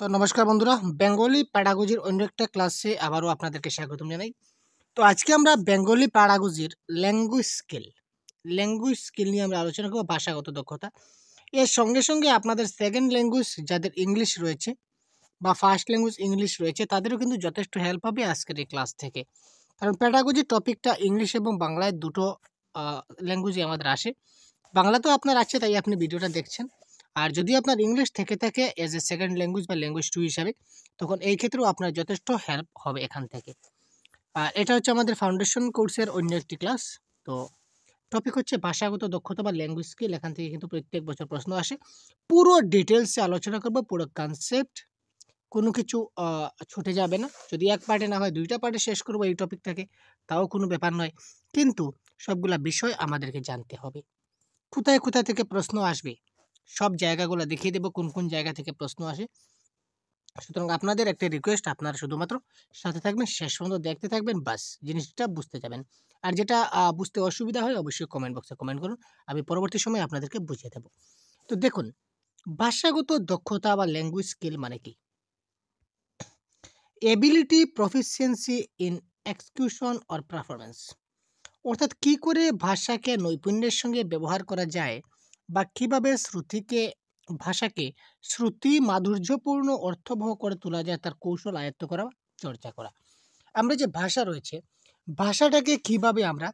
তো নমস্কার বন্ধুরা বেঙ্গলি প্যাডাগোজির অন্য একটা ক্লাসে আবারও আপনাদেরকে স্বাগতম জানাই তো আজকে আমরা বেঙ্গলি প্যাডাগোজির ল্যাঙ্গুয়েজ স্কিল ল্যাঙ্গুয়েজ স্কিল নিয়ে আমরা আলোচনা করব ভাষাগত দক্ষতা এর সঙ্গে সঙ্গে আপনাদের সেকেন্ড ল্যাঙ্গুয়েজ যাদের ইংলিশ রয়েছে বা ফার্স্ট ল্যাঙ্গুয়েজ ইংলিশ রয়েছে তাদেরও কিন্তু যথেষ্ট হেল্প হবে আজকের এই ক্লাস থেকে কারণ প্যাডাগুজির টপিকটা ইংলিশ এবং বাংলায় দুটো ল্যাঙ্গুয়েজই আমাদের আসে বাংলা তো আপনার আছে তাই আপনি ভিডিওটা দেখছেন আর যদি আপনার ইংলিশ থেকে থাকে এজ এ সেকেন্ড ল্যাঙ্গুয়েজ বা ল্যাঙ্গুয়েজ টু হিসাবে তখন এই ক্ষেত্রেও আপনার যথেষ্ট হেল্প হবে এখান থেকে আর এটা হচ্ছে আমাদের ফাউন্ডেশন কোর্সের অন্য একটি ক্লাস তো টপিক হচ্ছে ভাষাগত দক্ষতা বা ল্যাঙ্গুয়েজ স্কিল এখান থেকে কিন্তু প্রত্যেক বছর প্রশ্ন আসে পুরো ডিটেলসে আলোচনা করবো পুরো কনসেপ্ট কোনো কিছু ছুটে যাবে না যদি এক পার্টে না হয় দুইটা পার্টে শেষ করবো এই টপিকটাকে তাও কোনো ব্যাপার নয় কিন্তু সবগুলা বিষয় আমাদেরকে জানতে হবে কোথায় কোথায় থেকে প্রশ্ন আসবে সব জায়গাগুলো দেখিয়ে দেবো কোন কোন জায়গা থেকে প্রশ্ন আসে সুতরাং আপনাদের একটা রিকোয়েস্ট আপনারা শুধুমাত্র সাথে থাকবেন শেষ পর্যন্ত দেখতে থাকবেন বাস জিনিসটা বুঝতে যাবেন আর যেটা বুঝতে অসুবিধা হয় অবশ্যই কমেন্ট বক্সে কমেন্ট করুন আমি পরবর্তী সময় আপনাদেরকে বুঝিয়ে দেব তো দেখুন ভাষাগত দক্ষতা বা ল্যাঙ্গুয়েজ স্কিল মানে কি ability proficiency in execution or performance অর্থাৎ কি করে ভাষাকে নৈপুণ্যের সঙ্গে ব্যবহার করা যায় বা কীভাবে শ্রুতিকে ভাষাকে শ্রুতি মাধুর্যপূর্ণ অর্থবহ করে তোলা যায় তার কৌশল আয়ত্ত করা চর্চা করা আমরা যে ভাষা রয়েছে ভাষাটাকে কিভাবে আমরা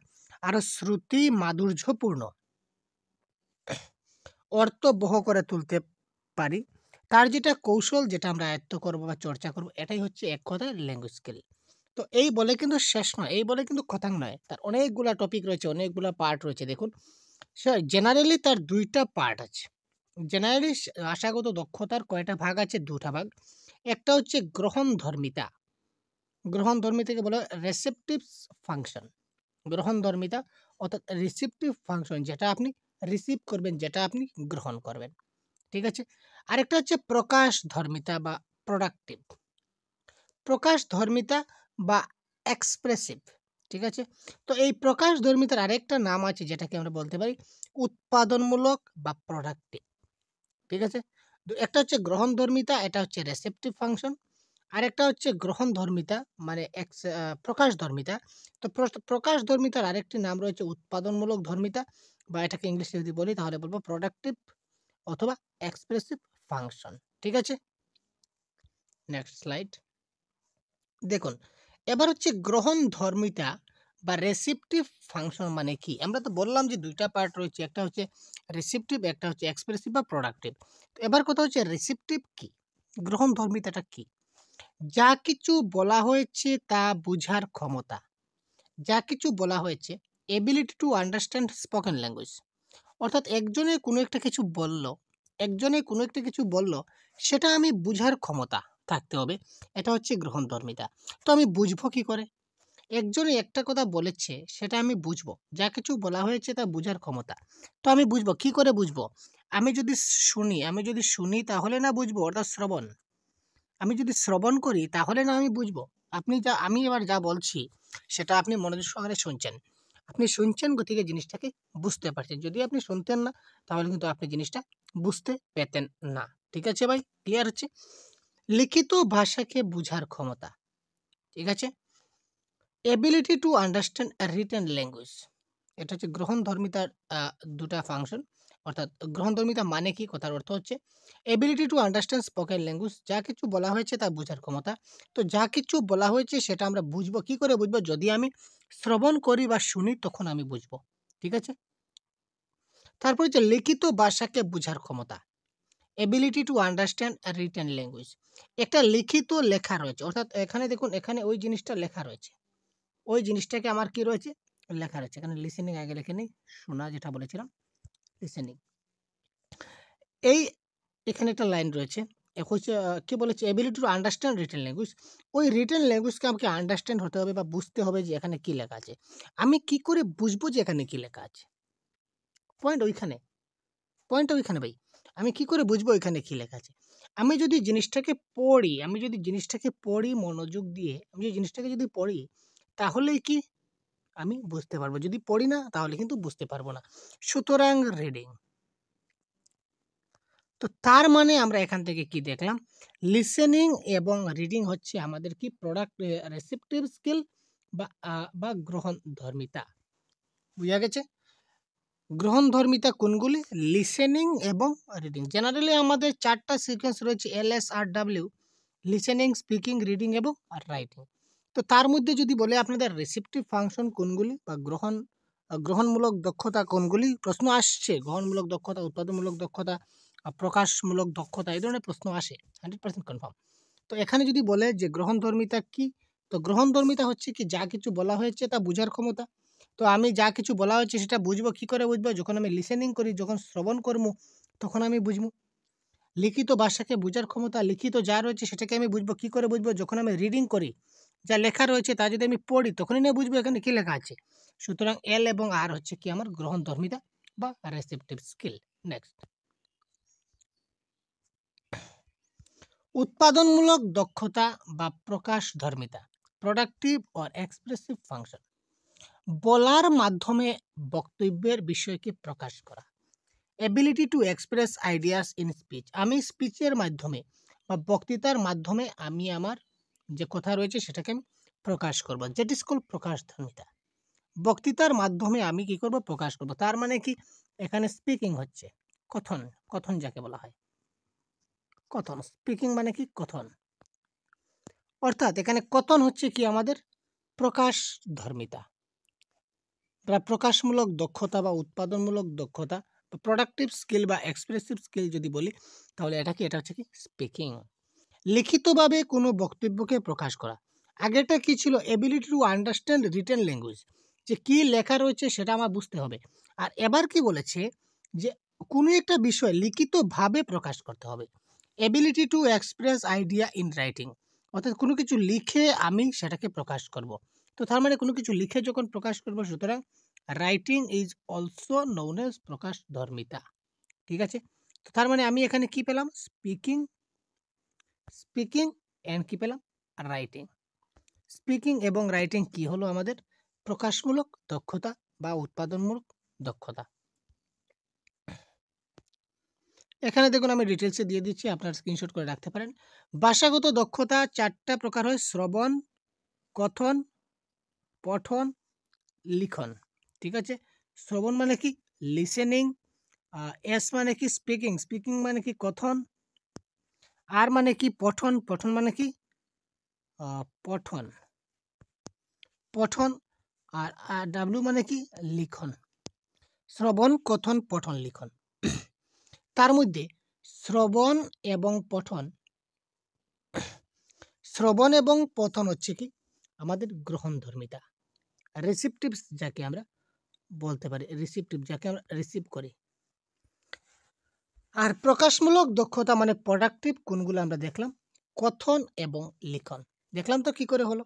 আরও শ্রুতি মাধুর্যপূর্ণ অর্থবহ করে তুলতে পারি তার যেটা কৌশল যেটা আমরা আয়ত্ত করব বা চর্চা করব এটাই হচ্ছে এক কথায় ল্যাঙ্গুয়েজ স্কিল তো এই বলে কিন্তু শেষ নয় এই বলে কিন্তু কথাং নয় তার অনেকগুলো টপিক রয়েছে অনেকগুলো পার্ট রয়েছে দেখুন স্যার জেনারেলি তার দুইটা পার্ট আছে জেনারেলি আশাগত দক্ষতার কয়টা ভাগ আছে দুটা ভাগ একটা হচ্ছে গ্রহণ ধর্মিতা গ্রহণ ধর্মিতাকে বলা হয় রেসেপটিভ ফাংশন গ্রহণ ধর্মিতা অর্থাৎ রিসিপটিভ ফাংশন যেটা আপনি রিসিভ করবেন যেটা আপনি গ্রহণ করবেন ঠিক আছে আরেকটা হচ্ছে প্রকাশ ধর্মিতা বা প্রোডাক্টিভ প্রকাশ ধর্মিতা বা এক্সপ্রেসিভ ঠিক আছে তো এই প্রকাশ ধর্মিতার আরেকটা নাম আছে যেটাকে আমরা বলতে পারি উৎপাদনমূলক বা প্রোডাক্টিভ ঠিক আছে একটা হচ্ছে গ্রহণ ধর্মিতা এটা হচ্ছে রেসেপ্টিভ ফাংশন আরেকটা হচ্ছে গ্রহণ ধর্মিতা মানে প্রকাশ ধর্মিতা তো প্রকাশ ধর্মিতার আরেকটি নাম রয়েছে উৎপাদনমূলক ধর্মিতা বা এটাকে ইংলিশে যদি বলি তাহলে বলবো প্রোডাক্টিভ অথবা এক্সপ্রেসিভ ফাংশন ঠিক আছে নেক্সট স্লাইড দেখুন এবার হচ্ছে গ্রহণ ধর্মিতা বা রেসিপটিভ ফাংশন মানে কি আমরা তো বললাম যে দুইটা পার্ট রয়েছে একটা হচ্ছে রেসিপটিভ একটা হচ্ছে এক্সপ্রেসিভ বা প্রোডাক্টিভ তো এবার কথা হচ্ছে রেসিপটিভ কি গ্রহণধর্মিতাটা কি যা কিছু বলা হয়েছে তা বুঝার ক্ষমতা যা কিছু বলা হয়েছে ability to understand spoken language অর্থাৎ একজনে কোনো একটা কিছু বলল একজনে কোনো একটা কিছু বলল সেটা আমি বুঝার ক্ষমতা থাকতে হবে এটা হচ্ছে গ্রহণধর্মিতা তো আমি বুঝবো কী করে একজনই একটা কথা বলেছে সেটা আমি বুঝবো যা কিছু বলা হয়েছে তা বুঝার ক্ষমতা তো আমি বুঝবো কি করে বুঝবো আমি যদি শুনি আমি যদি শুনি তাহলে না বুঝবো অর্থাৎ শ্রবণ আমি যদি শ্রবণ করি তাহলে না আমি বুঝবো আপনি যা আমি এবার যা বলছি সেটা আপনি মনোযোগ সহকারে শুনছেন আপনি শুনছেন গতিকে জিনিসটাকে বুঝতে পারছেন যদি আপনি শুনতেন না তাহলে কিন্তু আপনি জিনিসটা বুঝতে পেতেন না ঠিক আছে ভাই ক্লিয়ার হচ্ছে লিখিত ভাষাকে বুঝার ক্ষমতা ঠিক আছে ability to understand written language এটা হচ্ছে গ্রহণধর্মিতার দুটা ফাংশন অর্থাৎ গ্রহণধর্মিতা মানে কি কথার অর্থ হচ্ছে ability to understand spoken language যা কিছু বলা হয়েছে তা বোঝার ক্ষমতা তো যা কিছু বলা হয়েছে সেটা আমরা বুঝবো কি করে বুঝবো যদি আমি শ্রবণ করি বা শুনি তখন আমি বুঝবো ঠিক আছে তারপর হচ্ছে লিখিত ভাষাকে বোঝার ক্ষমতা ability to understand written language একটা লিখিত লেখা রয়েছে অর্থাৎ এখানে দেখুন এখানে ওই জিনিসটা লেখা রয়েছে ওই জিনিসটাকে আমার কি রয়েছে লেখা রয়েছে এখানে লিসেনিং আগে লেখে নিই শোনা যেটা বলেছিলাম লিসেনিং এই এখানে একটা লাইন রয়েছে হচ্ছে কী বলেছে ability to understand written language ওই রিটেন ল্যাঙ্গুয়েজকে আমাকে আন্ডারস্ট্যান্ড হতে হবে বা বুঝতে হবে যে এখানে কী লেখা আছে আমি কি করে বুঝবো যে এখানে কী লেখা আছে পয়েন্ট ওইখানে পয়েন্ট ওইখানে ভাই আমি কি করে বুঝবো ওইখানে কী লেখা আছে আমি যদি জিনিসটাকে পড়ি আমি যদি জিনিসটাকে পড়ি মনোযোগ দিয়ে আমি যদি জিনিসটাকে যদি পড়ি তাহলেই কি আমি বুঝতে পারবো যদি পড়ি না তাহলে কিন্তু বুঝতে পারবো না সুতরাং রিডিং তো তার মানে আমরা এখান থেকে কি দেখলাম লিসেনিং এবং রিডিং হচ্ছে আমাদের কি প্রোডাক্ট রেসিপটিভ স্কিল বা বা গ্রহণধর্মিতা বুঝা গেছে গ্রহণধর্মিতা কোনগুলি লিসেনিং এবং রিডিং জেনারেলি আমাদের চারটা সিকোয়েন্স রয়েছে L S R W listening speaking reading এবং রাইটিং তো তার মধ্যে যদি বলে আপনাদের রিসিপটিভ ফাংশন কোনগুলি বা গ্রহণ গ্রহণমূলক দক্ষতা কোনগুলি প্রশ্ন আসছে গ্রহণমূলক দক্ষতা উৎপাদনমূলক দক্ষতা প্রকাশমূলক দক্ষতা এই ধরনের প্রশ্ন আসে হান্ড্রেড পার্সেন্ট কনফার্ম তো এখানে যদি বলে যে গ্রহণধর্মিতা কি তো গ্রহণধর্মিতা হচ্ছে কি যা কিছু বলা হয়েছে তা বোঝার ক্ষমতা তো আমি যা কিছু বলা হয়েছে সেটা বুঝবো কি করে বুঝবো যখন আমি লিসেনিং করি যখন শ্রবণ করবো তখন আমি বুঝবো লিখিত ভাষাকে বোঝার ক্ষমতা লিখিত যা রয়েছে সেটাকে আমি বুঝবো কি করে বুঝবো যখন আমি রিডিং করি যা লেখা রয়েছে তা যদি আমি পড়ি তখনই না বুঝবো এখানে কী লেখা আছে সুতরাং এল এবং আর হচ্ছে কি আমার গ্রহণধর্মিতা বা রেসিপটিভ স্কিল নেক্সট উৎপাদনমূলক দক্ষতা বা প্রকাশধর্মিতা প্রোডাক্টিভ অর এক্সপ্রেসিভ ফাংশন বলার মাধ্যমে বক্তব্যের বিষয়কে প্রকাশ করা ability to express ideas in speech আমি স্পিচের মাধ্যমে বা বক্তৃতার মাধ্যমে আমি আমার যে কথা রয়েছে সেটাকে আমি প্রকাশ করব যেটি স্কুল প্রকাশ ধর্মিতা বক্তৃতার মাধ্যমে আমি কি করব প্রকাশ করব তার মানে কি এখানে স্পিকিং হচ্ছে কথন কথন যাকে বলা হয় কথন স্পিকিং মানে কি কথন অর্থাৎ এখানে কথন হচ্ছে কি আমাদের প্রকাশ ধর্মিতা বা প্রকাশমূলক দক্ষতা বা উৎপাদনমূলক দক্ষতা বা প্রোডাক্টিভ স্কিল বা এক্সপ্রেসিভ স্কিল যদি বলি তাহলে এটা কি এটা হচ্ছে কি স্পিকিং লিখিতভাবে কোনো বক্তব্যকে প্রকাশ করা আগেরটা কি ছিল ability to understand written language যে কি লেখা রয়েছে সেটা আমার বুঝতে হবে আর এবার কি বলেছে যে কোনো একটা বিষয় লিখিতভাবে প্রকাশ করতে হবে ability to express idea in writing অর্থাৎ কোনো কিছু লিখে আমি সেটাকে প্রকাশ করব। তো তার মানে কোনো কিছু লিখে যখন প্রকাশ করব সুতরাং রাইটিং ইজ অলসো নোন প্রকাশ ধর্মিতা ঠিক আছে তো তার মানে আমি এখানে কি পেলাম স্পিকিং স্পিকিং অ্যান্ড কী পেলাম রাইটিং স্পিকিং এবং রাইটিং কি হলো আমাদের প্রকাশমূলক দক্ষতা বা উৎপাদনমূলক দক্ষতা এখানে দেখুন আমি ডিটেলসে দিয়ে দিচ্ছি আপনার স্ক্রিনশট করে রাখতে পারেন ভাষাগত দক্ষতা চারটা প্রকার হয় শ্রবণ কথন পঠন লিখন ঠিক আছে শ্রবণ মানে কি লিসেনিং এস মানে কি স্পিকিং স্পিকিং মানে কি কথন আর মানে কি পঠন পঠন মানে কি পঠন পঠন আর আর ডাব্লিউ মানে কি লিখন শ্রবণ কথন পঠন লিখন তার মধ্যে শ্রবণ এবং পঠন শ্রবণ এবং পঠন হচ্ছে কি আমাদের গ্রহণধর্মিতা রিসিপটিভস যাকে আমরা বলতে পারি রিসিপটিভ যাকে আমরা রিসিভ করি আর প্রকাশমূলক দক্ষতা মানে প্রোডাক্টিভ কোনগুলো আমরা দেখলাম কথন এবং লিখন দেখলাম তো কি করে হলো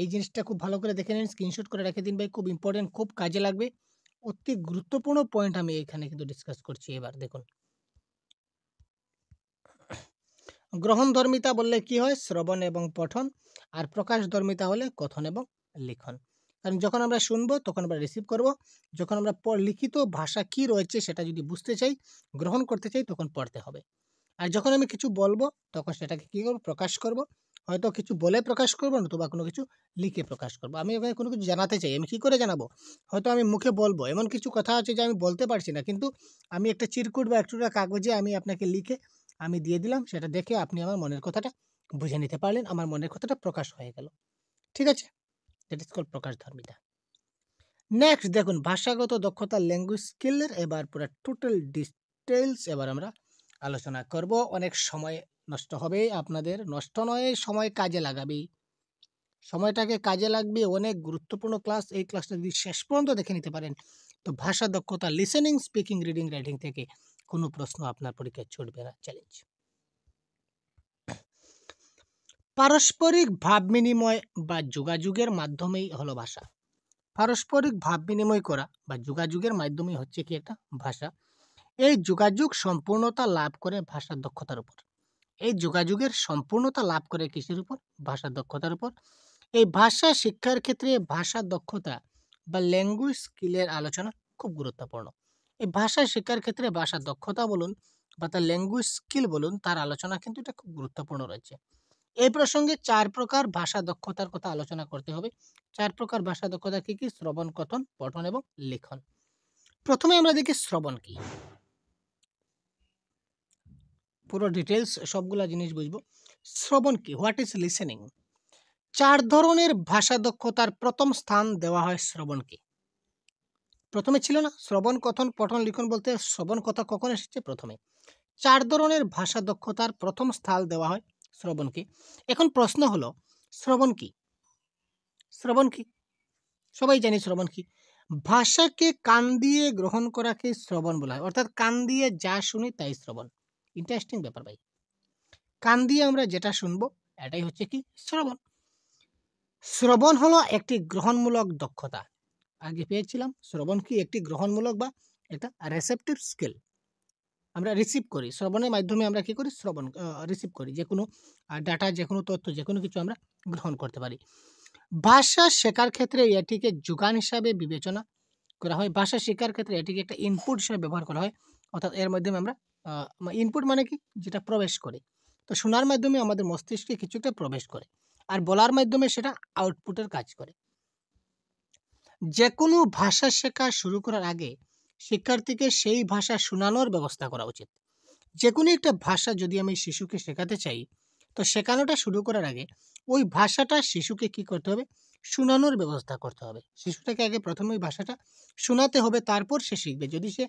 এই জিনিসটা খুব ভালো করে দেখে নিন স্ক্রিনশট করে রেখে দিন ভাই খুব ইম্পর্টেন্ট খুব কাজে লাগবে অতি গুরুত্বপূর্ণ পয়েন্ট আমি এখানে কিন্তু ডিসকাস করছি এবার দেখুন গ্রহণধর্মিতা বললে কি হয় শ্রবণ এবং পঠন আর প্রকাশধর্মিতা হলে কথন এবং লিখন কারণ যখন আমরা শুনবো তখন আমরা রিসিভ করব যখন আমরা লিখিত ভাষা কি রয়েছে সেটা যদি বুঝতে চাই গ্রহণ করতে চাই তখন পড়তে হবে আর যখন আমি কিছু বলবো তখন সেটাকে কী করবো প্রকাশ করব হয়তো কিছু বলে প্রকাশ করবো নতুবা কোনো কিছু লিখে প্রকাশ করবো আমি ওখানে কোনো কিছু জানাতে চাই আমি কি করে জানাবো হয়তো আমি মুখে বলবো এমন কিছু কথা আছে যে আমি বলতে পারছি না কিন্তু আমি একটা চিরকুট বা একটুটা কাগজে আমি আপনাকে লিখে আমি দিয়ে দিলাম সেটা দেখে আপনি আমার মনের কথাটা বুঝে নিতে পারলেন আমার মনের কথাটা প্রকাশ হয়ে গেল ঠিক আছে দ্যাট ইজ কল ধর্মিতা নেক্সট দেখুন ভাষাগত দক্ষতা ল্যাঙ্গুয়েজ স্কিলের এবার পুরো টোটাল ডিটেলস এবার আমরা আলোচনা করব অনেক সময় নষ্ট হবে আপনাদের নষ্ট নয় সময় কাজে লাগাবে সময়টাকে কাজে লাগবে অনেক গুরুত্বপূর্ণ ক্লাস এই ক্লাসটা যদি শেষ পর্যন্ত দেখে নিতে পারেন তো ভাষা দক্ষতা লিসেনিং স্পিকিং রিডিং রাইটিং থেকে কোনো প্রশ্ন আপনার পরীক্ষায় ছুটবে না চ্যালেঞ্জ পারস্পরিক ভাব বিনিময় বা যোগাযোগের মাধ্যমেই হলো ভাষা পারস্পরিক ভাব বিনিময় করা বা যোগাযোগের মাধ্যমেই হচ্ছে কি একটা ভাষা এই যোগাযোগ সম্পূর্ণতা লাভ করে ভাষার দক্ষতার উপর এই যোগাযোগের সম্পূর্ণতা লাভ করে কৃষির উপর ভাষা দক্ষতার উপর এই ভাষা শিক্ষার ক্ষেত্রে ভাষা দক্ষতা বা ল্যাঙ্গুয়েজ স্কিলের আলোচনা খুব গুরুত্বপূর্ণ এই ভাষা শিক্ষার ক্ষেত্রে ভাষা দক্ষতা বলুন বা তার ল্যাঙ্গুয়েজ স্কিল বলুন তার আলোচনা কিন্তু এটা খুব গুরুত্বপূর্ণ রয়েছে এই প্রসঙ্গে চার প্রকার ভাষা দক্ষতার কথা আলোচনা করতে হবে চার প্রকার ভাষা দক্ষতা কী কী শ্রবণ কথন পঠন এবং লেখন প্রথমে আমরা দেখি শ্রবণ কী পুরো ডিটেলস সবগুলা জিনিস বুঝবো শ্রবণ কি হোয়াট ইজ লিসেনিং চার ধরনের ভাষা দক্ষতার প্রথম স্থান দেওয়া হয় শ্রবণকে প্রথমে ছিল না শ্রবণ কথন পঠন লিখন বলতে শ্রবণ কথা কখন এসেছে প্রথমে চার ধরনের ভাষা দক্ষতার প্রথম স্থান দেওয়া হয় শ্রবণ কি এখন প্রশ্ন হলো শ্রবণ কি শ্রবণ কি সবাই জানি শ্রবণ কি ভাষাকে কান দিয়ে গ্রহণ করাকে শ্রবণ বলা হয় অর্থাৎ কান দিয়ে যা শুনি তাই শ্রবণ ইন্টারেস্টিং ব্যাপার ভাই কান দিয়ে আমরা যেটা শুনবো এটাই হচ্ছে কি শ্রবণ শ্রবণ হলো একটি গ্রহণমূলক দক্ষতা আগে পেয়েছিলাম শ্রবণ কি একটি গ্রহণমূলক বা একটা রেসেপটিভ স্কিল আমরা রিসিভ করি শ্রবণের মাধ্যমে আমরা কী করি শ্রবণ রিসিভ করি যে কোনো ডাটা যে কোনো তথ্য যে কোনো কিছু আমরা গ্রহণ করতে পারি ভাষা শেখার ক্ষেত্রে এটিকে যোগান হিসাবে বিবেচনা করা হয় ভাষা শেখার ক্ষেত্রে এটিকে একটা ইনপুট হিসাবে ব্যবহার করা হয় অর্থাৎ এর মাধ্যমে আমরা ইনপুট মানে কি যেটা প্রবেশ করে তো শোনার মাধ্যমে আমাদের মস্তিষ্কে কিছু একটা প্রবেশ করে আর বলার মাধ্যমে সেটা আউটপুটের কাজ করে যে কোনো ভাষা শেখা শুরু করার আগে শিক্ষার্থীকে সেই ভাষা শোনানোর ব্যবস্থা করা উচিত যে কোনো একটা ভাষা যদি আমি শিশুকে শেখাতে চাই তো শেখানোটা শুরু করার আগে ওই ভাষাটা শিশুকে কি করতে হবে শোনানোর ব্যবস্থা করতে হবে শিশুটাকে আগে প্রথমে ওই ভাষাটা শোনাতে হবে তারপর সে শিখবে যদি সে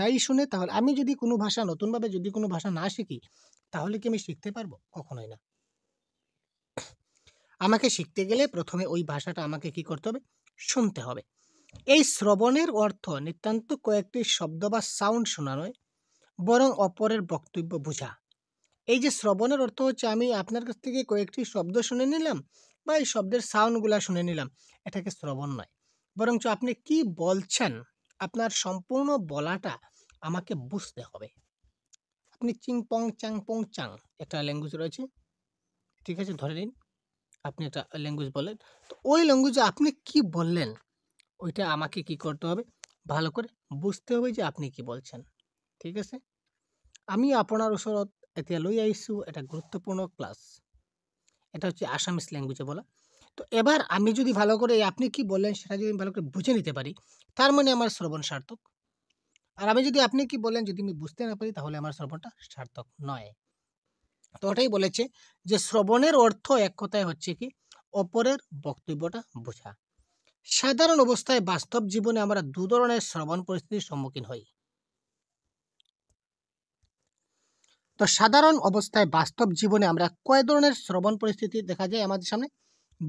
নাই শুনে তাহলে আমি যদি কোনো ভাষা নতুনভাবে যদি কোনো ভাষা না শিখি তাহলে কি আমি শিখতে পারবো কখনোই না আমাকে শিখতে গেলে প্রথমে ওই ভাষাটা আমাকে কি করতে হবে শুনতে হবে এই শ্রবণের অর্থ নিতান্ত কয়েকটি শব্দ বা সাউন্ড শোনা নয় বরং অপরের বক্তব্য বোঝা এই যে শ্রবণের অর্থ হচ্ছে আমি আপনার কাছ থেকে কয়েকটি শব্দ শুনে নিলাম বা এই শব্দের সাউন্ডগুলা শুনে নিলাম এটাকে শ্রবণ নয় বরঞ্চ আপনি কি বলছেন আপনার সম্পূর্ণ বলাটা আমাকে বুঝতে হবে আপনি চিংপং চাং পং চাং একটা ল্যাঙ্গুয়েজ রয়েছে ঠিক আছে ধরে নিন আপনি একটা ল্যাঙ্গুয়েজ বলেন তো ওই ল্যাঙ্গুয়েজে আপনি কি বললেন ওইটা আমাকে কি করতে হবে ভালো করে বুঝতে হবে যে আপনি কি বলছেন ঠিক আছে আমি আপনার ওচৰত এতিয়া লৈ আহিছোঁ এটা গুরুত্বপূর্ণ ক্লাস এটা হচ্ছে আসামিস ল্যাঙ্গুয়েজে বলা তো এবার আমি যদি ভালো করে আপনি কি বললেন সেটা যদি আমি ভালো করে বুঝে নিতে পারি তার মানে আমার শ্রবণ সার্থক আর আমি যদি আপনি কি বলেন যদি আমি বুঝতে না পারি তাহলে আমার শ্রবণটা সার্থক নয় তো ওটাই বলেছে যে শ্রবণের অর্থ এক কথায় হচ্ছে কি অপরের বক্তব্যটা বোঝা সাধারণ অবস্থায় বাস্তব জীবনে আমরা দু ধরনের শ্রবণ পরিস্থিতির সম্মুখীন হই তো সাধারণ অবস্থায় বাস্তব জীবনে আমরা কয় ধরনের শ্রবণ পরিস্থিতি দেখা যায় আমাদের সামনে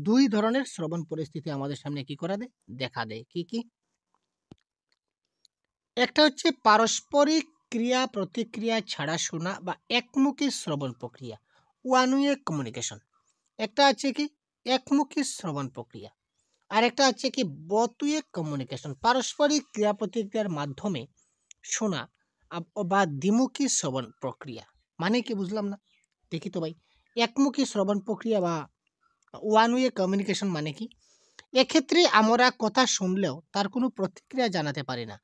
দুই ধরনের শ্রবণ পরিস্থিতি আমাদের সামনে কি করা দেয় দেখা দেয় কি কি একটা হচ্ছে পারস্পরিক ক্রিয়া প্রতিক্রিয়া ছাড়া শোনা বা একমুখী শ্রবণ প্রক্রিয়া ওয়ান ওয়ে কমিউনিকেশন একটা আছে কি একমুখী শ্রবণ প্রক্রিয়া আরেকটা হচ্ছে কি বতুয়ে কমিউনিকেশন পারস্পরিক ক্রিয়া প্রতিক্রিয়ার মাধ্যমে শোনা বা দ্বিমুখী শ্রবণ প্রক্রিয়া মানে কি বুঝলাম না দেখি তো ভাই একমুখী শ্রবণ প্রক্রিয়া বা ওয়ান ওয়ে কমিউনিকেশন মানে কি এক্ষেত্রে আমরা কথা শুনলেও তার কোনো প্রতিক্রিয়া জানাতে পারি না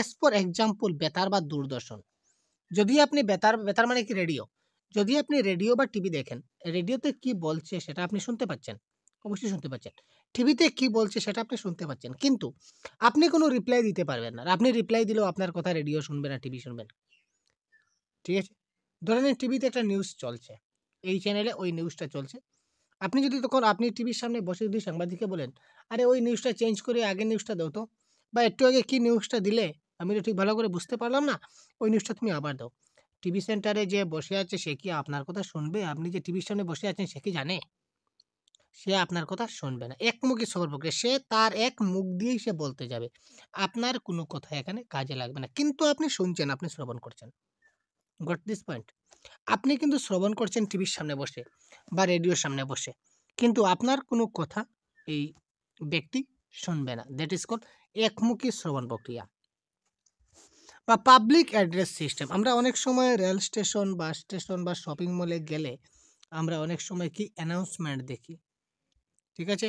এস ফর এক্সাম্পল বেতার বা দূরদর্শন যদি আপনি বেতার বেতার মানে কি রেডিও যদি আপনি রেডিও বা টিভি দেখেন রেডিওতে কি বলছে সেটা আপনি শুনতে পাচ্ছেন অবশ্যই শুনতে পাচ্ছেন টিভিতে কি বলছে সেটা আপনি শুনতে পাচ্ছেন কিন্তু আপনি কোনো রিপ্লাই দিতে পারবেন না আপনি রিপ্লাই দিলেও আপনার কথা রেডিও শুনবে না টিভি শুনবে না ঠিক আছে ধরে নিন টিভিতে একটা নিউজ চলছে এই চ্যানেলে ওই নিউজটা চলছে আপনি যদি তখন আপনি টিভির সামনে বসে যদি সাংবাদিককে বলেন আরে ওই নিউজটা চেঞ্জ করে আগে নিউজটা দাও তো বা একটু আগে কী নিউজটা দিলে আমি তো ঠিক ভালো করে বুঝতে পারলাম না ওই নিউজটা তুমি আবার দাও টিভি সেন্টারে যে বসে আছে সে কি আপনার কথা শুনবে আপনি যে টিভির সামনে বসে আছেন সে কি জানে সে আপনার কথা শুনবে না একমুখী সবার পক্ষে সে তার এক মুখ দিয়েই সে বলতে যাবে আপনার কোনো কথা এখানে কাজে লাগবে না কিন্তু আপনি শুনছেন আপনি শ্রবণ করছেন গট দিস পয়েন্ট আপনি কিন্তু শ্রবণ করছেন টিভির সামনে বসে বা রেডিওর সামনে বসে কিন্তু আপনার কোনো কথা এই ব্যক্তি শুনবে না দ্যাট ইজ কল একমুখী শ্রবণ প্রক্রিয়া বা পাবলিক অ্যাড্রেস সিস্টেম আমরা অনেক সময় রেল স্টেশন বাস স্টেশন বা শপিং মলে গেলে আমরা অনেক সময় কি অ্যানাউন্সমেন্ট দেখি ঠিক আছে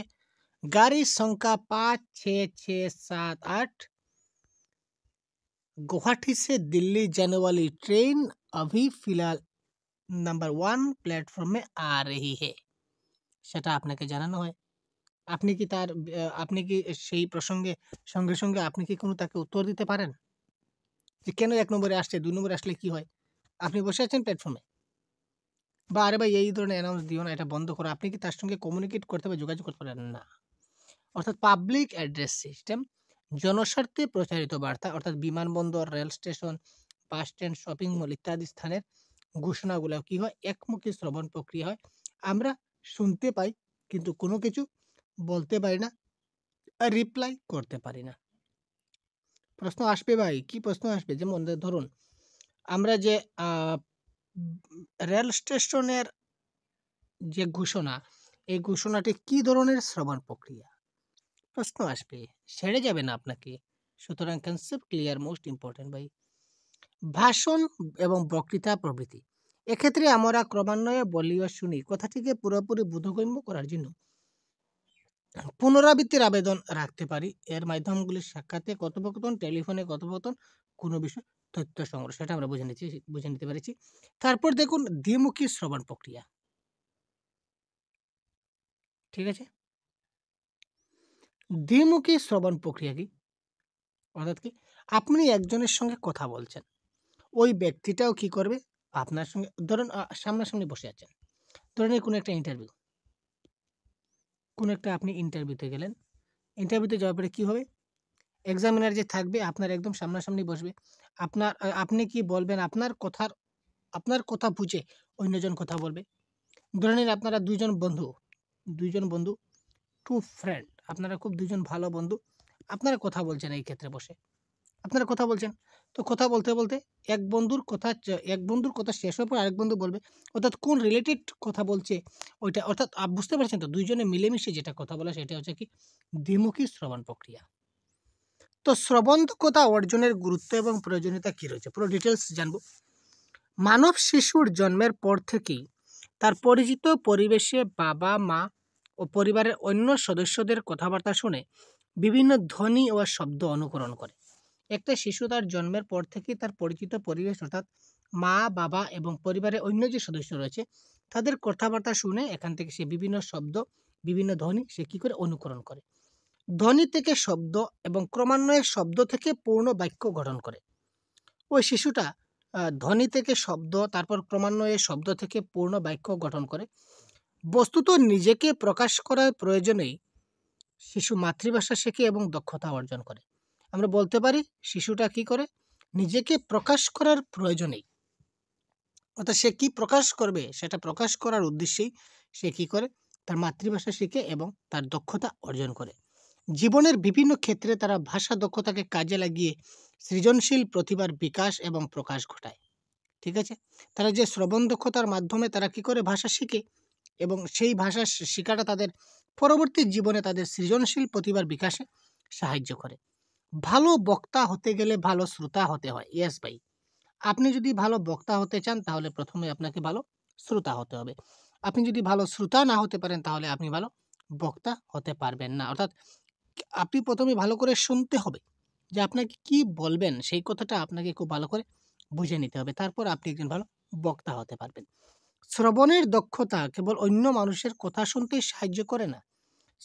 গাড়ির সংখ্যা পাঁচ ছয় ছয় সাত আট गुवाहाटी সে দিল্লি जाने वाली ट्रेन अभी फिलहाल নাম্বার ওয়ান প্ল্যাটফর্মে আ হি হে সেটা আপনাকে জানানো হয় আপনি কি তার আপনি কি সেই প্রসঙ্গে সঙ্গে সঙ্গে আপনি কি কোনো তাকে উত্তর দিতে পারেন যে কেন এক নম্বরে আসছে দু নম্বরে আসলে কি হয় আপনি বসে আছেন প্ল্যাটফর্মে বা এই ধরনের অ্যানাউন্স দিও না এটা বন্ধ করো আপনি কি তার সঙ্গে কমিউনিকেট করতে বা যোগাযোগ করতে পারেন না অর্থাৎ পাবলিক অ্যাড্রেস সিস্টেম জনস্বার্থে প্রচারিত বার্তা অর্থাৎ বিমানবন্দর rail station bus stand shopping mall ইত্যাদি স্থানের ঘোষণাগুলো কি হয় একমুখী শ্রবণ প্রক্রিয়া হয় আমরা শুনতে পাই কিন্তু কোনো কিছু বলতে পারি না রিপ্লাই করতে পারি না প্রশ্ন আসবে ভাই কি প্রশ্ন আসবে যেমন ধরুন আমরা যে রেল স্টেশনের যে ঘোষণা এই ঘোষণাটি কি ধরনের শ্রবণ প্রক্রিয়া প্রশ্ন আসবে সেরে যাবে না আপনাকে সুতরাং কনসেপ্ট ক্লিয়ার মোস্ট ইম্পর্টেন্ট ভাই ভাষণ এবং বক্তৃতা প্রভৃতি এক্ষেত্রে আমরা ক্রমান্বয়ে বলি ও শুনি কথাটিকে পুরোপুরি বোধগম্য করার জন্য পুনরাবৃত্তির আবেদন রাখতে পারি এর মাধ্যমগুলি সাক্ষাতে কথোপকথন টেলিফোনে কথোপকথন কোনো বিষয় তথ্য সংগ্রহ সেটা আমরা বুঝে নিচ্ছি বুঝে নিতে পেরেছি তারপর দেখুন দ্বিমুখী শ্রবণ প্রক্রিয়া ঠিক আছে দ্বিমুখী শ্রবণ প্রক্রিয়া কি অর্থাৎ কি আপনি একজনের সঙ্গে কথা বলছেন ওই ব্যক্তিটাও কি করবে আপনার সঙ্গে ধরেন সামনাসামনি বসে আছেন ধরেন কোনো একটা ইন্টারভিউ কোনো একটা আপনি ইন্টারভিউতে গেলেন ইন্টারভিউতে যাওয়ার পরে কী হবে এক্সামিনার যে থাকবে আপনার একদম সামনাসামনি বসবে আপনার আপনি কি বলবেন আপনার কথার আপনার কথা বুঝে অন্যজন কথা বলবে ধরে নিন আপনারা দুজন বন্ধু দুইজন বন্ধু টু ফ্রেন্ড আপনারা খুব দুজন ভালো বন্ধু আপনারা কথা বলছেন এই ক্ষেত্রে বসে আপনারা কথা বলছেন তো কথা বলতে বলতে এক বন্ধুর কথা এক বন্ধুর কথা শেষ হওয়ার পর আরেক বন্ধু বলবে অর্থাৎ কোন রিলেটেড কথা বলছে ওইটা অর্থাৎ বুঝতে পারছেন তো দুইজনে মিলেমিশে যেটা কথা বলা সেটা হচ্ছে কি দ্বিমুখী শ্রবণ প্রক্রিয়া তো শ্রবণদক্ষতা অর্জনের গুরুত্ব এবং প্রয়োজনীয়তা কী রয়েছে পুরো ডিটেলস জানব মানব শিশুর জন্মের পর থেকেই তার পরিচিত পরিবেশে বাবা মা ও পরিবারের অন্য সদস্যদের কথাবার্তা শুনে বিভিন্ন ধ্বনি ও শব্দ অনুকরণ করে একটা শিশু তার জন্মের পর থেকেই তার পরিচিত পরিবেশ অর্থাৎ মা বাবা এবং পরিবারের অন্য যে সদস্য রয়েছে তাদের কথাবার্তা শুনে এখান থেকে সে বিভিন্ন শব্দ বিভিন্ন ধ্বনি সে কী করে অনুকরণ করে ধ্বনি থেকে শব্দ এবং ক্রমান্বয়ে শব্দ থেকে পূর্ণ বাক্য গঠন করে ওই শিশুটা ধ্বনি থেকে শব্দ তারপর ক্রমান্বয়ে শব্দ থেকে পূর্ণ বাক্য গঠন করে বস্তুত নিজেকে প্রকাশ করার প্রয়োজনেই শিশু মাতৃভাষা শেখে এবং দক্ষতা অর্জন করে আমরা বলতে পারি শিশুটা কি করে নিজেকে প্রকাশ করার প্রয়োজনেই অর্থাৎ সে কি প্রকাশ করবে সেটা প্রকাশ করার উদ্দেশ্যেই সে কি করে তার মাতৃভাষা শিখে এবং তার দক্ষতা অর্জন করে জীবনের বিভিন্ন ক্ষেত্রে তারা ভাষা দক্ষতাকে কাজে লাগিয়ে সৃজনশীল প্রতিভার বিকাশ এবং প্রকাশ ঘটায় ঠিক আছে তারা যে শ্রবণ দক্ষতার মাধ্যমে তারা কি করে ভাষা শিখে এবং সেই ভাষা শেখাটা তাদের পরবর্তী জীবনে তাদের সৃজনশীল প্রতিভার বিকাশে সাহায্য করে ভালো বক্তা হতে গেলে ভালো শ্রোতা হতে হয় ইয়েস ভাই আপনি যদি ভালো বক্তা হতে চান তাহলে প্রথমে আপনাকে ভালো শ্রোতা হতে হবে আপনি যদি ভালো শ্রোতা না হতে পারেন তাহলে আপনি ভালো বক্তা হতে পারবেন না অর্থাৎ আপনি প্রথমে ভালো করে শুনতে হবে যে আপনাকে কি বলবেন সেই কথাটা আপনাকে খুব ভালো করে বুঝে নিতে হবে তারপর আপনি একজন ভালো বক্তা হতে পারবেন শ্রবণের দক্ষতা কেবল অন্য মানুষের কথা শুনতে সাহায্য করে না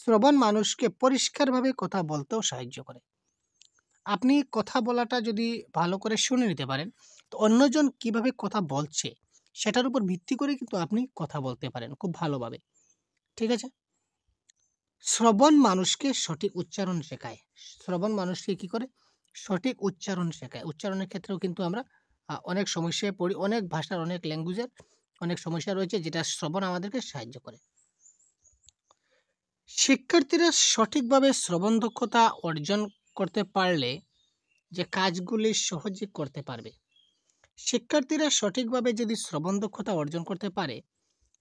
শ্রবণ মানুষকে পরিষ্কারভাবে কথা বলতেও সাহায্য করে আপনি কথা বলাটা যদি ভালো করে শুনে নিতে পারেন তো অন্যজন কিভাবে কথা বলছে সেটার উপর ভিত্তি করে কিন্তু আপনি কথা বলতে পারেন খুব ভালোভাবে ঠিক আছে শ্রবণ মানুষকে সঠিক উচ্চারণ শেখায় শ্রবণ মানুষকে কি করে সঠিক উচ্চারণ শেখায় উচ্চারণের ক্ষেত্রেও কিন্তু আমরা অনেক সমস্যায় পড়ি অনেক ভাষার অনেক ল্যাঙ্গুয়েজের অনেক সমস্যা রয়েছে যেটা শ্রবণ আমাদেরকে সাহায্য করে শিক্ষার্থীরা সঠিকভাবে শ্রবণ দক্ষতা অর্জন করতে পারলে যে কাজগুলি সহজে করতে পারবে শিক্ষার্থীরা সঠিকভাবে যদি শ্রবণ দক্ষতা অর্জন করতে পারে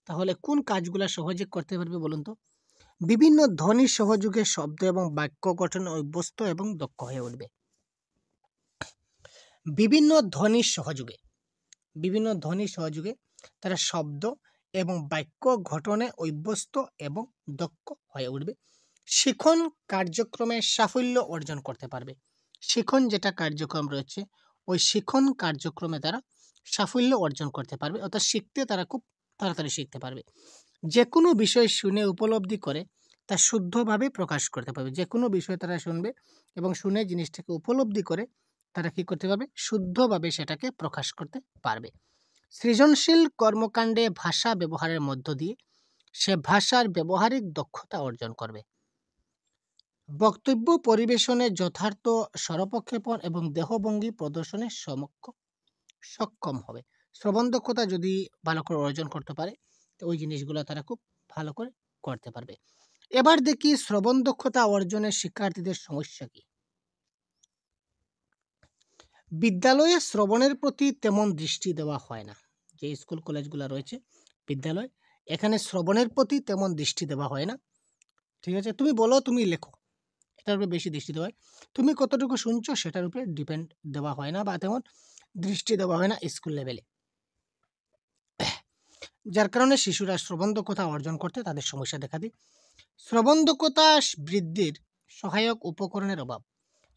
তাহলে কোন কাজগুলো সহজে করতে পারবে বলুন তো বিভিন্ন ধ্বনির সহযোগে শব্দ এবং বাক্য গঠন অভ্যস্ত এবং দক্ষ হয়ে উঠবে বিভিন্ন ধ্বনির সহযোগে বিভিন্ন ধ্বনির সহযোগে তারা শব্দ এবং বাক্য গঠনে অভ্যস্ত এবং দক্ষ হয়ে উঠবে শিখন কার্যক্রমে সাফল্য অর্জন করতে পারবে শিখন যেটা কার্যক্রম রয়েছে ওই শিখন কার্যক্রমে তারা সাফল্য অর্জন করতে পারবে অর্থাৎ শিখতে তারা খুব তাড়াতাড়ি শিখতে পারবে যে কোনো বিষয় শুনে উপলব্ধি করে তা শুদ্ধভাবে প্রকাশ করতে পারবে যে কোনো বিষয় তারা শুনবে এবং শুনে জিনিসটাকে উপলব্ধি করে তারা কি করতে পারবে শুদ্ধভাবে সেটাকে প্রকাশ করতে পারবে সৃজনশীল কর্মকাণ্ডে ভাষা ব্যবহারের মধ্য দিয়ে সে ভাষার ব্যবহারিক দক্ষতা অর্জন করবে বক্তব্য পরিবেশনে যথার্থ স্বরপক্ষেপণ এবং দেহভঙ্গি প্রদর্শনের সমক্ষ সক্ষম হবে শ্রবণ দক্ষতা যদি ভালো করে অর্জন করতে পারে ওই জিনিসগুলো তারা খুব ভালো করে করতে পারবে এবার দেখি শ্রবণ দক্ষতা অর্জনের শিক্ষার্থীদের সমস্যা কি বিদ্যালয়ে শ্রবণের প্রতি তেমন দৃষ্টি দেওয়া হয় না যে স্কুল কলেজগুলো রয়েছে বিদ্যালয় এখানে শ্রবণের প্রতি তেমন দৃষ্টি দেওয়া হয় না ঠিক আছে তুমি বলো তুমি লেখো এটার উপরে বেশি দৃষ্টি দেওয়া হয় তুমি কতটুকু শুনছো সেটার উপরে ডিপেন্ড দেওয়া হয় না বা তেমন দৃষ্টি দেওয়া হয় না স্কুল লেভেলে যার কারণে শিশুরা শ্রবণদক্ষতা অর্জন করতে তাদের সমস্যা দেখা দেয় শ্রবণদক্ষতা বৃদ্ধির সহায়ক উপকরণের অভাব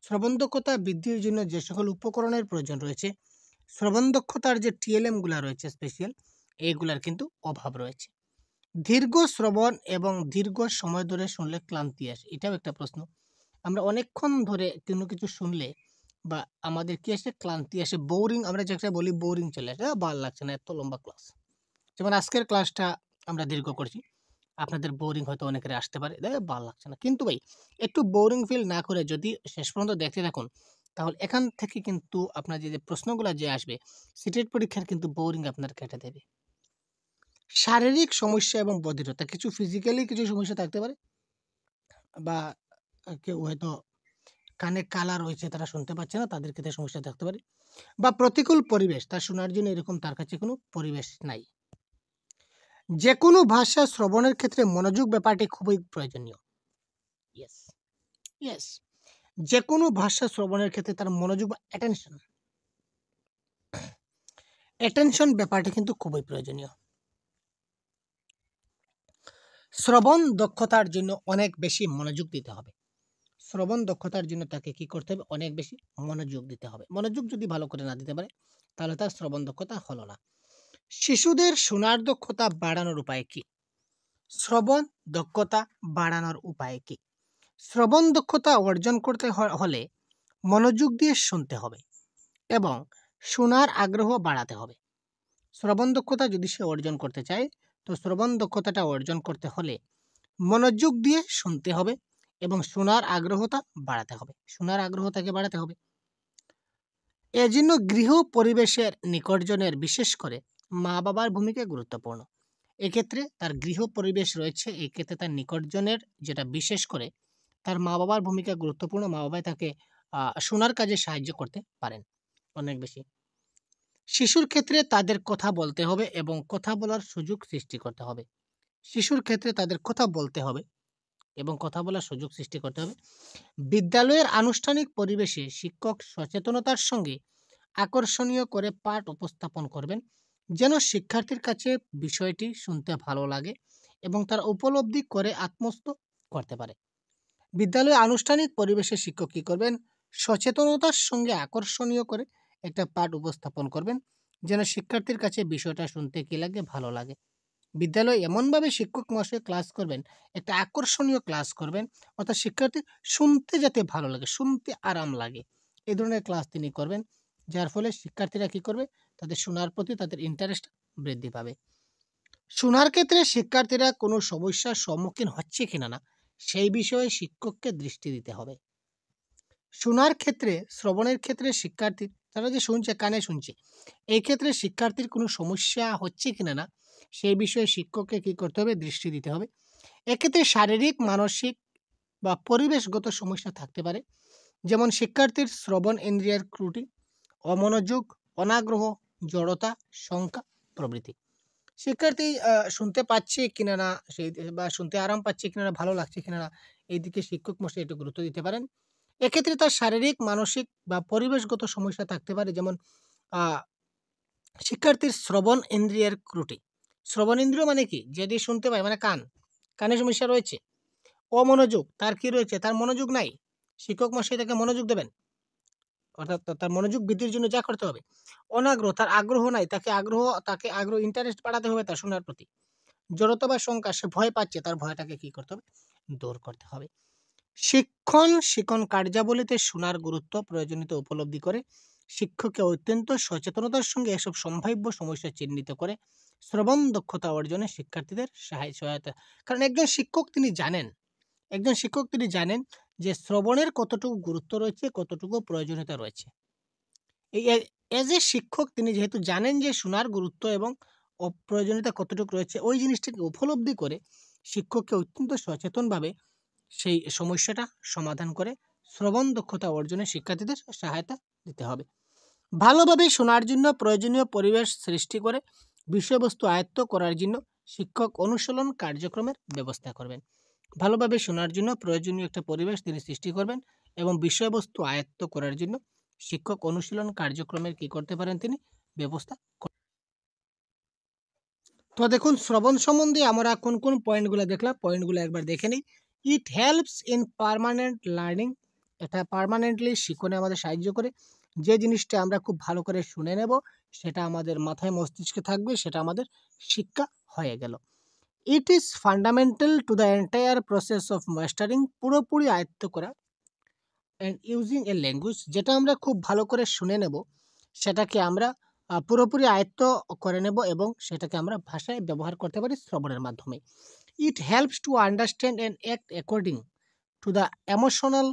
শ্রবণদক্ষতা বৃদ্ধির জন্য যে সকল উপকরণের প্রয়োজন রয়েছে শ্রবণদক্ষতার যে টিএলএমগুলো রয়েছে স্পেশাল এইগুলার কিন্তু অভাব রয়েছে দীর্ঘ শ্রবণ এবং দীর্ঘ সময় ধরে শুনলে ক্লান্তি আসে এটাও একটা প্রশ্ন আমরা অনেকক্ষণ ধরে কোনো কিছু শুনলে বা আমাদের কি আসে ক্লান্তি আসে বোরিং আমরা যেটা বলি বোরিং চলে আসে ভালো লাগছে না এত লম্বা ক্লাস যেমন আজকের ক্লাসটা আমরা দীর্ঘ করছি আপনাদের বোরিং হয়তো অনেকের আসতে পারে ভালো লাগছে না কিন্তু ভাই একটু বোরিং ফিল না করে যদি শেষ পর্যন্ত দেখতে থাকুন তাহলে এখান থেকে কিন্তু আপনার যে প্রশ্নগুলো যে আসবে সিটেট পরীক্ষার কিন্তু বোরিং আপনার কেটে দেবে শারীরিক সমস্যা এবং বধিরতা কিছু ফিজিক্যালি কিছু সমস্যা থাকতে পারে বা কেউ হয়তো কানে কালা রয়েছে তারা শুনতে পাচ্ছে না তাদের ক্ষেত্রে সমস্যা থাকতে পারে বা প্রতিকূল পরিবেশ তা শোনার জন্য এরকম তার কাছে কোনো পরিবেশ নাই যে কোনো ভাষা শ্রবণের ক্ষেত্রে মনোযোগ ব্যাপারটি খুবই প্রয়োজনীয় ইয়েস ইয়েস যে কোনো ভাষা শ্রবণের ক্ষেত্রে তার মনোযোগ বা অ্যাটেনশন অ্যাটেনশন ব্যাপারটি কিন্তু খুবই প্রয়োজনীয় শ্রবণ দক্ষতার জন্য অনেক বেশি মনোযোগ দিতে হবে শ্রবণ দক্ষতার জন্য তাকে কি করতে হবে অনেক বেশি মনোযোগ দিতে হবে মনোযোগ যদি ভালো করে না দিতে পারে তাহলে তার শ্রবণ দক্ষতা হলো না শিশুদের শোনার দক্ষতা বাড়ানোর উপায় কি শ্রবণ দক্ষতা বাড়ানোর উপায় কি শ্রবণ দক্ষতা অর্জন করতে হলে মনোযোগ দিয়ে শুনতে হবে এবং শোনার আগ্রহ বাড়াতে হবে শ্রবণ দক্ষতা যদি সে অর্জন করতে চায় তো শ্রবণ দক্ষতাটা অর্জন করতে হলে মনোযোগ দিয়ে শুনতে হবে এবং শোনার আগ্রহতা বাড়াতে হবে শোনার আগ্রহতাকে বাড়াতে হবে এজন্য গৃহ পরিবেশের নিকটজনের বিশেষ করে মা বাবার ভূমিকা গুরুত্বপূর্ণ এক্ষেত্রে তার গৃহ পরিবেশ রয়েছে এক্ষেত্রে তার নিকটজনের যেটা বিশেষ করে তার মা বাবার ভূমিকা গুরুত্বপূর্ণ মা বাবাই তাকে শোনার কাজে সাহায্য করতে পারেন অনেক বেশি শিশুর ক্ষেত্রে তাদের কথা বলতে হবে এবং কথা বলার সুযোগ সৃষ্টি করতে হবে শিশুর ক্ষেত্রে তাদের কথা বলতে হবে এবং কথা বলার সুযোগ সৃষ্টি করতে হবে বিদ্যালয়ের আনুষ্ঠানিক পরিবেশে শিক্ষক সচেতনতার সঙ্গে আকর্ষণীয় করে পাঠ উপস্থাপন করবেন যেন শিক্ষার্থীর কাছে বিষয়টি শুনতে ভালো লাগে এবং তারা উপলব্ধি করে আত্মস্থ করতে পারে বিদ্যালয়ে আনুষ্ঠানিক পরিবেশে শিক্ষক কী করবেন সচেতনতার সঙ্গে আকর্ষণীয় করে একটা পাঠ উপস্থাপন করবেন যেন শিক্ষার্থীর কাছে বিষয়টা শুনতে কী লাগে ভালো লাগে বিদ্যালয়ে এমনভাবে শিক্ষক মহাশয় ক্লাস করবেন একটা আকর্ষণীয় ক্লাস করবেন অর্থাৎ শিক্ষার্থী শুনতে যাতে ভালো লাগে শুনতে আরাম লাগে এই ধরনের ক্লাস তিনি করবেন যার ফলে শিক্ষার্থীরা কী করবে তাদের শোনার প্রতি তাদের ইন্টারেস্ট বৃদ্ধি পাবে শোনার ক্ষেত্রে শিক্ষার্থীরা কোনো সমস্যার সম্মুখীন হচ্ছে কিনা না সেই বিষয়ে শিক্ষককে দৃষ্টি দিতে হবে শোনার ক্ষেত্রে শ্রবণের ক্ষেত্রে শিক্ষার্থী তারা যে শুনছে কানে শুনছে এই ক্ষেত্রে শিক্ষার্থীর কোনো সমস্যা হচ্ছে কিনা না সেই বিষয়ে শিক্ষককে কি করতে হবে দৃষ্টি দিতে হবে এক্ষেত্রে শারীরিক মানসিক বা পরিবেশগত সমস্যা থাকতে পারে যেমন শিক্ষার্থীর শ্রবণ ইন্দ্রিয়ার ত্রুটি অমনোযোগ অনাগ্রহ জড়তা শঙ্কা প্রভৃতি শিক্ষার্থী শুনতে পাচ্ছে কিনা না সেই বা শুনতে আরাম পাচ্ছে কিনা না ভালো লাগছে কিনা না এইদিকে শিক্ষক মশাই একটু গুরুত্ব দিতে পারেন এক্ষেত্রে তার শারীরিক মানসিক বা পরিবেশগত সমস্যা থাকতে পারে যেমন শিক্ষার্থীর শ্রবণ ইন্দ্রিয়ের ক্রুটি শ্রবণ ইন্দ্রিয় মানে কি যেদি শুনতে পায় মানে কান কানের সমস্যা রয়েছে অমনোযোগ তার কি রয়েছে তার মনোযোগ নাই শিক্ষক মশাই তাকে মনোযোগ দেবেন অর্থাৎ তার মনোযোগ বৃদ্ধির জন্য যা করতে হবে অনাগ্রহ তার আগ্রহ নাই তাকে আগ্রহ তাকে আগ্রহ ইন্টারেস্ট বাড়াতে হবে তার শোনার প্রতি জড়তা বা শঙ্কা সে ভয় পাচ্ছে তার ভয়টাকে কি করতে হবে দূর করতে হবে শিক্ষণ শিক্ষণ কার্যাবলীতে শোনার গুরুত্ব প্রয়োজনীয়তা উপলব্ধি করে শিক্ষককে অত্যন্ত সচেতনতার সঙ্গে এসব সম্ভাব্য সমস্যা চিহ্নিত করে শ্রবণ দক্ষতা অর্জনে শিক্ষার্থীদের সহায় সহায়তা কারণ একজন শিক্ষক তিনি জানেন একজন শিক্ষক তিনি জানেন যে শ্রবণের কতটুকু গুরুত্ব রয়েছে কতটুকু প্রয়োজনীয়তা রয়েছে এই এজ এ শিক্ষক তিনি যেহেতু জানেন যে শোনার গুরুত্ব এবং অপ্রয়োজনীয়তা কতটুকু রয়েছে ওই জিনিসটাকে উপলব্ধি করে শিক্ষককে অত্যন্ত সচেতনভাবে সেই সমস্যাটা সমাধান করে শ্রবণ দক্ষতা অর্জনে শিক্ষার্থীদের সহায়তা দিতে হবে ভালোভাবে শোনার জন্য প্রয়োজনীয় পরিবেশ সৃষ্টি করে বিষয়বস্তু আয়ত্ত করার জন্য শিক্ষক অনুশীলন কার্যক্রমের ব্যবস্থা করবেন ভালোভাবে শোনার জন্য প্রয়োজনীয় একটা পরিবেশ তিনি সৃষ্টি করবেন এবং বিষয়বস্তু আয়ত্ত করার জন্য শিক্ষক অনুশীলন কার্যক্রমের কি করতে পারেন তিনি ব্যবস্থা তো দেখুন শ্রবণ সম্বন্ধে আমরা কোন কোন পয়েন্টগুলো দেখলাম পয়েন্টগুলো একবার দেখে নিই it helps in permanent learning এটা পারমানেন্টলি শিখনে আমাদের সাহায্য করে যে জিনিসটা আমরা খুব ভালো করে শুনে নেব সেটা আমাদের মাথায় মস্তিষ্কে থাকবে সেটা আমাদের শিক্ষা হয়ে গেল it is fundamental to the entire process of mastering পুরোপুরি আয়ত্ত করা অ্যান্ড ইউজিং এ ল্যাঙ্গুয়েজ যেটা আমরা খুব ভালো করে শুনে নেব সেটাকে আমরা পুরোপুরি আয়ত্ত করে নেব এবং সেটাকে আমরা ভাষায় ব্যবহার করতে পারি শ্রবণের মাধ্যমে it helps to understand and act according to the emotional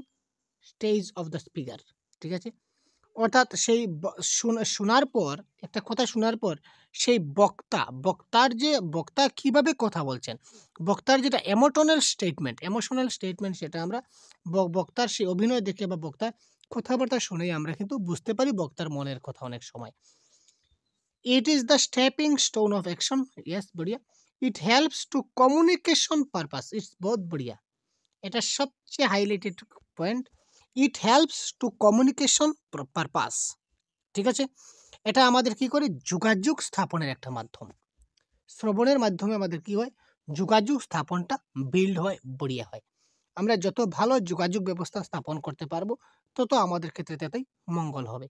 stage of the speaker ঠিক আছে অর্থাৎ সেই শোনার পর একটা কথা শোনার পর সেই বক্তা বক্তার যে বক্তা কিভাবে কথা বলছেন বক্তার যেটা এমোটনাল স্টেটমেন্ট এমোশনাল স্টেটমেন্ট সেটা আমরা বক্তার সেই অভিনয় দেখে বা বক্তার কথাবার্তা শুনেই আমরা কিন্তু বুঝতে পারি বক্তার মনের কথা অনেক সময় it is the stepping stone of action yes বড়িয়া it helps to communication purpose its বহুত বড়িয়া এটা সবচেয়ে highlighted point it helps to communication purpose ঠিক আছে এটা আমাদের কি করে যোগাযোগ স্থাপনের একটা মাধ্যম শ্রবণের মাধ্যমে আমাদের কি হয় যোগাযোগ স্থাপনটা বিল্ড হয় বড়িয়া হয় আমরা যত ভালো যোগাযোগ ব্যবস্থা স্থাপন করতে পারবো তত আমাদের ক্ষেত্রে তাতেই মঙ্গল হবে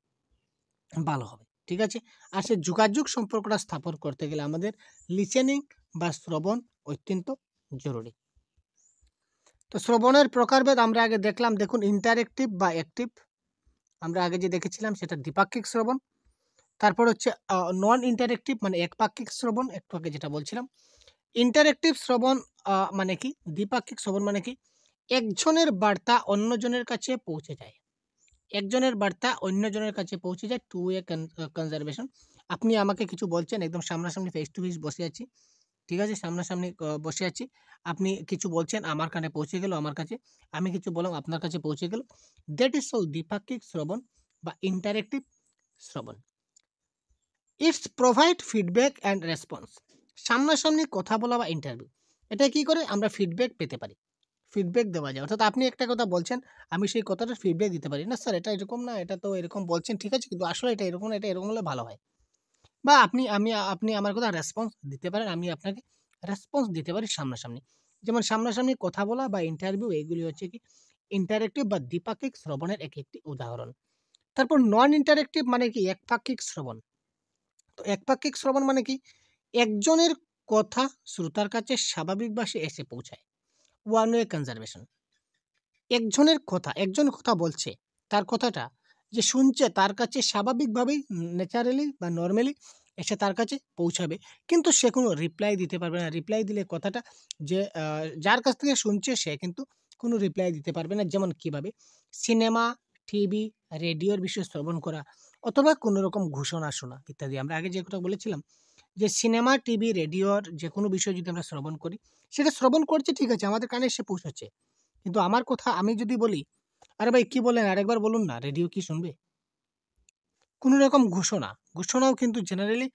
ভালো হবে ঠিক আছে আর সে যোগাযোগ সম্পর্কটা স্থাপন করতে গেলে আমাদের লিসেনিং বা শ্রবণ অত্যন্ত জরুরি তো শ্রবণের প্রকারভেদ আমরা আগে দেখলাম দেখুন ইন্টারেক্টিভ বা অ্যাক্টিভ আমরা আগে যে দেখেছিলাম সেটা দ্বিপাক্ষিক শ্রবণ তারপর হচ্ছে নন ইন্টারেক্টিভ মানে একপাক্ষিক শ্রবণ একটু আগে যেটা বলছিলাম ইন্টারেক্টিভ শ্রবণ মানে কি দ্বিপাক্ষিক শ্রবণ মানে কি একজনের বার্তা অন্যজনের কাছে পৌঁছে যায় একজনের বার্তা অন্যজনের কাছে পৌঁছে যায় টু এ কনজারভেশন আপনি আমাকে কিছু বলছেন একদম সামনাসামনি ফেস টু ফেস বসে আছি ঠিক আছে সামনাসামনি বসে আছি আপনি কিছু বলছেন আমার কানে পৌঁছে গেল আমার কাছে আমি কিছু বললাম আপনার কাছে পৌঁছে গেল দ্যাট ইজ সল দ্বিপাক্ষিক শ্রবণ বা ইন্টারেক্টিভ শ্রবণ its provide feedback and response সামনাসামনি কথা বলা বা ইন্টারভিউ এটা কি করে আমরা ফিডব্যাক পেতে পারি ফিডব্যাক দেওয়া যায় অর্থাৎ আপনি একটা কথা বলছেন আমি সেই কথাটা ফিডব্যাক দিতে পারি না স্যার এটা এরকম না এটা তো এরকম বলছেন ঠিক আছে কিন্তু আসলে এটা এরকম এটা এরকম হলে ভালো হয় বা আপনি আমি আপনি আমার কথা রেসপন্স দিতে পারেন আমি আপনাকে রেসপন্স দিতে পারি সামনাসামনি যেমন সামনাসামনি কথা বলা বা ইন্টারভিউ এইগুলি হচ্ছে কি ইন্টারেক্টিভ বা দ্বিপাক্ষিক শ্রবণের এক একটি উদাহরণ তারপর নন ইন্টারেক্টিভ মানে কি একপাক্ষিক শ্রবণ তো একপাক্ষিক শ্রবণ মানে কি একজনের কথা শ্রোতার কাছে স্বাভাবিক এসে পৌঁছায় ওয়ান ওয়ে কনজারভেশন একজনের কথা একজন কথা বলছে তার কথাটা যে শুনছে তার কাছে স্বাভাবিকভাবেই ন্যাচারালি বা নর্মালি এসে তার কাছে পৌঁছাবে কিন্তু সে কোনো রিপ্লাই দিতে পারবে না রিপ্লাই দিলে কথাটা যে যার কাছ থেকে শুনছে সে কিন্তু কোনো রিপ্লাই দিতে পারবে না যেমন কিভাবে সিনেমা টিভি রেডিওর বিষয়ে শ্রবণ করা অথবা কোনো রকম ঘোষণা শোনা ইত্যাদি আমরা আগে যে কথা বলেছিলাম যে সিনেমা টিভি রেডিওর যে কোনো বিষয় যদি আমরা শ্রবণ করি সেটা শ্রবণ করছে ঠিক আছে আমাদের কানে সে পৌঁছাচ্ছে কিন্তু আমার কথা আমি যদি বলি আরে ভাই কি বলেন আরেকবার বলুন না রেডিও কি শুনবে কোনো রকম ঘোষণা ঘোষণাও কিন্তু জেনারেলি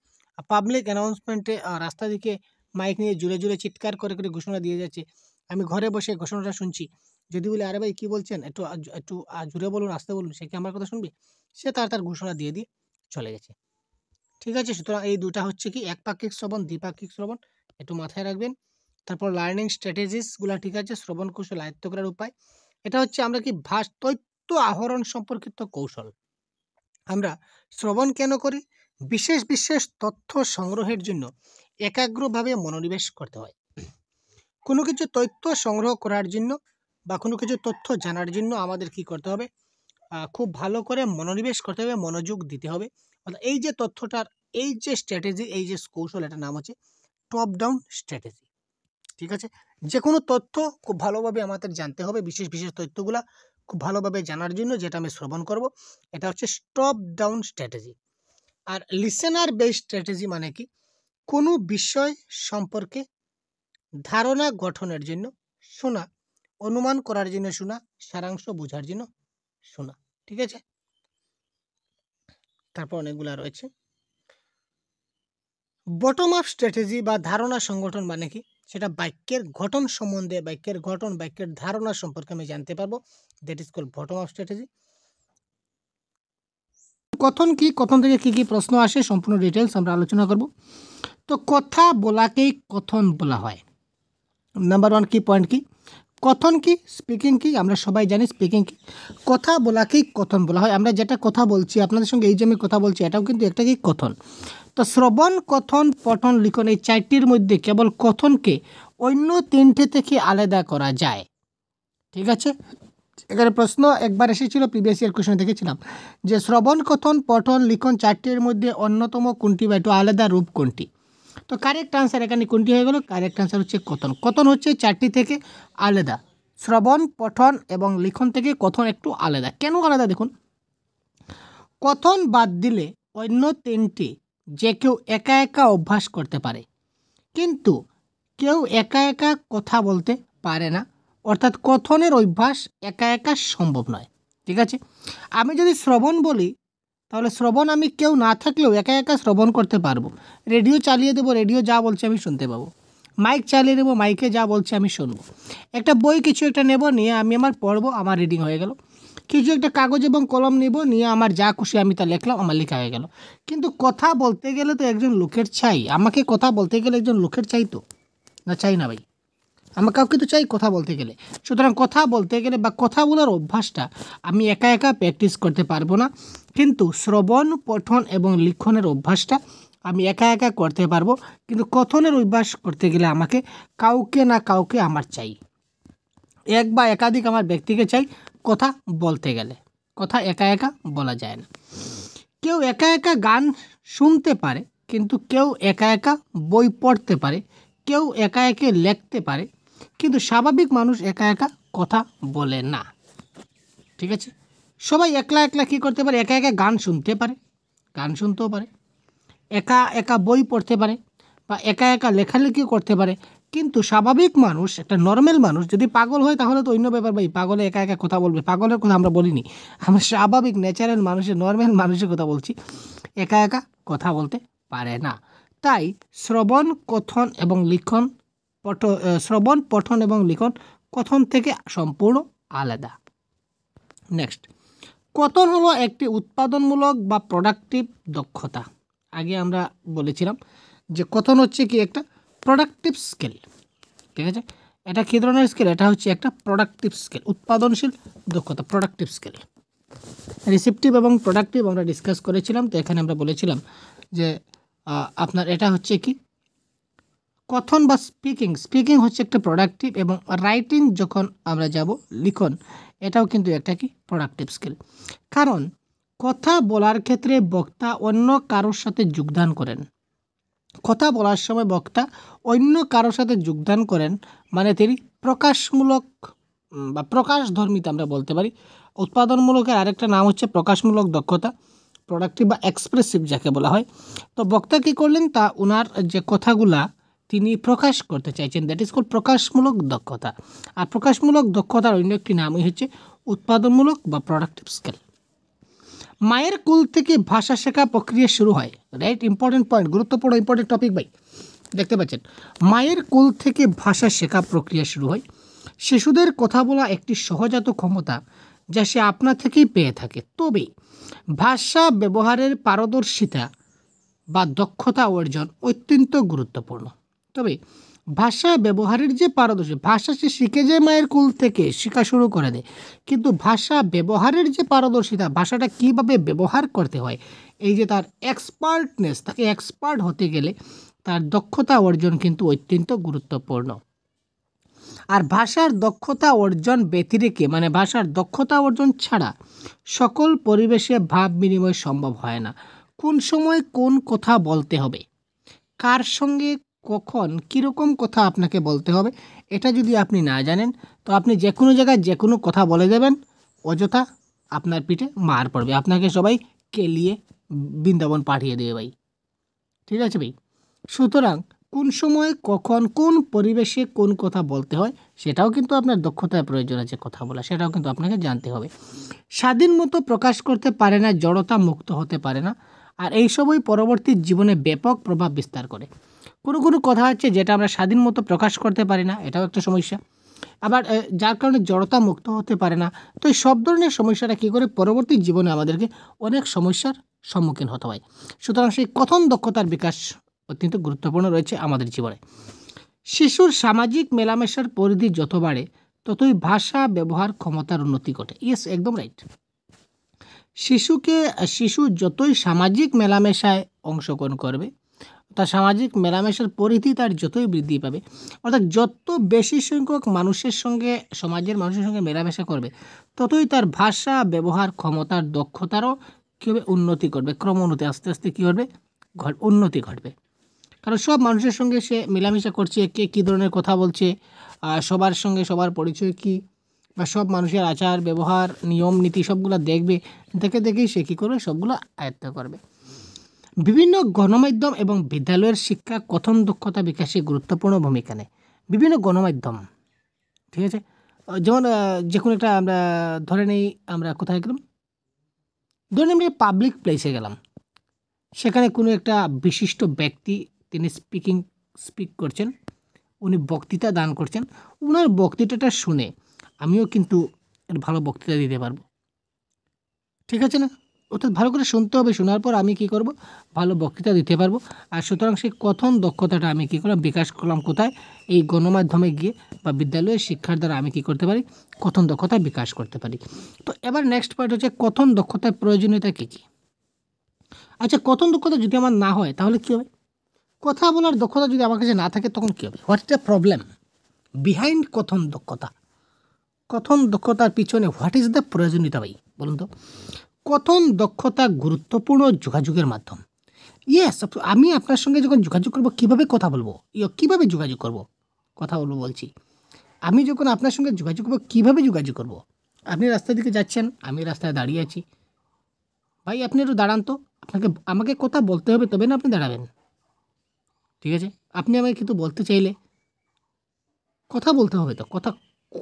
পাবলিক অ্যানাউন্সমেন্টে রাস্তা দিকে মাইক নিয়ে জুড়ে জুড়ে চিৎকার করে করে ঘোষণা দিয়ে যাচ্ছে আমি ঘরে বসে ঘোষণাটা শুনছি যদি বলি আরে ভাই কী বলছেন একটু একটু জুড়ে বলুন আসতে বলুন সে কি আমার কথা শুনবে সে তার তার ঘোষণা দিয়ে দিয়ে চলে গেছে ঠিক আছে সুতরাং এই দুটা হচ্ছে কি একপাক্ষিক শ্রবণ দ্বিপাক্ষিক শ্রবণ একটু মাথায় রাখবেন তারপর লার্নিং স্ট্র্যাটেজিসগুলো ঠিক আছে শ্রবণ কৌশল আয়ত্ত করার উপায় এটা হচ্ছে আমরা কি ভাস তথ্য আহরণ সম্পর্কিত কৌশল আমরা শ্রবণ কেন করি বিশেষ বিশেষ তথ্য সংগ্রহের জন্য একাগ্রভাবে মনোনিবেশ করতে হয় কোনো কিছু তথ্য সংগ্রহ করার জন্য বা কোনো কিছু তথ্য জানার জন্য আমাদের কি করতে হবে খুব ভালো করে মনোনিবেশ করতে হবে মনোযোগ দিতে হবে অর্থাৎ এই যে তথ্যটার এই যে স্ট্র্যাটেজি এই যে কৌশল এটার নাম হচ্ছে টপ ডাউন স্ট্র্যাটেজি ঠিক আছে যে কোনো তথ্য খুব ভালোভাবে আমাদের জানতে হবে বিশেষ বিশেষ তথ্যগুলো খুব ভালোভাবে জানার জন্য যেটা আমি শ্রবণ করব এটা হচ্ছে স্টপ ডাউন স্ট্র্যাটেজি আর লিসেনার বেস স্ট্র্যাটেজি মানে কি কোনো বিষয় সম্পর্কে ধারণা গঠনের জন্য শোনা অনুমান করার জন্য শোনা সারাংশ বোঝার জন্য শোনা ঠিক আছে তারপর অনেকগুলা রয়েছে বটম আপ স্ট্র্যাটেজি বা ধারণা সংগঠন মানে কি সেটা বাক্যের গঠন সম্বন্ধে বাক্যের গঠন বাক্যের ধারণা সম্পর্কে আমি জানতে পারবো that is call bottom of strategy কথন কি কথন থেকে কি কি প্রশ্ন আসে সম্পূর্ণ ডিটেলস আমরা আলোচনা করব তো কথা বলাকেই কথন বলা হয় নাম্বার ওয়ান কি পয়েন্ট কি কথন কি স্পিকিং কি আমরা সবাই জানি স্পিকিং কি কথা বলাকেই কথন বলা হয় আমরা যেটা কথা বলছি আপনাদের সঙ্গে এই যে আমি কথা বলছি এটাও কিন্তু একটা কি কথন তো শ্রবণ কথন পঠন লিখন এই চারটির মধ্যে কেবল কথনকে অন্য তিনটে থেকে আলাদা করা যায় ঠিক আছে এখানে প্রশ্ন একবার এসেছিল প্রিভিয়াস ইয়ার কোয়েশনে দেখেছিলাম যে শ্রবণ কথন পঠন লিখন চারটির মধ্যে অন্যতম কোনটি বা একটু আলাদা রূপ কোনটি তো কারেক্ট আনসার এখানে কোনটি হয়ে গেল কারেক্ট আনসার হচ্ছে কথন কথন হচ্ছে চারটি থেকে আলাদা শ্রবণ পঠন এবং লিখন থেকে কথন একটু আলাদা কেন আলাদা দেখুন কথন বাদ দিলে অন্য তিনটি যে কেউ একা একা অভ্যাস করতে পারে কিন্তু কেউ একা একা কথা বলতে পারে না অর্থাৎ কথনের অভ্যাস একা একা সম্ভব নয় ঠিক আছে আমি যদি শ্রবণ বলি তাহলে শ্রবণ আমি কেউ না থাকলেও একা একা শ্রবণ করতে পারবো রেডিও চালিয়ে দেবো রেডিও যা বলছে আমি শুনতে পাবো মাইক চালিয়ে দেবো মাইকে যা বলছে আমি শুনবো একটা বই কিছু একটা নেব নিয়ে আমি আমার পড়বো আমার রিডিং হয়ে গেল কিছু একটা কাগজ এবং কলম নিব নিয়ে আমার যা খুশি আমি তা লেখলাম আমার লেখা হয়ে গেল কিন্তু কথা বলতে গেলে তো একজন লোকের চাই আমাকে কথা বলতে গেলে একজন লোকের চাই তো না চাই না ভাই আমার কাউকে তো চাই কথা বলতে গেলে সুতরাং কথা বলতে গেলে বা কথা বলার অভ্যাসটা আমি একা একা প্র্যাকটিস করতে পারবো না কিন্তু শ্রবণ পঠন এবং লিখনের অভ্যাসটা আমি একা একা করতে পারবো কিন্তু কথনের অভ্যাস করতে গেলে আমাকে কাউকে না কাউকে আমার চাই এক বা একাধিক আমার ব্যক্তিকে চাই কথা বলতে গেলে কথা একা একা বলা যায় না কেউ একা একা গান শুনতে পারে কিন্তু কেউ একা একা বই পড়তে পারে কেউ একা একে লিখতে পারে কিন্তু স্বাভাবিক মানুষ একা একা কথা বলে না ঠিক আছে সবাই একলা একলা কী করতে পারে একা একা গান শুনতে পারে গান শুনতেও পারে একা একা বই পড়তে পারে বা একা একা লেখালেখি করতে পারে কিন্তু স্বাভাবিক মানুষ একটা নর্মাল মানুষ যদি পাগল হয় তাহলে তো অন্য ব্যাপার ভাই পাগলে একা একা কথা বলবে পাগলের কথা আমরা বলিনি আমরা স্বাভাবিক ন্যাচারাল মানুষের নর্মাল মানুষের কথা বলছি একা একা কথা বলতে পারে না তাই শ্রবণ কথন এবং লিখন পঠ শ্রবণ পঠন এবং লিখন কথন থেকে সম্পূর্ণ আলাদা নেক্সট কথন হলো একটি উৎপাদনমূলক বা প্রোডাক্টিভ দক্ষতা আগে আমরা বলেছিলাম যে কথন হচ্ছে কি একটা প্রোডাক্টিভ স্কেল ঠিক আছে এটা কী ধরনের স্কেল এটা হচ্ছে একটা প্রোডাক্টিভ স্কেল উৎপাদনশীল দক্ষতা প্রোডাক্টিভ স্কেল রিসিপটিভ এবং প্রোডাক্টিভ আমরা ডিসকাস করেছিলাম তো এখানে আমরা বলেছিলাম যে আপনার এটা হচ্ছে কি কথন বা স্পিকিং স্পিকিং হচ্ছে একটা প্রোডাক্টিভ এবং রাইটিং যখন আমরা যাব লিখন এটাও কিন্তু একটা কি প্রোডাক্টিভ স্কেল কারণ কথা বলার ক্ষেত্রে বক্তা অন্য কারোর সাথে যোগদান করেন কথা বলার সময় বক্তা অন্য কারো সাথে যোগদান করেন মানে তিনি প্রকাশমূলক বা প্রকাশধর্মিতা আমরা বলতে পারি উৎপাদনমূলকের আরেকটা নাম হচ্ছে প্রকাশমূলক দক্ষতা প্রোডাক্টিভ বা এক্সপ্রেসিভ যাকে বলা হয় তো বক্তা কী করলেন তা ওনার যে কথাগুলা তিনি প্রকাশ করতে চাইছেন দ্যাট ইজ কল প্রকাশমূলক দক্ষতা আর প্রকাশমূলক দক্ষতার অন্য একটি নামই হচ্ছে উৎপাদনমূলক বা প্রোডাক্টিভ স্কেল মায়ের কুল থেকে ভাষা শেখা প্রক্রিয়া শুরু হয় রাইট ইম্পর্টেন্ট পয়েন্ট গুরুত্বপূর্ণ ইম্পর্টেন্ট টপিক ভাই দেখতে পাচ্ছেন মায়ের কুল থেকে ভাষা শেখা প্রক্রিয়া শুরু হয় শিশুদের কথা বলা একটি সহজাত ক্ষমতা যা সে আপনা থেকেই পেয়ে থাকে তবে ভাষা ব্যবহারের পারদর্শিতা বা দক্ষতা অর্জন অত্যন্ত গুরুত্বপূর্ণ তবে ভাষা ব্যবহারের যে পারদর্শী ভাষা সে শিখে যায় মায়ের কুল থেকে শেখা শুরু করে দেয় কিন্তু ভাষা ব্যবহারের যে পারদর্শিতা ভাষাটা কিভাবে ব্যবহার করতে হয় এই যে তার এক্সপার্টনেস তাকে এক্সপার্ট হতে গেলে তার দক্ষতা অর্জন কিন্তু অত্যন্ত গুরুত্বপূর্ণ আর ভাষার দক্ষতা অর্জন ব্যতিরেকে মানে ভাষার দক্ষতা অর্জন ছাড়া সকল পরিবেশে ভাব বিনিময় সম্ভব হয় না কোন সময় কোন কথা বলতে হবে কার সঙ্গে কখন কীরকম কথা আপনাকে বলতে হবে এটা যদি আপনি না জানেন তো আপনি যে কোনো জায়গায় যে কোনো কথা বলে দেবেন অযথা আপনার পিঠে মার পড়বে আপনাকে সবাই কেলিয়ে বৃন্দাবন পাঠিয়ে দেবে ভাই ঠিক আছে ভাই সুতরাং কোন সময়ে কখন কোন পরিবেশে কোন কথা বলতে হয় সেটাও কিন্তু আপনার দক্ষতার প্রয়োজন আছে কথা বলা সেটাও কিন্তু আপনাকে জানতে হবে স্বাধীন মতো প্রকাশ করতে পারে না জড়তা মুক্ত হতে পারে না আর এই সবই পরবর্তী জীবনে ব্যাপক প্রভাব বিস্তার করে কোনো কোনো কথা আছে যেটা আমরা স্বাধীন মতো প্রকাশ করতে পারি না এটাও একটা সমস্যা আবার যার কারণে জড়তা মুক্ত হতে পারে না তো এই সব ধরনের সমস্যাটা কী করে পরবর্তী জীবনে আমাদেরকে অনেক সমস্যার সম্মুখীন হতে হয় সুতরাং সেই কথন দক্ষতার বিকাশ অত্যন্ত গুরুত্বপূর্ণ রয়েছে আমাদের জীবনে শিশুর সামাজিক মেলামেশার পরিধি যত বাড়ে ততই ভাষা ব্যবহার ক্ষমতার উন্নতি ঘটে ইয়েস একদম রাইট শিশুকে শিশু যতই সামাজিক মেলামেশায় অংশগ্রহণ করবে তার সামাজিক মেলামেশার পরিধি তার যতই বৃদ্ধি পাবে অর্থাৎ যত বেশি সংখ্যক মানুষের সঙ্গে সমাজের মানুষের সঙ্গে মেলামেশা করবে ততই তার ভাষা ব্যবহার ক্ষমতার দক্ষতারও কী হবে উন্নতি করবে ক্রমোন্নতি আস্তে আস্তে কী হবে উন্নতি ঘটবে কারণ সব মানুষের সঙ্গে সে মেলামেশা করছে কে কী ধরনের কথা বলছে সবার সঙ্গে সবার পরিচয় কী বা সব মানুষের আচার ব্যবহার নিয়ম নীতি সবগুলো দেখবে দেখে দেখেই সে কী করবে সবগুলো আয়ত্ত করবে বিভিন্ন গণমাধ্যম এবং বিদ্যালয়ের শিক্ষা কথন দক্ষতা বিকাশে গুরুত্বপূর্ণ ভূমিকা নেয় বিভিন্ন গণমাধ্যম ঠিক আছে যেমন যে কোনো একটা আমরা ধরে নেই আমরা কোথায় গেলাম ধরে আমি পাবলিক প্লেসে গেলাম সেখানে কোনো একটা বিশিষ্ট ব্যক্তি তিনি স্পিকিং স্পিক করছেন উনি বক্তৃতা দান করছেন ওনার বক্তৃতাটা শুনে আমিও কিন্তু ভালো বক্তৃতা দিতে পারবো ঠিক আছে না অর্থাৎ ভালো করে শুনতে হবে শোনার পর আমি কি করব ভালো বক্তৃতা দিতে পারবো আর সুতরাং সেই কথন দক্ষতাটা আমি কি করলাম বিকাশ করলাম কোথায় এই গণমাধ্যমে গিয়ে বা বিদ্যালয়ের শিক্ষার দ্বারা আমি কি করতে পারি কথন দক্ষতা বিকাশ করতে পারি তো এবার নেক্সট পয়েন্ট হচ্ছে কথন দক্ষতার প্রয়োজনীয়তা কী কী আচ্ছা কথন দক্ষতা যদি আমার না হয় তাহলে কী হবে কথা বলার দক্ষতা যদি আমার কাছে না থাকে তখন কী হবে what is the problem behind কথন দক্ষতা কথন দক্ষতার পিছনে হোয়াট ইজ দ্য প্রয়োজনীয়তা ভাই বলুন তো কথন দক্ষতা গুরুত্বপূর্ণ যোগাযোগের মাধ্যম ইয়েস আমি আপনার সঙ্গে যখন যোগাযোগ করব কিভাবে কথা বলবো ইয় কীভাবে যোগাযোগ করব কথা বলবো বলছি আমি যখন আপনার সঙ্গে যোগাযোগ করবো কীভাবে যোগাযোগ করব আপনি রাস্তার দিকে যাচ্ছেন আমি রাস্তায় দাঁড়িয়ে আছি ভাই আপনি একটু দাঁড়ান তো আপনাকে আমাকে কথা বলতে হবে তবে না আপনি দাঁড়াবেন ঠিক আছে আপনি আমাকে কিন্তু বলতে চাইলে কথা বলতে হবে তো কথা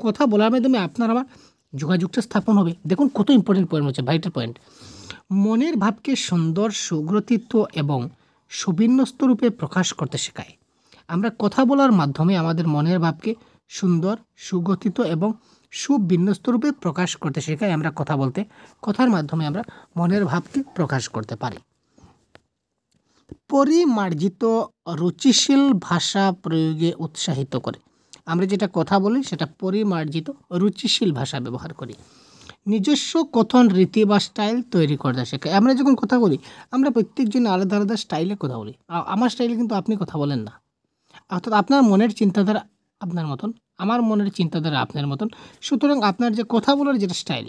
কথা বলার মাধ্যমে আপনার আমার যোগাযোগটা স্থাপন হবে দেখুন কত ইম্পর্টেন্ট পয়েন্ট হচ্ছে ভাইটাল পয়েন্ট মনের ভাবকে সুন্দর সুগ্রতিত্ব এবং সুবিন্যস্ত রূপে প্রকাশ করতে শেখায় আমরা কথা বলার মাধ্যমে আমাদের মনের ভাবকে সুন্দর সুগঠিত এবং সুবিন্যস্ত রূপে প্রকাশ করতে শেখায় আমরা কথা বলতে কথার মাধ্যমে আমরা মনের ভাবকে প্রকাশ করতে পারি পরিমার্জিত রুচিশীল ভাষা প্রয়োগে উৎসাহিত করে আমরা যেটা কথা বলি সেটা পরিমার্জিত রুচিশীল ভাষা ব্যবহার করি নিজস্ব কথন রীতি বা স্টাইল তৈরি করতে শেখে আমরা যখন কথা বলি আমরা প্রত্যেকজন আলাদা আলাদা স্টাইলে কথা বলি আমার স্টাইলে কিন্তু আপনি কথা বলেন না অর্থাৎ আপনার মনের চিন্তাধারা আপনার মতন আমার মনের চিন্তাধারা আপনার মতন সুতরাং আপনার যে কথা বলার যেটা স্টাইল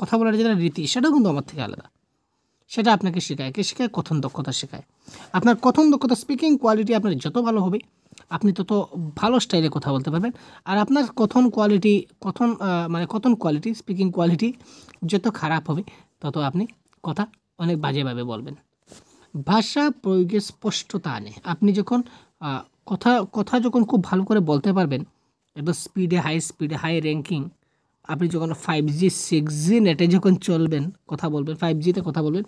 কথা বলার যেটা রীতি সেটাও কিন্তু আমার থেকে আলাদা সেটা আপনাকে শেখায় কে শেখায় কথন দক্ষতা শেখায় আপনার কথন দক্ষতা স্পিকিং কোয়ালিটি আপনার যত ভালো হবে আপনি তত ভালো স্টাইলে কথা বলতে পারবেন আর আপনার কথন কোয়ালিটি কথন মানে কথন কোয়ালিটি স্পিকিং কোয়ালিটি যত খারাপ হবে তত আপনি কথা অনেক বাজেভাবে বলবেন ভাষা প্রয়োগে স্পষ্টতা আনে আপনি যখন কথা কথা যখন খুব ভালো করে বলতে পারবেন এবার স্পিডে হাই স্পিডে হাই র্যাঙ্কিং আপনি যখন ফাইভ জি সিক্স জি নেটে যখন চলবেন কথা বলবেন ফাইভ জিতে কথা বলবেন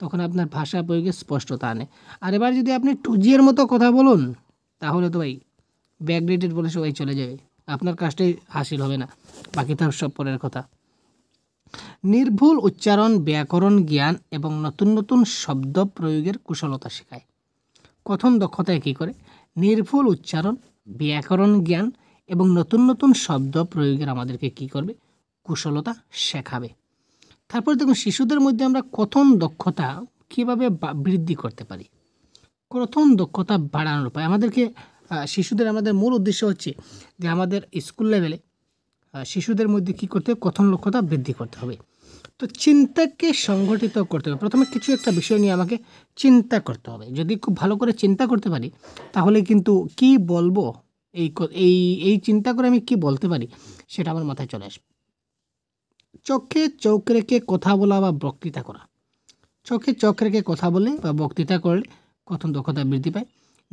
তখন আপনার ভাষা প্রয়োগে স্পষ্টতা আনে আর এবার যদি আপনি টু জি এর মতো কথা বলুন তাহলে তো ভাই ব্যাকডেটেড বলে সবাই চলে যাবে আপনার কাজটাই হাসিল হবে না বাকি তার সব পরের কথা নির্ভুল উচ্চারণ ব্যাকরণ জ্ঞান এবং নতুন নতুন শব্দ প্রয়োগের কুশলতা শেখায় কথন দক্ষতায় কী করে নির্ভুল উচ্চারণ ব্যাকরণ জ্ঞান এবং নতুন নতুন শব্দ প্রয়োগের আমাদেরকে কি করবে কুশলতা শেখাবে তারপর দেখুন শিশুদের মধ্যে আমরা কথন দক্ষতা কীভাবে বৃদ্ধি করতে পারি প্রথম দক্ষতা বাড়ানোর উপায় আমাদেরকে শিশুদের আমাদের মূল উদ্দেশ্য হচ্ছে যে আমাদের স্কুল লেভেলে শিশুদের মধ্যে কি করতে হবে কথন লক্ষ্যতা বৃদ্ধি করতে হবে তো চিন্তাকে সংগঠিত করতে হবে প্রথমে কিছু একটা বিষয় নিয়ে আমাকে চিন্তা করতে হবে যদি খুব ভালো করে চিন্তা করতে পারি তাহলে কিন্তু কি বলবো এই এই এই চিন্তা করে আমি কি বলতে পারি সেটা আমার মাথায় চলে আসবে চোখে চোখ রেখে কথা বলা বা বক্তৃতা করা চোখে চোখ রেখে কথা বলে বা বক্তৃতা করলে কথন দক্ষতা বৃদ্ধি পায়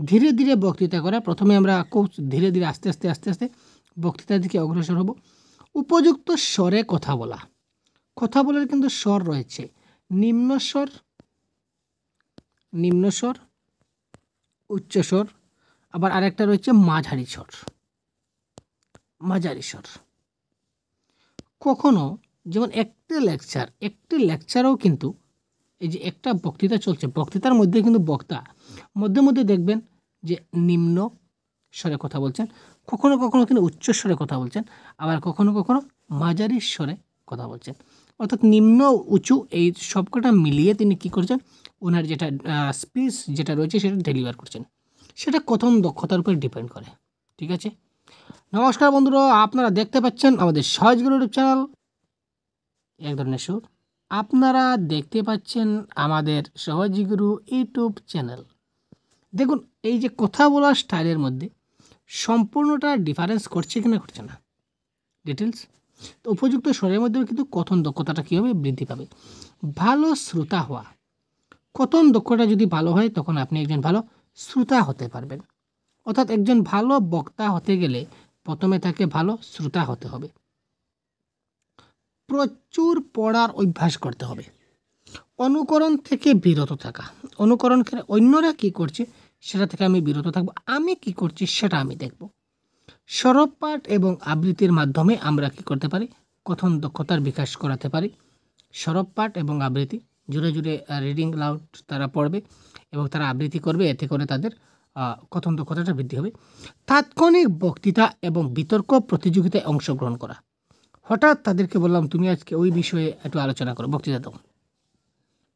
ধীরে ধীরে বক্তৃতা করা প্রথমে আমরা কোচ ধীরে ধীরে আস্তে আস্তে আস্তে আস্তে বক্তৃতার দিকে অগ্রসর হব উপযুক্ত স্বরে কথা বলা কথা বলার কিন্তু স্বর রয়েছে নিম্নস্বর নিম্নস্বর উচ্চস্বর আবার আরেকটা রয়েছে মাঝারি স্বর মাঝারি স্বর কখনো যেমন একটি লেকচার একটি লেকচারও কিন্তু এই যে একটা বক্তৃতা চলছে বক্তৃতার মধ্যে কিন্তু বক্তা মধ্যে মধ্যে দেখবেন যে নিম্ন স্বরে কথা বলছেন কখনো কখনো কিন্তু উচ্চ স্বরে কথা বলছেন আবার কখনো কখনো মাঝারি স্বরে কথা বলছেন অর্থাৎ নিম্ন উঁচু এই সবকটা মিলিয়ে তিনি কি করছেন ওনার যেটা স্পিচ যেটা রয়েছে সেটা ডেলিভার করছেন সেটা কথন দক্ষতার উপর ডিপেন্ড করে ঠিক আছে নমস্কার বন্ধুরা আপনারা দেখতে পাচ্ছেন আমাদের সহজ গুরু ইউটিউব চ্যানেল এক ধরনের সুর আপনারা দেখতে পাচ্ছেন আমাদের সহজগুরু ইউটিউব চ্যানেল দেখুন এই যে কথা বলার স্টাইলের মধ্যে সম্পূর্ণটা ডিফারেন্স করছে কিনা করছে না ডিটেলস তো উপযুক্ত স্বরের মধ্যে কিন্তু কথন দক্ষতাটা কীভাবে বৃদ্ধি পাবে ভালো শ্রোতা হওয়া কথন দক্ষতা যদি ভালো হয় তখন আপনি একজন ভালো শ্রোতা হতে পারবেন অর্থাৎ একজন ভালো বক্তা হতে গেলে প্রথমে তাকে ভালো শ্রোতা হতে হবে প্রচুর পড়ার অভ্যাস করতে হবে অনুকরণ থেকে বিরত থাকা অনুকরণ করে অন্যরা কি করছে সেটা থেকে আমি বিরত থাকবো আমি কি করছি সেটা আমি দেখব সরব পাঠ এবং আবৃত্তির মাধ্যমে আমরা কি করতে পারি কথন দক্ষতার বিকাশ করাতে পারি সরব পাঠ এবং আবৃত্তি জুড়ে জুড়ে রিডিং লাউড তারা পড়বে এবং তারা আবৃত্তি করবে এতে করে তাদের কথন দক্ষতাটা বৃদ্ধি হবে তাৎক্ষণিক বক্তৃতা এবং বিতর্ক প্রতিযোগিতায় অংশগ্রহণ করা হঠাৎ তাদেরকে বললাম তুমি আজকে ওই বিষয়ে একটু আলোচনা করো বক্তৃতা দাও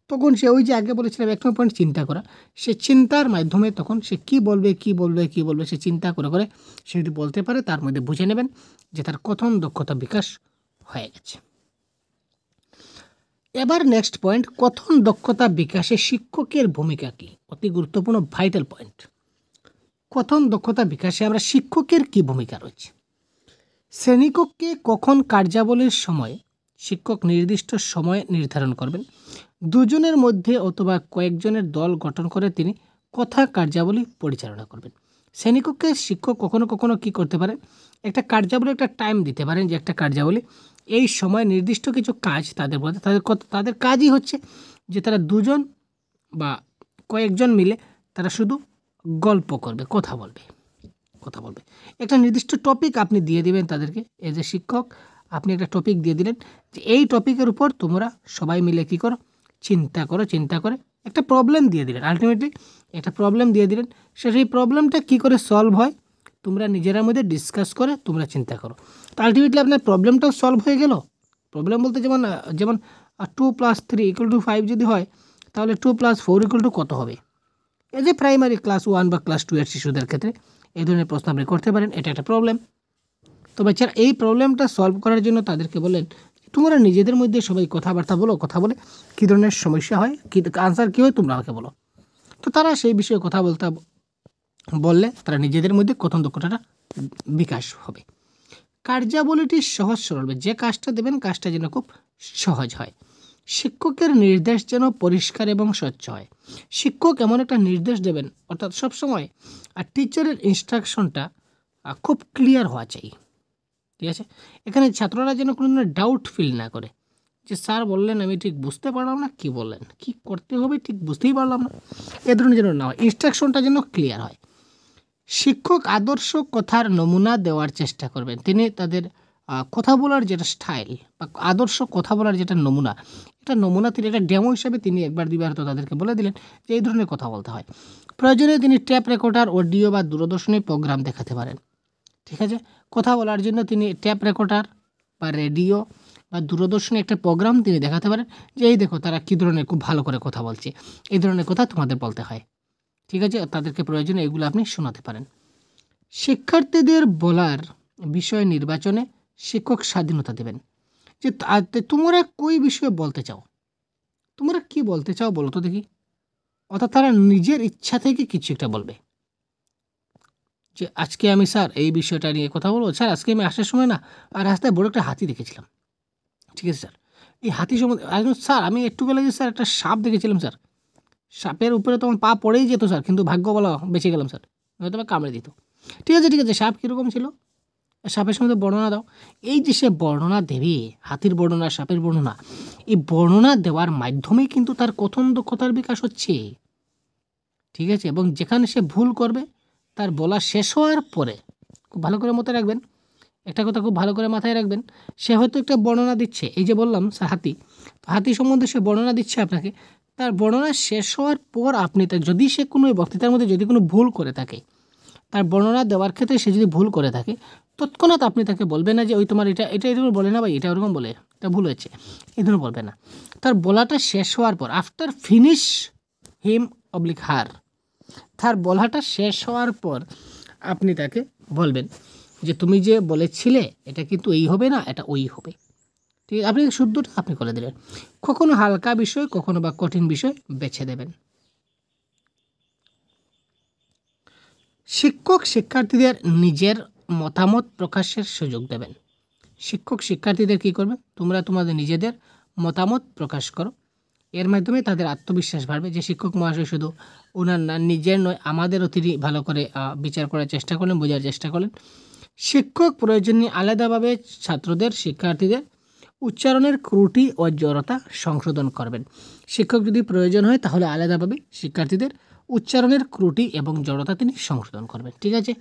তখন সে ওই যে আগে বলেছিলাম এক নম্বর পয়েন্ট চিন্তা করা সে চিন্তার মাধ্যমে তখন সে কি বলবে কি বলবে কি বলবে সে চিন্তা করে করে সে যদি বলতে পারে তার মধ্যে বুঝে নেবেন যে তার কথন দক্ষতা বিকাশ হয়ে গেছে এবার নেক্সট পয়েন্ট কথন দক্ষতা বিকাশে শিক্ষকের ভূমিকা কী অতি গুরুত্বপূর্ণ ভাইটাল পয়েন্ট কথন দক্ষতা বিকাশে আমরা শিক্ষকের কী ভূমিকা রয়েছে শ্রেণীকক্ষে কখন কার্যাবলীর সময় শিক্ষক নির্দিষ্ট সময় নির্ধারণ করবেন দুজনের মধ্যে অথবা কয়েকজনের দল গঠন করে তিনি কথা কার্যাবলী পরিচালনা করবেন শ্রেণীকক্ষে শিক্ষক কখনো কখনো কি করতে পারেন একটা কার্যাবলী একটা টাইম দিতে পারেন যে একটা কার্যাবলী এই সময় নির্দিষ্ট কিছু কাজ তাদের মধ্যে তাদের তাদের কাজই হচ্ছে যে তারা দুজন বা কয়েকজন মিলে তারা শুধু গল্প করবে কথা বলবে কথা বলবে একটা নির্দিষ্ট টপিক আপনি দিয়ে দিবেন তাদেরকে এজ এ শিক্ষক আপনি একটা টপিক দিয়ে দিলেন যে এই টপিকের উপর তোমরা সবাই মিলে কী করো চিন্তা করো চিন্তা করে একটা প্রবলেম দিয়ে দিলেন আলটিমেটলি একটা প্রবলেম দিয়ে দিলেন সে সেই প্রবলেমটা কী করে সলভ হয় তোমরা নিজেরা মধ্যে ডিসকাস করে তোমরা চিন্তা করো তো আলটিমেটলি আপনার প্রবলেমটাও সলভ হয়ে গেল প্রবলেম বলতে যেমন যেমন two plus three equal to five যদি হয় তাহলে two plus four equal to কত হবে as a primary class one বা ক্লাস টু এর শিশুদের ক্ষেত্রে এই ধরনের প্রশ্ন আপনি করতে পারেন এটা একটা প্রবলেম তো বাচ্চারা এই প্রবলেমটা সলভ করার জন্য তাদেরকে বলেন তোমরা নিজেদের মধ্যে সবাই কথাবার্তা বলো কথা বলে কী ধরনের সমস্যা হয় কী আনসার কী হয় তোমরা আমাকে বলো তো তারা সেই বিষয়ে কথা বলতে বললে তারা নিজেদের মধ্যে কথন দক্ষতাটা বিকাশ হবে কার্যাবলীটি সহজ সরল যে কাজটা দেবেন কাজটা যেন খুব সহজ হয় শিক্ষকের নির্দেশ যেন পরিষ্কার এবং স্বচ্ছ হয় শিক্ষক এমন একটা নির্দেশ দেবেন অর্থাৎ সবসময় আর টিচারের ইনস্ট্রাকশনটা খুব ক্লিয়ার হওয়া চাই ঠিক আছে এখানে ছাত্ররা যেন কোনো ধরনের ডাউট ফিল না করে যে স্যার বললেন আমি ঠিক বুঝতে পারলাম না কি বললেন কি করতে হবে ঠিক বুঝতেই পারলাম না এ ধরনের যেন না হয় ইনস্ট্রাকশনটা যেন ক্লিয়ার হয় শিক্ষক আদর্শ কথার নমুনা দেওয়ার চেষ্টা করবেন তিনি তাদের কথা বলার যেটা স্টাইল বা আদর্শ কথা বলার যেটা নমুনা একটা নমুনা তিনি একটা ডেমো হিসাবে তিনি একবার দুইবার হয়তো তাদেরকে বলে দিলেন যে এই ধরনের কথা বলতে হয় প্রয়োজনে তিনি ট্যাপ রেকর্ডার অডিও বা দূরদর্শনে প্রোগ্রাম দেখাতে পারেন ঠিক আছে কথা বলার জন্য তিনি ট্যাপ রেকর্ডার বা রেডিও বা দূরদর্শনে একটা প্রোগ্রাম তিনি দেখাতে পারেন যে এই দেখো তারা কী ধরনের খুব ভালো করে কথা বলছে এই ধরনের কথা তোমাদের বলতে হয় ঠিক আছে তাদেরকে প্রয়োজনে এগুলো আপনি শোনাতে পারেন শিক্ষার্থীদের বলার বিষয় নির্বাচনে শিক্ষক স্বাধীনতা দেবেন যে তোমরা কই বিষয়ে বলতে চাও তোমরা কি বলতে চাও বলো তো দেখি অর্থাৎ তারা নিজের ইচ্ছা থেকে কিছু একটা বলবে যে আজকে আমি স্যার এই বিষয়টা নিয়ে কথা বলবো স্যার আজকে আমি আসার সময় না আর রাস্তায় বড় একটা হাতি দেখেছিলাম ঠিক আছে স্যার এই হাতি সম্বন্ধে একজন স্যার আমি একটু বেলা যে স্যার একটা সাপ দেখেছিলাম স্যার সাপের উপরে আমার পা পড়েই যেত স্যার কিন্তু ভাগ্য বলা বেঁচে গেলাম স্যার হয়তো বা কামড়ে দিত ঠিক আছে ঠিক আছে সাপ কীরকম ছিল সাপের সম্বন্ধে বর্ণনা দাও এই যে সে বর্ণনা দেবে হাতির বর্ণনা সাপের বর্ণনা এই বর্ণনা দেওয়ার মাধ্যমে কিন্তু তার কথন দক্ষতার বিকাশ হচ্ছে ঠিক আছে এবং যেখানে সে ভুল করবে তার বলা শেষ হওয়ার পরে খুব ভালো করে মতো রাখবেন একটা কথা খুব ভালো করে মাথায় রাখবেন সে হয়তো একটা বর্ণনা দিচ্ছে এই যে বললাম হাতি তো হাতি সম্বন্ধে সে বর্ণনা দিচ্ছে আপনাকে তার বর্ণনা শেষ হওয়ার পর আপনি তার যদি সে কোনো বক্তৃতার মধ্যে যদি কোনো ভুল করে থাকে তার বর্ণনা দেওয়ার ক্ষেত্রে সে যদি ভুল করে থাকে তৎক্ষণাৎ আপনি তাকে বলবেন না যে ওই তোমার এটা এটা এরকম বলে না ভাই এটা ওরকম বলে এটা ভুল হয়েছে এই ধরনের বলবে না তার বলাটা শেষ হওয়ার পর after finish him oblique her তার বলাটা শেষ হওয়ার পর আপনি তাকে বলবেন যে তুমি যে বলেছিলে এটা কিন্তু এই হবে না এটা ওই হবে ঠিক আছে আপনি শুদ্ধটা আপনি করে দিলেন কখনো হালকা বিষয় কখনো বা কঠিন বিষয় বেছে দেবেন শিক্ষক শিক্ষার্থীদের নিজের মতামত প্রকাশের সুযোগ দেবেন শিক্ষক শিক্ষার্থীদের কী করবে তোমরা তোমাদের নিজেদের মতামত প্রকাশ করো এর মাধ্যমে তাদের আত্মবিশ্বাস বাড়বে যে শিক্ষক মহাশয় শুধু ওনার না নিজের নয় আমাদেরও তিনি ভালো করে বিচার করার চেষ্টা করলেন বোঝার চেষ্টা করেন শিক্ষক প্রয়োজনে আলাদাভাবে ছাত্রদের শিক্ষার্থীদের উচ্চারণের ক্রুটি ও জড়তা সংশোধন করবেন শিক্ষক যদি প্রয়োজন হয় তাহলে আলাদাভাবে শিক্ষার্থীদের উচ্চারণের ক্রুটি এবং জড়তা তিনি সংশোধন করবেন ঠিক আছে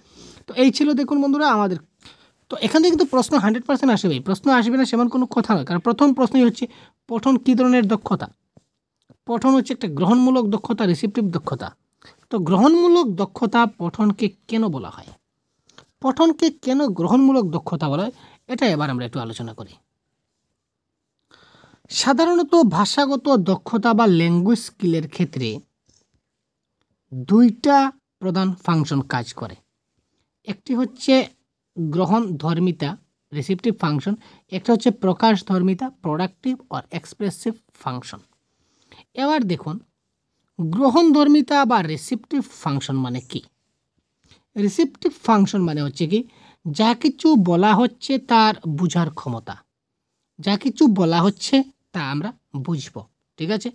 তো এই ছিল দেখুন বন্ধুরা আমাদের তো এখান থেকে কিন্তু প্রশ্ন হান্ড্রেড পার্সেন্ট আসবে প্রশ্ন আসবে না সেমন কোনো কথা নয় কারণ প্রথম প্রশ্নই হচ্ছে পঠন কী ধরনের দক্ষতা পঠন হচ্ছে একটা গ্রহণমূলক দক্ষতা রিসিপটিভ দক্ষতা তো গ্রহণমূলক দক্ষতা পঠনকে কেন বলা হয় পঠনকে কেন গ্রহণমূলক দক্ষতা বলা হয় এটা এবার আমরা একটু আলোচনা করি সাধারণত ভাষাগত দক্ষতা বা ল্যাঙ্গুয়েজ স্কিলের ক্ষেত্রে দুইটা প্রধান ফাংশন কাজ করে একটি হচ্ছে গ্রহণ ধর্মিতা রিসিপটিভ ফাংশন একটা হচ্ছে প্রকাশ ধর্মিতা প্রোডাক্টিভ আর এক্সপ্রেসিভ ফাংশন এবার দেখুন গ্রহণ ধর্মিতা বা রিসিপটিভ ফাংশন মানে কি রিসিপটিভ ফাংশন মানে হচ্ছে কি যা কিছু বলা হচ্ছে তার বুঝার ক্ষমতা যা কিছু বলা হচ্ছে তা আমরা বুঝব ঠিক আছে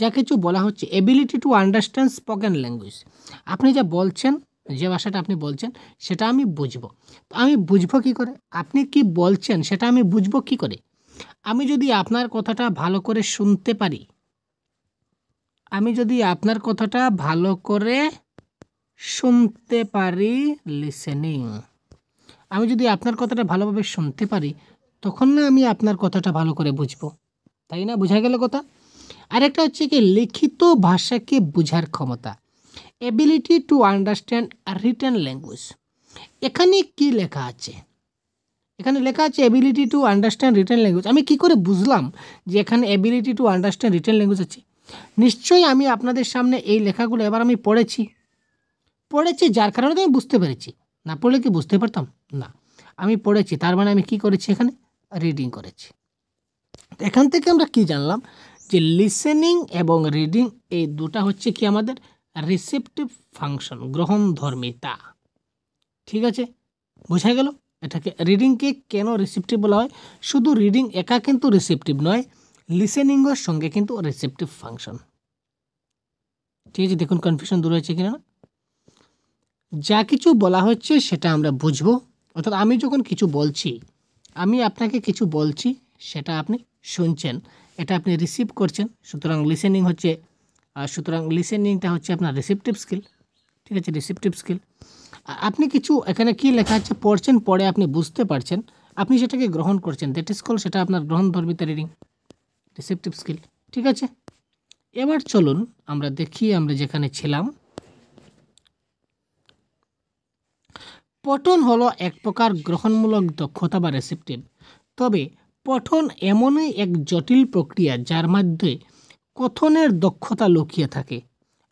যা কিছু বলা হচ্ছে ability to understand spoken language আপনি যা বলছেন যে ভাষাটা আপনি বলছেন সেটা আমি বুঝবো তো আমি বুঝবো কী করে আপনি কি বলছেন সেটা আমি বুঝবো কী করে আমি যদি আপনার কথাটা ভালো করে শুনতে পারি আমি যদি আপনার কথাটা ভালো করে শুনতে পারি লিসেনিং আমি যদি আপনার কথাটা ভালোভাবে শুনতে পারি তখন না আমি আপনার কথাটা ভালো করে বুঝবো তাই না বোঝা গেল কথা আরেকটা হচ্ছে কি লিখিত ভাষাকে বোঝার ক্ষমতা ability to understand written language এখানে কি লেখা আছে এখানে লেখা আছে ability to understand written language আমি কি করে বুঝলাম যে এখানে ability to understand written language আছে নিশ্চয়ই আমি আপনাদের সামনে এই লেখাগুলো এবার আমি পড়েছি পড়েছি যার কারণে আমি বুঝতে পেরেছি না পড়লে কি বুঝতে পারতাম না আমি পড়েছি তার মানে আমি কি করেছি এখানে রিডিং করেছি এখান থেকে আমরা কি জানলাম যে লিসেনিং এবং রিডিং এই দুটা হচ্ছে কি আমাদের রিসেপ্টিভ ফাংশন গ্রহণ ধর্মিতা ঠিক আছে বোঝা গেল এটাকে রিডিংকে কেন রিসেপ্টিভ বলা হয় শুধু রিডিং একা কিন্তু রিসেপ্টিভ নয় লিসেনিংয়ের সঙ্গে কিন্তু রিসেপ্টিভ ফাংশন ঠিক আছে দেখুন কনফিউশন দূর হয়েছে কিনা না যা কিছু বলা হচ্ছে সেটা আমরা বুঝব অর্থাৎ আমি যখন কিছু বলছি আমি আপনাকে কিছু বলছি সেটা আপনি শুনছেন এটা আপনি রিসিভ করছেন সুতরাং লিসেনিং হচ্ছে সুতরাং লিসেনিংটা হচ্ছে আপনার রিসিপটিভ স্কিল ঠিক আছে রিসিপটিভ স্কিল আপনি কিছু এখানে কি লেখা আছে পড়ছেন পড়ে আপনি বুঝতে পারছেন আপনি সেটাকে গ্রহণ করছেন দ্যাট ইজ কল সেটা আপনার গ্রহণধর্মিতা রিডিং রিসিপটিভ স্কিল ঠিক আছে এবার চলুন আমরা দেখি আমরা যেখানে ছিলাম পটন হলো এক প্রকার গ্রহণমূলক দক্ষতা বা রেসিপটিভ তবে পঠন এমনই এক জটিল প্রক্রিয়া যার মধ্যে কথনের দক্ষতা লুকিয়ে থাকে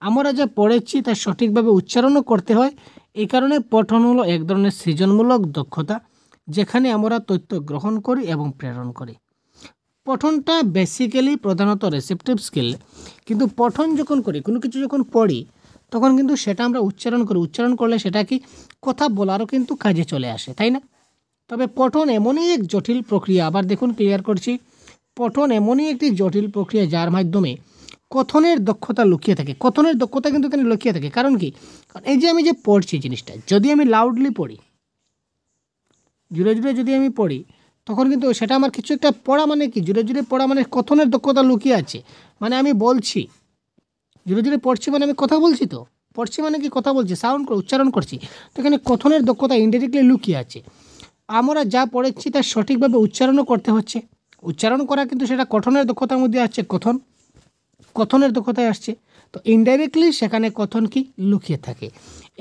আমরা যা পড়েছি তা সঠিকভাবে উচ্চারণও করতে হয় এই কারণে পঠন হলো এক ধরনের সৃজনমূলক দক্ষতা যেখানে আমরা তথ্য গ্রহণ করি এবং প্রেরণ করি পঠনটা বেসিক্যালি প্রধানত রেসিপটিভ স্কিল কিন্তু পঠন যখন করি কোনো কিছু যখন পড়ি তখন কিন্তু সেটা আমরা উচ্চারণ করি উচ্চারণ করলে সেটা কি কথা বলারও কিন্তু কাজে চলে আসে তাই না তবে পঠন এমনই এক জটিল প্রক্রিয়া আবার দেখুন ক্লিয়ার করছি পঠন এমনই একটি জটিল প্রক্রিয়া যার মাধ্যমে কথনের দক্ষতা লুকিয়ে থাকে কথনের দক্ষতা কিন্তু এখানে লুকিয়ে থাকে কারণ কি কারণ এই যে আমি যে পড়ছি জিনিসটা যদি আমি লাউডলি পড়ি জুড়ে জুড়ে যদি আমি পড়ি তখন কিন্তু সেটা আমার কিছু একটা পড়া মানে কি জুড়ে জুড়ে পড়া মানে কথনের দক্ষতা লুকিয়ে আছে মানে আমি বলছি জুড়ে জুড়ে পড়ছি মানে আমি কথা বলছি তো পড়ছি মানে কি কথা বলছি সাউন্ড উচ্চারণ করছি তো এখানে কথনের দক্ষতা ইনডাইরেক্টলি লুকিয়ে আছে আমরা যা পড়েছি তা সঠিকভাবে উচ্চারণও করতে হচ্ছে উচ্চারণ করা কিন্তু সেটা কঠনের দক্ষতার মধ্যে আসছে কথন কথনের দক্ষতায় আসছে তো ইনডাইরেক্টলি সেখানে কথন কি লুকিয়ে থাকে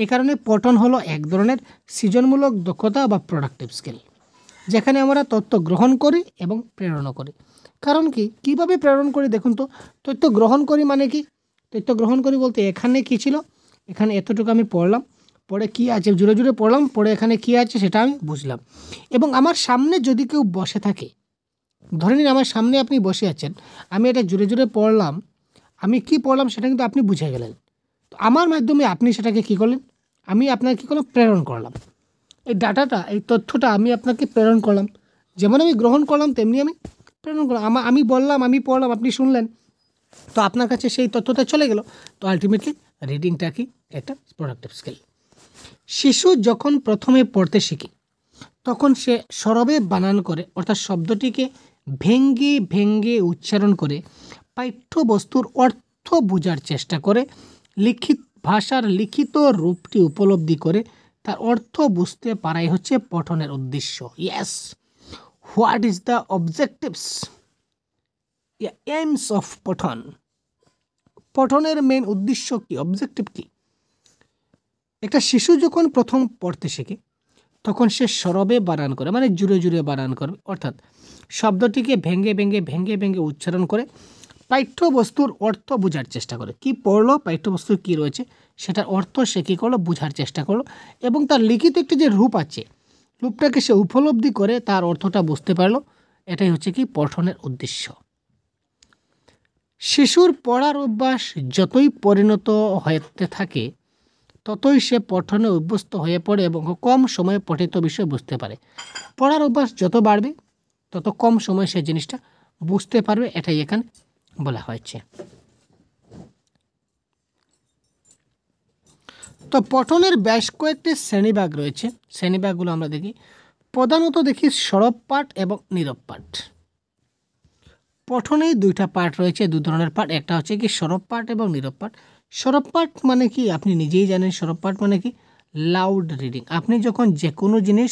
এ কারণে পঠন হলো এক ধরনের সৃজনমূলক দক্ষতা বা প্রোডাক্টিভ স্কিল যেখানে আমরা তথ্য গ্রহণ করি এবং প্রেরণও করি কারণ কি কিভাবে প্রেরণ করি দেখুন তো তথ্য গ্রহণ করি মানে কি তথ্য গ্রহণ করি বলতে এখানে কি ছিল এখানে এতটুকু আমি পড়লাম পরে কি আছে জুড়ে জুড়ে পড়লাম পরে এখানে কি আছে সেটা আমি বুঝলাম এবং আমার সামনে যদি কেউ বসে থাকে ধরে নিন আমার সামনে আপনি বসে আছেন আমি এটা জুড়ে জুড়ে পড়লাম আমি কি পড়লাম সেটা কিন্তু আপনি বুঝে গেলেন তো আমার মাধ্যমে আপনি সেটাকে কি করলেন আমি আপনাকে কী করলাম প্রেরণ করলাম এই ডাটাটা এই তথ্যটা আমি আপনাকে প্রেরণ করলাম যেমন আমি গ্রহণ করলাম তেমনি আমি প্রেরণ করলাম আমি বললাম আমি পড়লাম আপনি শুনলেন তো আপনার কাছে সেই তথ্যটা চলে গেল তো আলটিমেটলি রিডিংটা কি একটা প্রোডাক্টিভ স্কিল শিশু যখন প্রথমে পড়তে শিখে তখন সে সরবে বানান করে অর্থাৎ শব্দটিকে ভেঙ্গে ভেঙ্গে উচ্চারণ করে পাঠ্যবস্তুর অর্থ বোঝার চেষ্টা করে লিখিত ভাষার লিখিত রূপটি উপলব্ধি করে তার অর্থ বুঝতে পারাই হচ্ছে পঠনের উদ্দেশ্য yes what is the objectives aims of পঠন পঠনের মেন উদ্দেশ্য কি অবজেক্টিভ কী একটা শিশু যখন প্রথম পড়তে শেখে তখন সে সরবে বানান করে মানে জুড়ে জুড়ে বানান করবে অর্থাৎ শব্দটিকে ভেঙ্গে ভেঙ্গে ভেঙ্গে ভেঙ্গে উচ্চারণ করে পাঠ্যবস্তুর অর্থ বোঝার চেষ্টা করে কি পড়লো পাঠ্যবস্তুর কী রয়েছে সেটার অর্থ সে কী করলো বোঝার চেষ্টা করলো এবং তার লিখিত একটি যে রূপ আছে রূপটাকে সে উপলব্ধি করে তার অর্থটা বুঝতে পারলো এটাই হচ্ছে কি পঠনের উদ্দেশ্য শিশুর পড়ার অভ্যাস যতই পরিণত হতে থাকে ততই সে পঠনে অভ্যস্ত হয়ে পড়ে এবং কম সময়ে পঠিত বিষয় বুঝতে পারে পড়ার অভ্যাস যত বাড়বে তত কম সময়ে সে জিনিসটা বুঝতে পারবে এটাই এখানে বলা হয়েছে তো পঠনের বেশ কয়েকটি শ্রেণীভাগ রয়েছে শ্রেণীভাগগুলো আমরা দেখি প্রধানত দেখি সরব পাঠ এবং নীরব পাঠ পঠনেই দুইটা পাঠ রয়েছে দু ধরনের পাঠ একটা হচ্ছে কি সরব পাঠ এবং নীরব পাঠ সরব মানে কি আপনি নিজেই জানেন সরব মানে কি লাউড রিডিং আপনি যখন যে কোনো জিনিস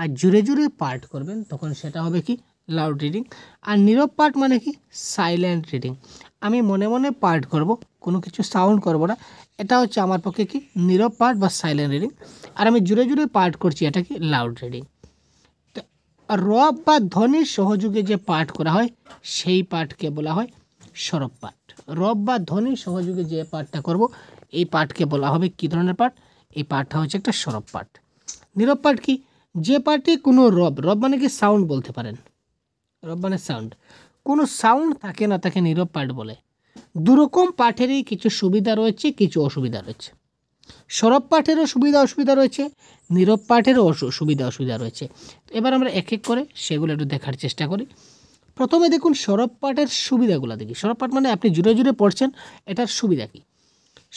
আর জুড়ে জুড়ে পাঠ করবেন তখন সেটা হবে কি লাউড রিডিং আর নীরব পাঠ মানে কি সাইলেন্ট রিডিং আমি মনে মনে পাঠ করব কোনো কিছু সাউন্ড করব না এটা হচ্ছে আমার পক্ষে কি নীরব পাঠ বা সাইলেন্ট রিডিং আর আমি জুড়ে জুড়ে পাঠ করছি এটা কি লাউড রিডিং তো রব বা ধ্বনির সহযোগে যে পাঠ করা হয় সেই পাঠকে বলা হয় সরব পাঠ রব বা ধ্বনির সহযোগে যে পাঠটা করব এই পাঠকে বলা হবে কী ধরনের পাঠ এই পাঠটা হচ্ছে একটা সরব পাঠ নীরব পাঠ কি যে পাঠে কোনো রব রব মানে কি সাউন্ড বলতে পারেন রব মানে সাউন্ড কোনো সাউন্ড থাকে না তাকে নীরব পাঠ বলে দুরকম পাঠেরই কিছু সুবিধা রয়েছে কিছু অসুবিধা রয়েছে সরব পাঠেরও সুবিধা অসুবিধা রয়েছে নীরব পাঠেরও সুবিধা অসুবিধা রয়েছে এবার আমরা এক এক করে সেগুলো একটু দেখার চেষ্টা করি প্রথমে দেখুন সৌরভ পাঠের সুবিধাগুলো দেখি সৌরভ পাঠ মানে আপনি জুড়ে জুড়ে পড়ছেন এটার সুবিধা কী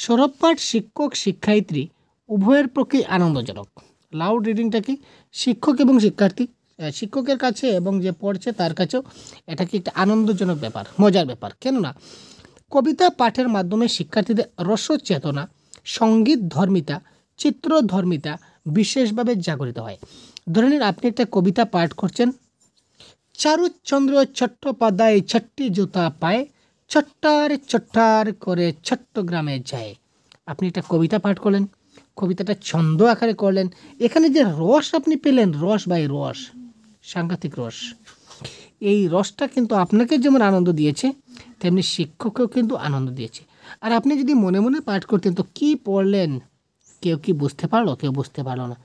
সৌরভ পাঠ শিক্ষক শিক্ষায়িত্রী উভয়ের পক্ষে আনন্দজনক লাউড রিডিংটা কি শিক্ষক এবং শিক্ষার্থী শিক্ষকের কাছে এবং যে পড়ছে তার কাছেও এটা কি একটা আনন্দজনক ব্যাপার মজার ব্যাপার কেননা কবিতা পাঠের মাধ্যমে শিক্ষার্থীদের রস চেতনা সঙ্গীত ধর্মিতা চিত্র ধর্মিতা বিশেষভাবে জাগরিত হয় ধরে নিন আপনি একটা কবিতা পাঠ করছেন চারুচন্দ্র চট্টোপাধ্যায় ছট্টি জুতা পায় ছট্টার ছট্টার করে চট্টগ্রামে যায় আপনি একটা কবিতা পাঠ করলেন কবিতাটা ছন্দ আকারে করলেন এখানে যে রস আপনি পেলেন রস বাই রস সাংঘাতিক রস এই রসটা কিন্তু আপনাকে যেমন আনন্দ দিয়েছে তেমনি শিক্ষককেও কিন্তু আনন্দ দিয়েছে আর আপনি যদি মনে মনে পাঠ করতেন তো কি পড়লেন কেউ কি বুঝতে পারলো কেউ বুঝতে পারলো না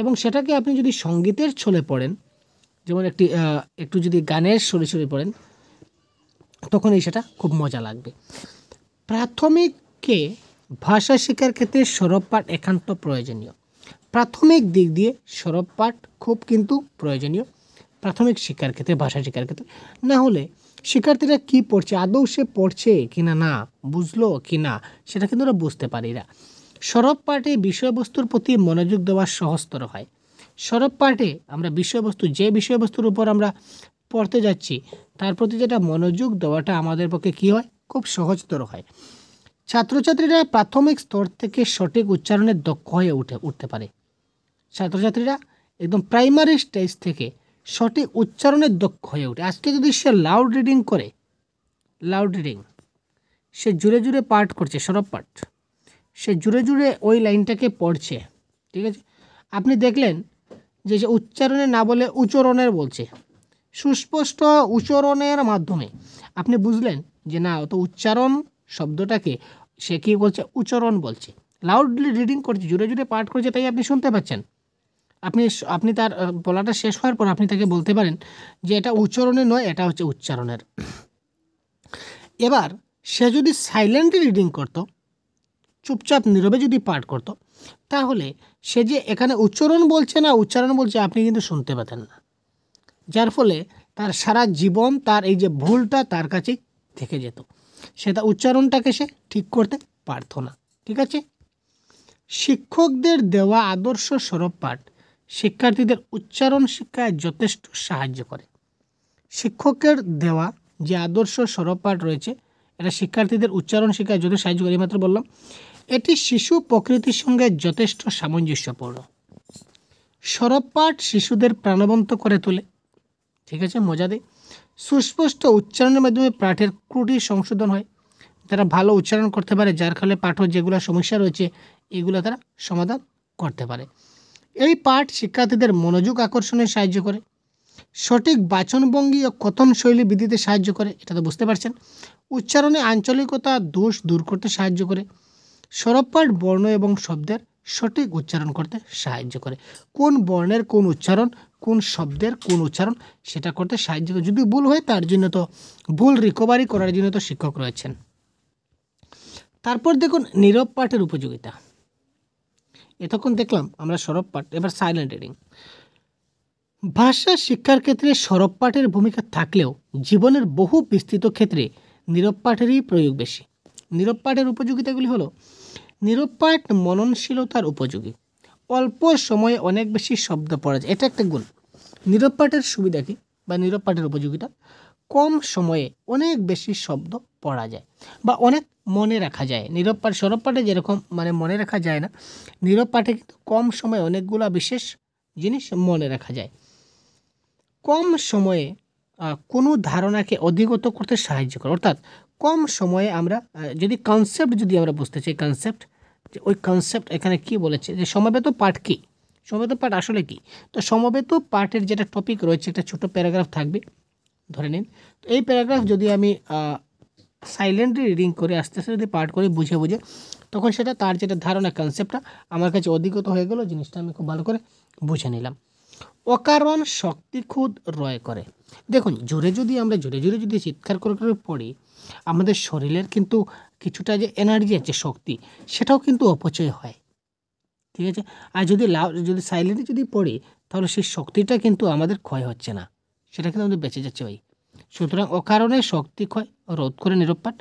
এবং সেটাকে আপনি যদি সঙ্গীতের ছলে পড়েন যেমন একটি একটু যদি গানের সরে সরে পড়েন তখনই সেটা খুব মজা লাগবে প্রাথমিককে ভাষা শেখার ক্ষেত্রে সরব পাঠ একান্ত প্রয়োজনীয় প্রাথমিক দিক দিয়ে সরব পাঠ খুব কিন্তু প্রয়োজনীয় প্রাথমিক শিক্ষার ক্ষেত্রে ভাষা শেখার ক্ষেত্রে না হলে শিক্ষার্থীরা কি পড়ছে আদৌ সে পড়ছে কি না না বুঝলো কি না সেটা কিন্তু ওরা বুঝতে পারি না সরব পাঠে বিষয়বস্তুর প্রতি মনোযোগ দেওয়া সহজতর হয় সরব পাঠে আমরা বিষয়বস্তু যে বিষয়বস্তুর উপর আমরা পড়তে যাচ্ছি তার প্রতি যেটা মনোযোগ দেওয়াটা আমাদের পক্ষে কি হয় খুব সহজতর হয় ছাত্রছাত্রীরা প্রাথমিক স্তর থেকে সঠিক উচ্চারণে দক্ষ হয়ে উঠে উঠতে পারে ছাত্রছাত্রীরা একদম প্রাইমারি স্টেজ থেকে সঠিক উচ্চারণে দক্ষ হয়ে ওঠে আজকে যদি সে লাউড রিডিং করে লাউড রিডিং সে জুড়ে জুড়ে পাঠ করছে সরব পাঠ সে জুড়ে জুড়ে ওই লাইনটাকে পড়ছে ঠিক আছে আপনি দেখলেন যে যে উচ্চারণে না বলে উচ্চারণের বলছে সুস্পষ্ট উচ্চারণের মাধ্যমে আপনি বুঝলেন যে না অত উচ্চারণ শব্দটাকে সে কী বলছে উচ্চারণ বলছে লাউডলি রিডিং করছে জুড়ে জুড়ে পাঠ করছে তাই আপনি শুনতে পাচ্ছেন আপনি আপনি তার বলাটা শেষ হওয়ার পর আপনি তাকে বলতে পারেন যে এটা উচ্চারণের নয় এটা হচ্ছে উচ্চারণের এবার সে যদি সাইলেন্টলি রিডিং করতো চুপচাপ নীরবে যদি পাঠ করতো তাহলে সে যে এখানে উচ্চারণ বলছে না উচ্চারণ বলছে আপনি কিন্তু শুনতে পেতেন না যার ফলে তার সারা জীবন তার এই যে ভুলটা তার কাছে থেকে যেত সে তা উচ্চারণটাকে সে ঠিক করতে পারত না ঠিক আছে শিক্ষকদের দেওয়া আদর্শ স্বরূপ পাঠ শিক্ষার্থীদের উচ্চারণ শিক্ষায় যথেষ্ট সাহায্য করে শিক্ষকের দেওয়া যে আদর্শ স্বরূপ পাঠ রয়েছে এটা শিক্ষার্থীদের উচ্চারণ শিক্ষায় যথেষ্ট সাহায্য করে এই মাত্র বললাম এটি শিশু প্রকৃতির সঙ্গে যথেষ্ট সামঞ্জস্যপূর্ণ সরব পাঠ শিশুদের প্রাণবন্ত করে তোলে ঠিক আছে মজা দেয় সুস্পষ্ট উচ্চারণের মাধ্যমে পাঠের ক্রুটি সংশোধন হয় তারা ভালো উচ্চারণ করতে পারে যার ফলে পাঠও যেগুলো সমস্যা রয়েছে এগুলো তারা সমাধান করতে পারে এই পাঠ শিক্ষার্থীদের মনোযোগ আকর্ষণে সাহায্য করে সঠিক বাচনভঙ্গি ও কথন শৈলী বৃদ্ধিতে সাহায্য করে এটা তো বুঝতে পারছেন উচ্চারণে আঞ্চলিকতা দোষ দূর করতে সাহায্য করে সরবপাঠ বর্ণ এবং শব্দের সঠিক উচ্চারণ করতে সাহায্য করে কোন বর্ণের কোন উচ্চারণ কোন শব্দের কোন উচ্চারণ সেটা করতে সাহায্য করে যদি ভুল হয় তার জন্য তো ভুল রিকভারি করার জন্য তো শিক্ষক রয়েছেন তারপর দেখুন নীরব পাঠের উপযোগিতা এতক্ষণ দেখলাম আমরা সরব পাঠ এবার সাইলেন্ট রিডিং ভাষা শিক্ষার ক্ষেত্রে সরব পাঠের ভূমিকা থাকলেও জীবনের বহু বিস্তৃত ক্ষেত্রে নীরব পাঠেরই প্রয়োগ বেশি নীরব পাঠের উপযোগিতাগুলি হলো নিরুপায় মননশীলতার উপযোগী অল্প সময়ে অনেক বেশি শব্দ পড়া যায় এটা একটা গুণ নিরবপাঠের সুবিধা কী বা নিরবপাঠের উপযোগিতা কম সময়ে অনেক বেশি শব্দ পড়া যায় বা অনেক মনে রাখা যায় নীরব পাঠ সরব পাঠে যেরকম মানে মনে রাখা যায় না নীরব কিন্তু কম সময়ে অনেকগুলা বিশেষ জিনিস মনে রাখা যায় কম সময়ে কোনো ধারণাকে অধিগত করতে সাহায্য করে অর্থাৎ কম সময়ে আমরা যদি কনসেপ্ট যদি আমরা বুঝতে চাই কনসেপ্ট যে ওই কনসেপ্ট এখানে কি বলেছে যে সমবেত পাঠ কী সমবেত পাঠ আসলে কি তো সমবেত পাঠের যেটা টপিক রয়েছে একটা ছোট প্যারাগ্রাফ থাকবে ধরে নিন তো এই প্যারাগ্রাফ যদি আমি সাইলেন্টলি রিডিং করে আস্তে আস্তে যদি পাঠ করি বুঝে বুঝে তখন সেটা তার যেটা ধারণা কনসেপ্টটা আমার কাছে অধিগত হয়ে গেল জিনিসটা আমি খুব ভালো করে বুঝে নিলাম অকারণ শক্তি খুদ রয় করে দেখুন জোরে যদি আমরা জোরে জোরে যদি চিৎকার করে করে পড়ি আমাদের শরীরের কিন্তু কিছুটা যে এনার্জি আছে শক্তি সেটাও কিন্তু অপচয় হয় ঠিক আছে আর যদি লাউ যদি সাইলেন্টে যদি পড়ে তাহলে সেই শক্তিটা কিন্তু আমাদের ক্ষয় হচ্ছে না সেটা কিন্তু আমাদের বেঁচে যাচ্ছে ওই সুতরাং অকারণে শক্তি ক্ষয় রোধ করে নিরপাট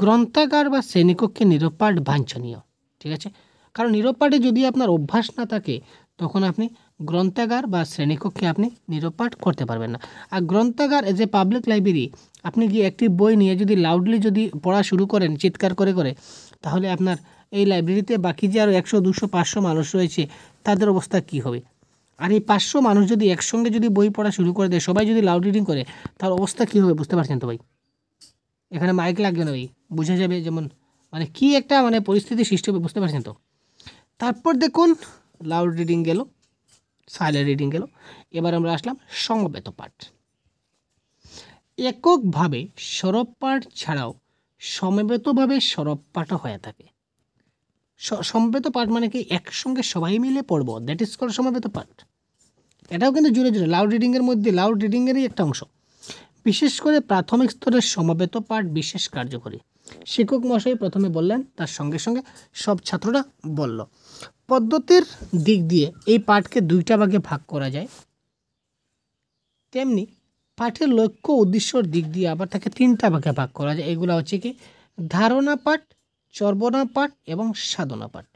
গ্রন্থাগার বা শ্রেণীকক্ষে নিরপাট বাঞ্ছনীয় ঠিক আছে কারণ নিরপাটে যদি আপনার অভ্যাস না থাকে তখন আপনি গ্রন্থাগার বা শ্রেণীকক্ষে আপনি নিরপাঠ করতে পারবেন না আর গ্রন্থাগার এজ এ পাবলিক লাইব্রেরি আপনি গিয়ে একটি বই নিয়ে যদি লাউডলি যদি পড়া শুরু করেন চিৎকার করে করে তাহলে আপনার এই লাইব্রেরিতে বাকি যে আরও একশো দুশো পাঁচশো মানুষ রয়েছে তাদের অবস্থা কি হবে আর এই পাঁচশো মানুষ যদি একসঙ্গে যদি বই পড়া শুরু করে দেয় সবাই যদি লাউড রিডিং করে তার অবস্থা কী হবে বুঝতে পারছেন তো ভাই এখানে মাইক লাগবে না ভাই বোঝা যাবে যেমন মানে কি একটা মানে পরিস্থিতি সৃষ্টি হবে বুঝতে পারছেন তো তারপর দেখুন লাউড রিডিং গেল সাইলেন্ট রিডিং গেল এবার আমরা আসলাম সমবেত পাঠ এককভাবে সরব পাঠ ছাড়াও সমবেতভাবে সরব পাঠও হয়ে থাকে সমবেত পাঠ মানে কি একসঙ্গে সবাই মিলে পড়বো দ্যাট ইজ কল সমবেত পাঠ এটাও কিন্তু জুড়ে জুড়ে লাউড রিডিংয়ের মধ্যে লাউড রিডিংয়েরই একটা অংশ বিশেষ করে প্রাথমিক স্তরের সমবেত পাঠ বিশেষ কার্যকরী শিক্ষক মশাই প্রথমে বললেন তার সঙ্গে সঙ্গে সব ছাত্ররা বলল পদ্ধতির দিক দিয়ে এই পাঠকে দুইটা ভাগে ভাগ করা যায় তেমনি পাঠের লক্ষ্য উদ্দেশ্যর দিক দিয়ে আবার তাকে তিনটা ভাগে ভাগ করা যায় এগুলো হচ্ছে কি ধারণা পাঠ চর্বনা পাঠ এবং সাধনা পাঠ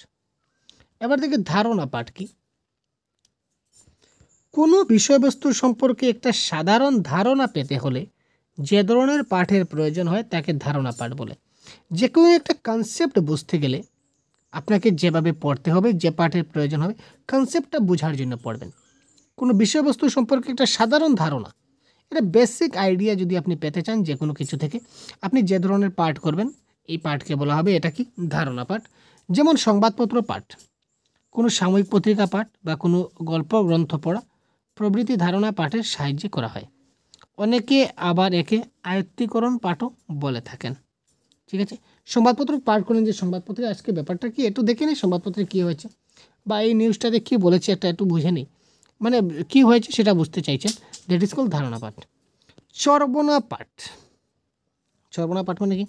এবার দেখি ধারণা পাঠ কি কোনো বিষয়বস্তু সম্পর্কে একটা সাধারণ ধারণা পেতে হলে যে ধরনের পাঠের প্রয়োজন হয় তাকে ধারণা পাঠ বলে যে কোনো একটা কনসেপ্ট বুঝতে গেলে আপনাকে যেভাবে পড়তে হবে যে পাঠের প্রয়োজন হবে কনসেপ্টটা বোঝার জন্য পড়বেন কোনো বিষয়বস্তু সম্পর্কে একটা সাধারণ ধারণা এটা বেসিক আইডিয়া যদি আপনি পেতে চান যে কোনো কিছু থেকে আপনি যে ধরনের পাঠ করবেন এই পাঠকে বলা হবে এটা কি ধারণা পাঠ যেমন সংবাদপত্র পাঠ কোনো সাময়িক পত্রিকা পাঠ বা কোনো গল্প গ্রন্থ পড়া প্রভৃতি ধারণা পাঠের সাহায্যে করা হয় অনেকে আবার একে আয়ত্তিকরণ পাঠও বলে থাকেন ঠিক আছে সংবাদপত্র পাঠ করলেন যে সংবাদপত্রে আজকে ব্যাপারটা কি একটু দেখে নিই সংবাদপত্রে কী হয়েছে বা এই নিউজটাতে কী বলেছে একটা একটু বুঝে নিই মানে কি হয়েছে সেটা বুঝতে চাইছেন দ্যাট ইজ কল ধারণা পাঠ চর্বনা পাঠ চর্বনা পাঠ মানে কি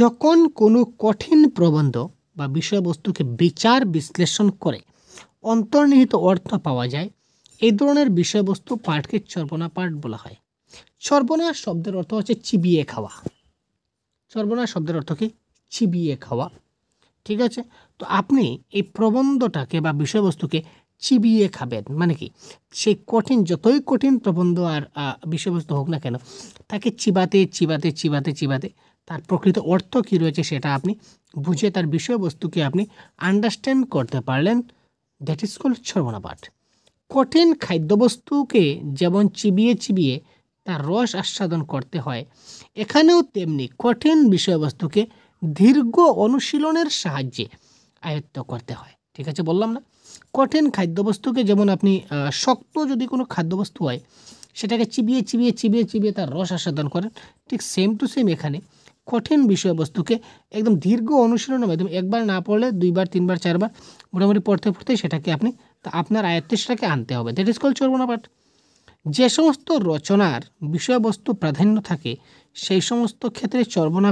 যখন কোনো কঠিন প্রবন্ধ বা বিষয়বস্তুকে বিচার বিশ্লেষণ করে অন্তর্নিহিত অর্থ পাওয়া যায় এই ধরনের বিষয়বস্তু পাঠকে চর্বনা পাঠ বলা হয় চর্বনা শব্দের অর্থ হচ্ছে চিবিয়ে খাওয়া সর্বনাশ শব্দের অর্থ কি চিবিয়ে খাওয়া ঠিক আছে তো আপনি এই প্রবন্ধটাকে বা বিষয়বস্তুকে চিবিয়ে খাবেন মানে কি সেই কঠিন যতই কঠিন প্রবন্ধ আর বিষয়বস্তু হোক না কেন তাকে চিবাতে চিবাতে চিবাতে চিবাতে তার প্রকৃত অর্থ কী রয়েছে সেটা আপনি বুঝে তার বিষয়বস্তুকে আপনি আন্ডারস্ট্যান্ড করতে পারলেন দ্যাট ইজ কল সর্বনা পাঠ কঠিন খাদ্যবস্তুকে যেমন চিবিয়ে চিবিয়ে তার রস আস্বাদন করতে হয় এখানেও তেমনি কঠিন বিষয়বস্তুকে দীর্ঘ অনুশীলনের সাহায্যে আয়ত্ত করতে হয় ঠিক আছে বললাম না কঠিন খাদ্যবস্তুকে যেমন আপনি শক্ত যদি কোনো খাদ্যবস্তু হয় সেটাকে চিবিয়ে চিবিয়ে চিবিয়ে চিবিয়ে তার রস আস্বাদন করেন ঠিক সেম টু সেম এখানে কঠিন বিষয়বস্তুকে একদম দীর্ঘ অনুশীলনের একদম একবার না পড়লে দুইবার তিনবার চারবার মোটামুটি পড়তে পড়তে সেটাকে আপনি আপনার আয়ত্তে সেটাকে আনতে হবে দ্যাট ইজ কল চর্বনা পাঠ যে সমস্ত রচনার বিষয়বস্তু প্রাধান্য থাকে সেই সমস্ত ক্ষেত্রে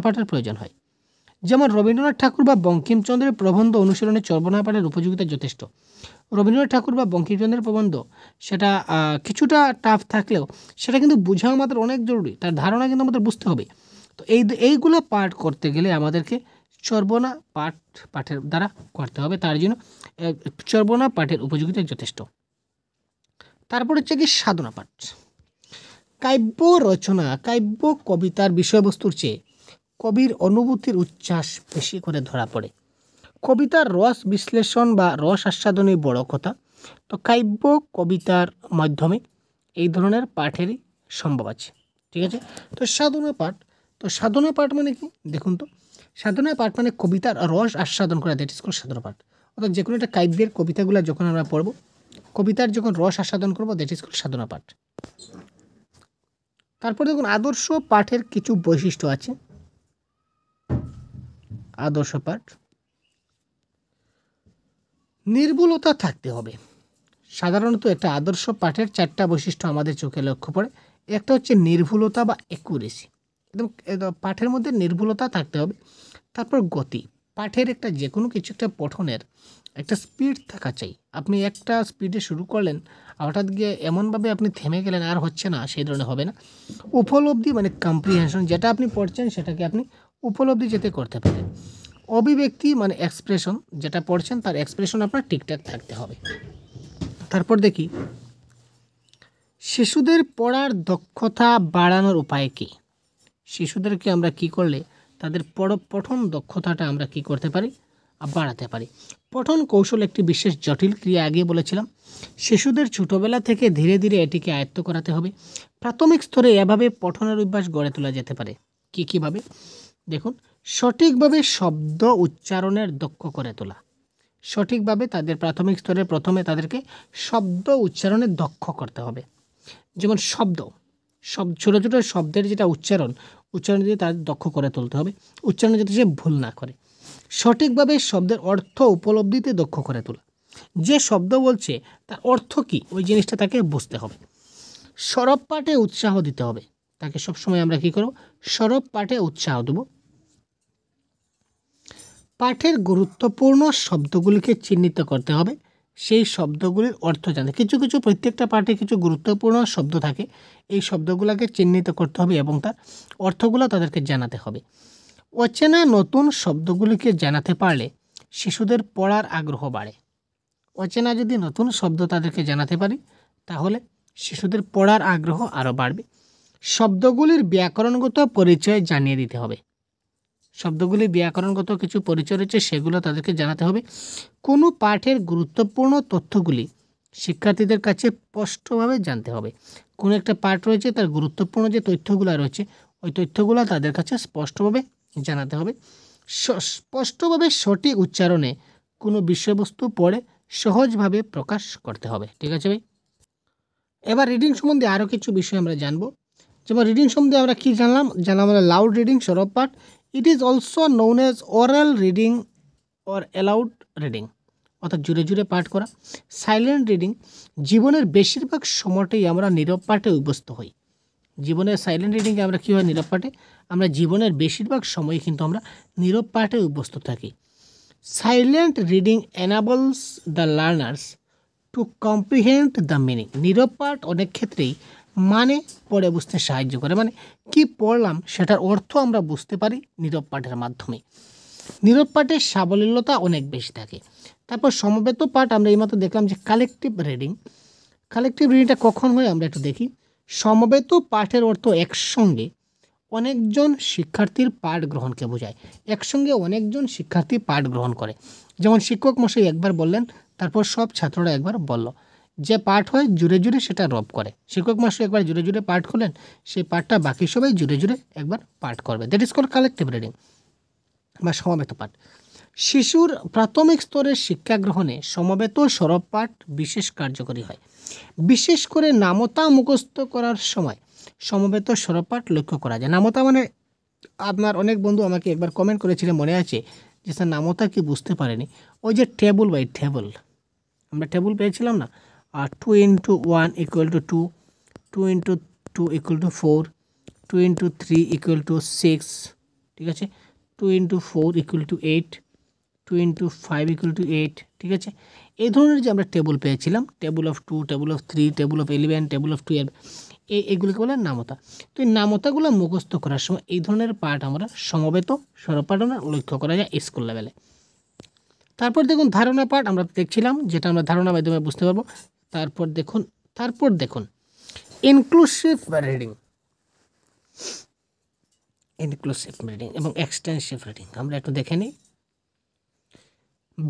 পাঠের প্রয়োজন হয় যেমন রবীন্দ্রনাথ ঠাকুর বা বঙ্কিমচন্দ্রের প্রবন্ধ অনুসরণে চর্বনাপাঠের উপযোগিতা যথেষ্ট রবীন্দ্রনাথ ঠাকুর বা বঙ্কিমচন্দ্রের প্রবন্ধ সেটা কিছুটা টাফ থাকলেও সেটা কিন্তু বোঝা আমাদের অনেক জরুরি তার ধারণা কিন্তু আমাদের বুঝতে হবে তো এই এইগুলো পাঠ করতে গেলে আমাদেরকে চর্বনা পাঠ পাঠের দ্বারা করতে হবে তার জন্য চর্বনা পাঠের উপযোগিতা যথেষ্ট তারপর হচ্ছে কি সাধনা পাঠ কাব্য রচনা কাব্য কবিতার বিষয়বস্তুর চেয়ে কবির অনুভূতির উচ্ছ্বাস বেশি করে ধরা পড়ে কবিতার রস বিশ্লেষণ বা রস আস্বাদনই বড় কথা তো কাব্য কবিতার মাধ্যমে এই ধরনের পাঠেরই সম্ভব আছে ঠিক আছে তো সাধনা পাঠ তো সাধনা পাঠ মানে কি দেখুন তো সাধনা পাঠ মানে কবিতার রস আস্বাদন করা দ্যাট ইজ সাধনা পাঠ অর্থাৎ যে কোনো একটা কাব্যের কবিতাগুলো যখন আমরা পড়বো কবিতার যখন রস আস্বাদন করবো দ্যাট ইজ সাধনা পাঠ তারপর দেখুন আদর্শ পাঠের কিছু বৈশিষ্ট্য আছে আদর্শ পাঠ নির্ভুলতা থাকতে হবে সাধারণত একটা আদর্শ পাঠের চারটা বৈশিষ্ট্য আমাদের চোখে লক্ষ্য পড়ে একটা হচ্ছে নির্ভুলতা বা অ্যাকুরেসি একদম পাঠের মধ্যে নির্ভুলতা থাকতে হবে তারপর গতি পাঠের একটা যে কোনো কিছু একটা পঠনের একটা স্পিড থাকা চাই আপনি একটা স্পিডে শুরু করলেন হঠাৎ গিয়ে এমনভাবে আপনি থেমে গেলেন আর হচ্ছে না সেই ধরনের হবে না উপলব্ধি মানে কম্প্রিহেনশন যেটা আপনি পড়ছেন সেটাকে আপনি উপলব্ধি যেতে করতে পারেন অভিব্যক্তি মানে এক্সপ্রেশন যেটা পড়ছেন তার এক্সপ্রেশন আপনার ঠিকঠাক থাকতে হবে তারপর দেখি শিশুদের পড়ার দক্ষতা বাড়ানোর উপায় কী শিশুদেরকে আমরা কি করলে তাদের পড় পঠন দক্ষতাটা আমরা কি করতে পারি বাড়াতে পারি পঠন কৌশল একটি বিশেষ জটিল ক্রিয়া আগে বলেছিলাম শিশুদের ছোটোবেলা থেকে ধীরে ধীরে এটিকে আয়ত্ত করাতে হবে প্রাথমিক স্তরে এভাবে পঠনের অভ্যাস গড়ে তোলা যেতে পারে কী কীভাবে দেখুন সঠিকভাবে শব্দ উচ্চারণের দক্ষ করে তোলা সঠিকভাবে তাদের প্রাথমিক স্তরে প্রথমে তাদেরকে শব্দ উচ্চারণের দক্ষ করতে হবে যেমন শব্দ সব ছোটো ছোটো শব্দের যেটা উচ্চারণ উচ্চারণ যদি তাদের দক্ষ করে তুলতে হবে উচ্চারণ যদি সে ভুল না করে সঠিকভাবে শব্দের অর্থ উপলব্ধিতে দক্ষ করে তোলা যে শব্দ বলছে তার অর্থ কি ওই জিনিসটা তাকে বুঝতে হবে সরব পাঠে উৎসাহ দিতে হবে তাকে সবসময় আমরা কি করব সরব পাঠে উৎসাহ দেব পাঠের গুরুত্বপূর্ণ শব্দগুলিকে চিহ্নিত করতে হবে সেই শব্দগুলির অর্থ জানতে কিছু কিছু প্রত্যেকটা পাঠে কিছু গুরুত্বপূর্ণ শব্দ থাকে এই শব্দগুলোকে চিহ্নিত করতে হবে এবং তার অর্থগুলো তাদেরকে জানাতে হবে অচেনা নতুন শব্দগুলিকে জানাতে পারলে শিশুদের পড়ার আগ্রহ বাড়ে অচেনা যদি নতুন শব্দ তাদেরকে জানাতে পারি তাহলে শিশুদের পড়ার আগ্রহ আরও বাড়বে শব্দগুলির ব্যাকরণগত পরিচয় জানিয়ে দিতে হবে শব্দগুলি ব্যাকরণগত কিছু পরিচয় রয়েছে সেগুলো তাদেরকে জানাতে হবে কোনো পাঠের গুরুত্বপূর্ণ তথ্যগুলি শিক্ষার্থীদের কাছে স্পষ্টভাবে জানতে হবে কোনো একটা পাঠ রয়েছে তার গুরুত্বপূর্ণ যে তথ্যগুলো রয়েছে ওই তথ্যগুলো তাদের কাছে স্পষ্টভাবে জানাতে হবে স্পষ্টভাবে সঠিক উচ্চারণে কোনো বিষয়বস্তু পড়ে সহজভাবে প্রকাশ করতে হবে ঠিক আছে ভাই এবার রিডিং সম্বন্ধে আরও কিছু বিষয় আমরা জানব যেমন রিডিং সম্বন্ধে আমরা কি জানলাম জানলাম আমরা লাউড রিডিং সরব পাঠ it is also known as oral reading or aloud reading অর্থাৎ জুড়ে জুড়ে পাঠ করা সাইলেন্ট রিডিং জীবনের বেশিরভাগ সময়টাই আমরা নীরব পাঠে অভ্যস্ত হই জীবনের সাইলেন্ট রিডিংয়ে আমরা কী হয় নীরব পাঠে আমরা জীবনের বেশিরভাগ সময় কিন্তু আমরা নীরব পাঠে অভ্যস্ত থাকি silent reading enables the learners to comprehend the meaning নীরব পাঠ অনেক ক্ষেত্রেই মানে পড়ে বুঝতে সাহায্য করে মানে কি পড়লাম সেটার অর্থ আমরা বুঝতে পারি নীরব পাঠের মাধ্যমে নীরব পাঠের সাবলীলতা অনেক বেশি থাকে তারপর সমবেত পাঠ আমরা এইমাত্র দেখলাম যে কালেকটিভ রিডিং কালেকটিভ রিডিংটা কখন হয় আমরা একটু দেখি সমবেত পাঠের অর্থ একসঙ্গে অনেকজন শিক্ষার্থীর পাঠ গ্রহণকে বোঝায় একসঙ্গে অনেকজন শিক্ষার্থী পাঠ গ্রহণ করে যেমন শিক্ষক মশাই একবার বললেন তারপর সব ছাত্ররা একবার বলল যে পাঠ হয় জুড়ে জুড়ে সেটা রব করে শিক্ষক মাসে একবার জুড়ে জুড়ে পাঠ করলেন সেই পাঠটা বাকি সবাই জুড়ে জুড়ে একবার পাঠ করবে that is call collective reading বা সমবেত পাঠ শিশুর প্রাথমিক স্তরের শিক্ষা গ্রহণে সমবেত সরব পাঠ বিশেষ কার্যকরী হয় বিশেষ করে নামতা মুখস্থ করার সময় সমবেত সরব পাঠ লক্ষ্য করা যায় নামতা মানে আপনার অনেক বন্ধু আমাকে একবার কমেন্ট করেছিলেন মনে আছে যে স্যার নামতা কি বুঝতে পারেনি ওই যে টেবল বাই টেবল আমরা টেবল পেয়েছিলাম না আর two into one equal to two two into two equal to four two into three equal to six ঠিক আছে two into four equal to eight two into five equal to eight ঠিক আছে এই ধরনের যে আমরা টেবল পেয়েছিলাম table of two table of three table of eleven table of twelve এই এগুলোকে বলে নামতা তো এই নামতাগুলো মুখস্থ করার সময় এই ধরনের পাঠ আমরা সমবেত সরপাঠনা লক্ষ্য করা যায় স্কুল লেভেলে তারপর দেখুন ধারণা পাঠ আমরা দেখছিলাম যেটা আমরা ধারণা মাধ্যমে বুঝতে পারবো তারপর দেখুন তারপর দেখুন ইনক্লুসিভ রিডিং ইনক্লুসিভ রিডিং এবং এক্সটেন্সিভ রিডিং আমরা একটু দেখে নিই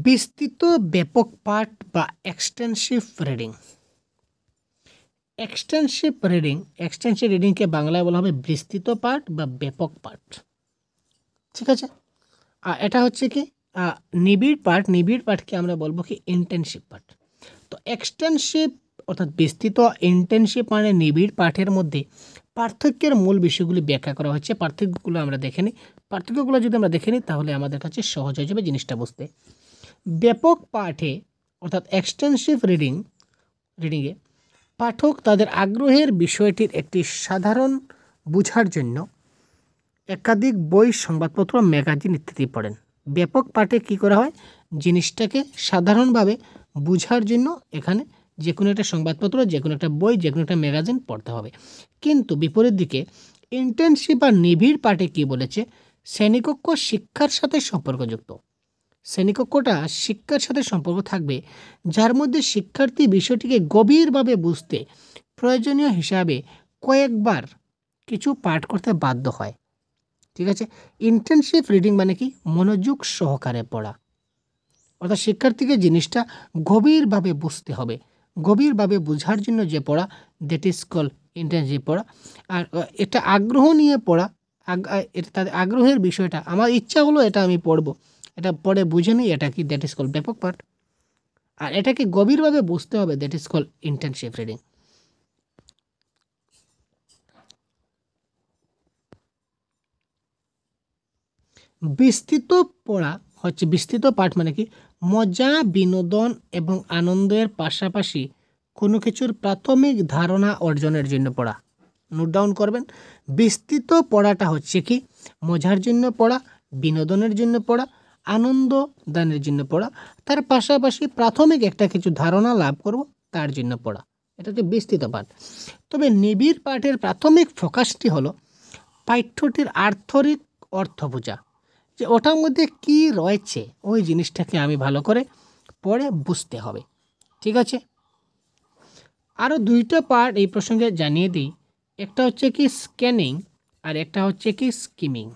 বিস্তৃত ব্যাপক পাঠ বা extensive reading extensive reading extensive রিডিংকে বাংলায় বলা হবে বিস্তৃত পাঠ বা ব্যাপক পাঠ ঠিক আছে আর এটা হচ্ছে কি নিবিড় পাঠ নিবিড় পাঠকে আমরা বলবো কি ইন্টেন্সিভ পাঠ তো এক্সটেন্সিভ অর্থাৎ বিস্তৃত ইন্টেন্সিভ মানে নিবিড় পাঠের মধ্যে পার্থক্যের মূল বিষয়গুলি ব্যাখ্যা করা হচ্ছে পার্থক্যগুলো আমরা দেখে নিই পার্থক্যগুলো যদি আমরা দেখে নিই তাহলে আমাদের কাছে সহজ হয়ে যাবে জিনিসটা বুঝতে ব্যাপক পাঠে অর্থাৎ এক্সটেন্সিভ রিডিং রিডিংয়ে পাঠক তাদের আগ্রহের বিষয়টির একটি সাধারণ বুঝার জন্য একাধিক বই সংবাদপত্র ম্যাগাজিন ইত্যাদি পড়েন ব্যাপক পাঠে কি করা হয় জিনিসটাকে সাধারণভাবে বুঝার জন্য এখানে যে কোনো একটা সংবাদপত্র যে কোনো একটা বই যে কোনো একটা ম্যাগাজিন পড়তে হবে কিন্তু বিপরীত দিকে ইন্টেনশিপ আর নিবিড় পাঠে কি বলেছে শ্রেণীকক্ষ শিক্ষার সাথে সম্পর্কযুক্ত শ্রেণীকক্ষটা শিক্ষার সাথে সম্পর্ক থাকবে যার মধ্যে শিক্ষার্থী বিষয়টিকে গভীরভাবে বুঝতে প্রয়োজনীয় হিসাবে কয়েকবার কিছু পাঠ করতে বাধ্য হয় ঠিক আছে ইন্টার্নশিপ রিডিং মানে কি মনোযোগ সহকারে পড়া অর্থাৎ শিক্ষার্থীকে জিনিসটা গভীরভাবে বুঝতে হবে গভীরভাবে বোঝার জন্য যে পড়া দ্যাট ইজ কল ইন্টার্নশিপ পড়া আর এটা আগ্রহ নিয়ে পড়া এটা তাদের আগ্রহের বিষয়টা আমার ইচ্ছা হলো এটা আমি পড়বো এটা পরে বুঝে নিই এটা কি দ্যাট ইজ কল ব্যাপক পাঠ আর এটাকে গভীরভাবে বুঝতে হবে that is call intensive reading বিস্তৃত পড়া হচ্ছে বিস্তৃত পাঠ মানে কি মজা বিনোদন এবং আনন্দের পাশাপাশি কোনো কিছুর প্রাথমিক ধারণা অর্জনের জন্য পড়া নোট ডাউন করবেন বিস্তৃত পড়াটা হচ্ছে কি মজার জন্য পড়া বিনোদনের জন্য পড়া আনন্দ দানের জন্য পড়া তার পাশাপাশি প্রাথমিক একটা কিছু ধারণা লাভ করব তার জন্য পড়া এটা হচ্ছে বিস্তৃত পাঠ তবে নিবিড় পাঠের প্রাথমিক ফোকাসটি হলো পাঠ্যটির আর্থরিক অর্থ বোঝা যে ওটার মধ্যে কি রয়েছে ওই জিনিসটাকে আমি ভালো করে পড়ে বুঝতে হবে ঠিক আছে আরও দুইটা পার্ট এই প্রসঙ্গে জানিয়ে দিই একটা হচ্ছে কি স্ক্যানিং আর একটা হচ্ছে কি স্কিমিং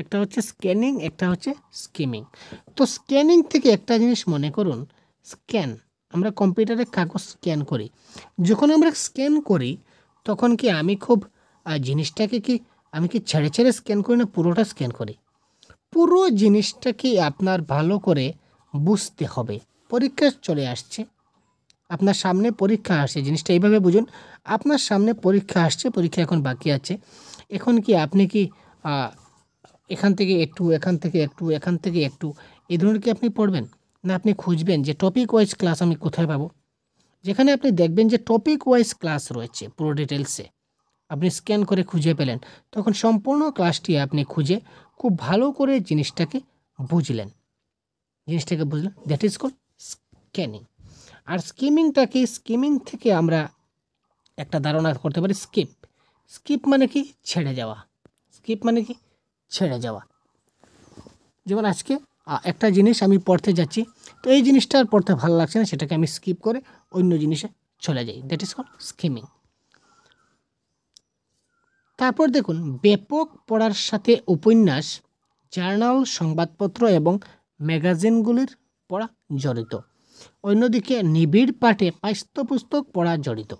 একটা হচ্ছে স্ক্যানিং একটা হচ্ছে স্কিমিং তো স্ক্যানিং থেকে একটা জিনিস মনে করুন স্ক্যান আমরা কম্পিউটারে কাগজ স্ক্যান করি যখন আমরা স্ক্যান করি তখন কি আমি খুব জিনিসটাকে কি আমি কি ছেড়ে ছেড়ে স্ক্যান করি না পুরোটা স্ক্যান করি পুরো জিনিসটাকে আপনার ভালো করে বুঝতে হবে পরীক্ষা চলে আসছে আপনার সামনে পরীক্ষা আসছে জিনিসটা এইভাবে বুঝুন আপনার সামনে পরীক্ষা আসছে পরীক্ষা এখন বাকি আছে এখন কি আপনি কি এখান থেকে একটু এখান থেকে একটু এখান থেকে একটু এই ধরনের কি আপনি পড়বেন না আপনি খুঁজবেন যে টপিক ওয়াইজ ক্লাস আমি কোথায় পাবো যেখানে আপনি দেখবেন যে টপিক ওয়াইজ ক্লাস রয়েছে পুরো ডিটেলসে আপনি স্ক্যান করে খুঁজে পেলেন তখন সম্পূর্ণ ক্লাসটি আপনি খুঁজে খুব ভালো করে জিনিসটাকে বুঝলেন জিনিসটাকে বুঝলেন দ্যাট ইজ কল স্ক্যানিং আর স্কিমিংটাকে স্কিমিং থেকে আমরা একটা ধারণা করতে পারি স্কিপ স্কিপ মানে কি ছেড়ে যাওয়া স্কিপ মানে কি ছেড়ে যাওয়া যেমন আজকে একটা জিনিস আমি পড়তে যাচ্ছি তো এই জিনিসটা আর পড়তে ভালো লাগছে না সেটাকে আমি স্কিপ করে অন্য জিনিসে চলে যাই দ্যাট ইজ কল স্কিমিং তারপর দেখুন ব্যাপক পড়ার সাথে উপন্যাস জার্নাল সংবাদপত্র এবং ম্যাগাজিনগুলির পড়া জড়িত অন্যদিকে নিবিড় পাঠে পুস্তক পড়া জড়িত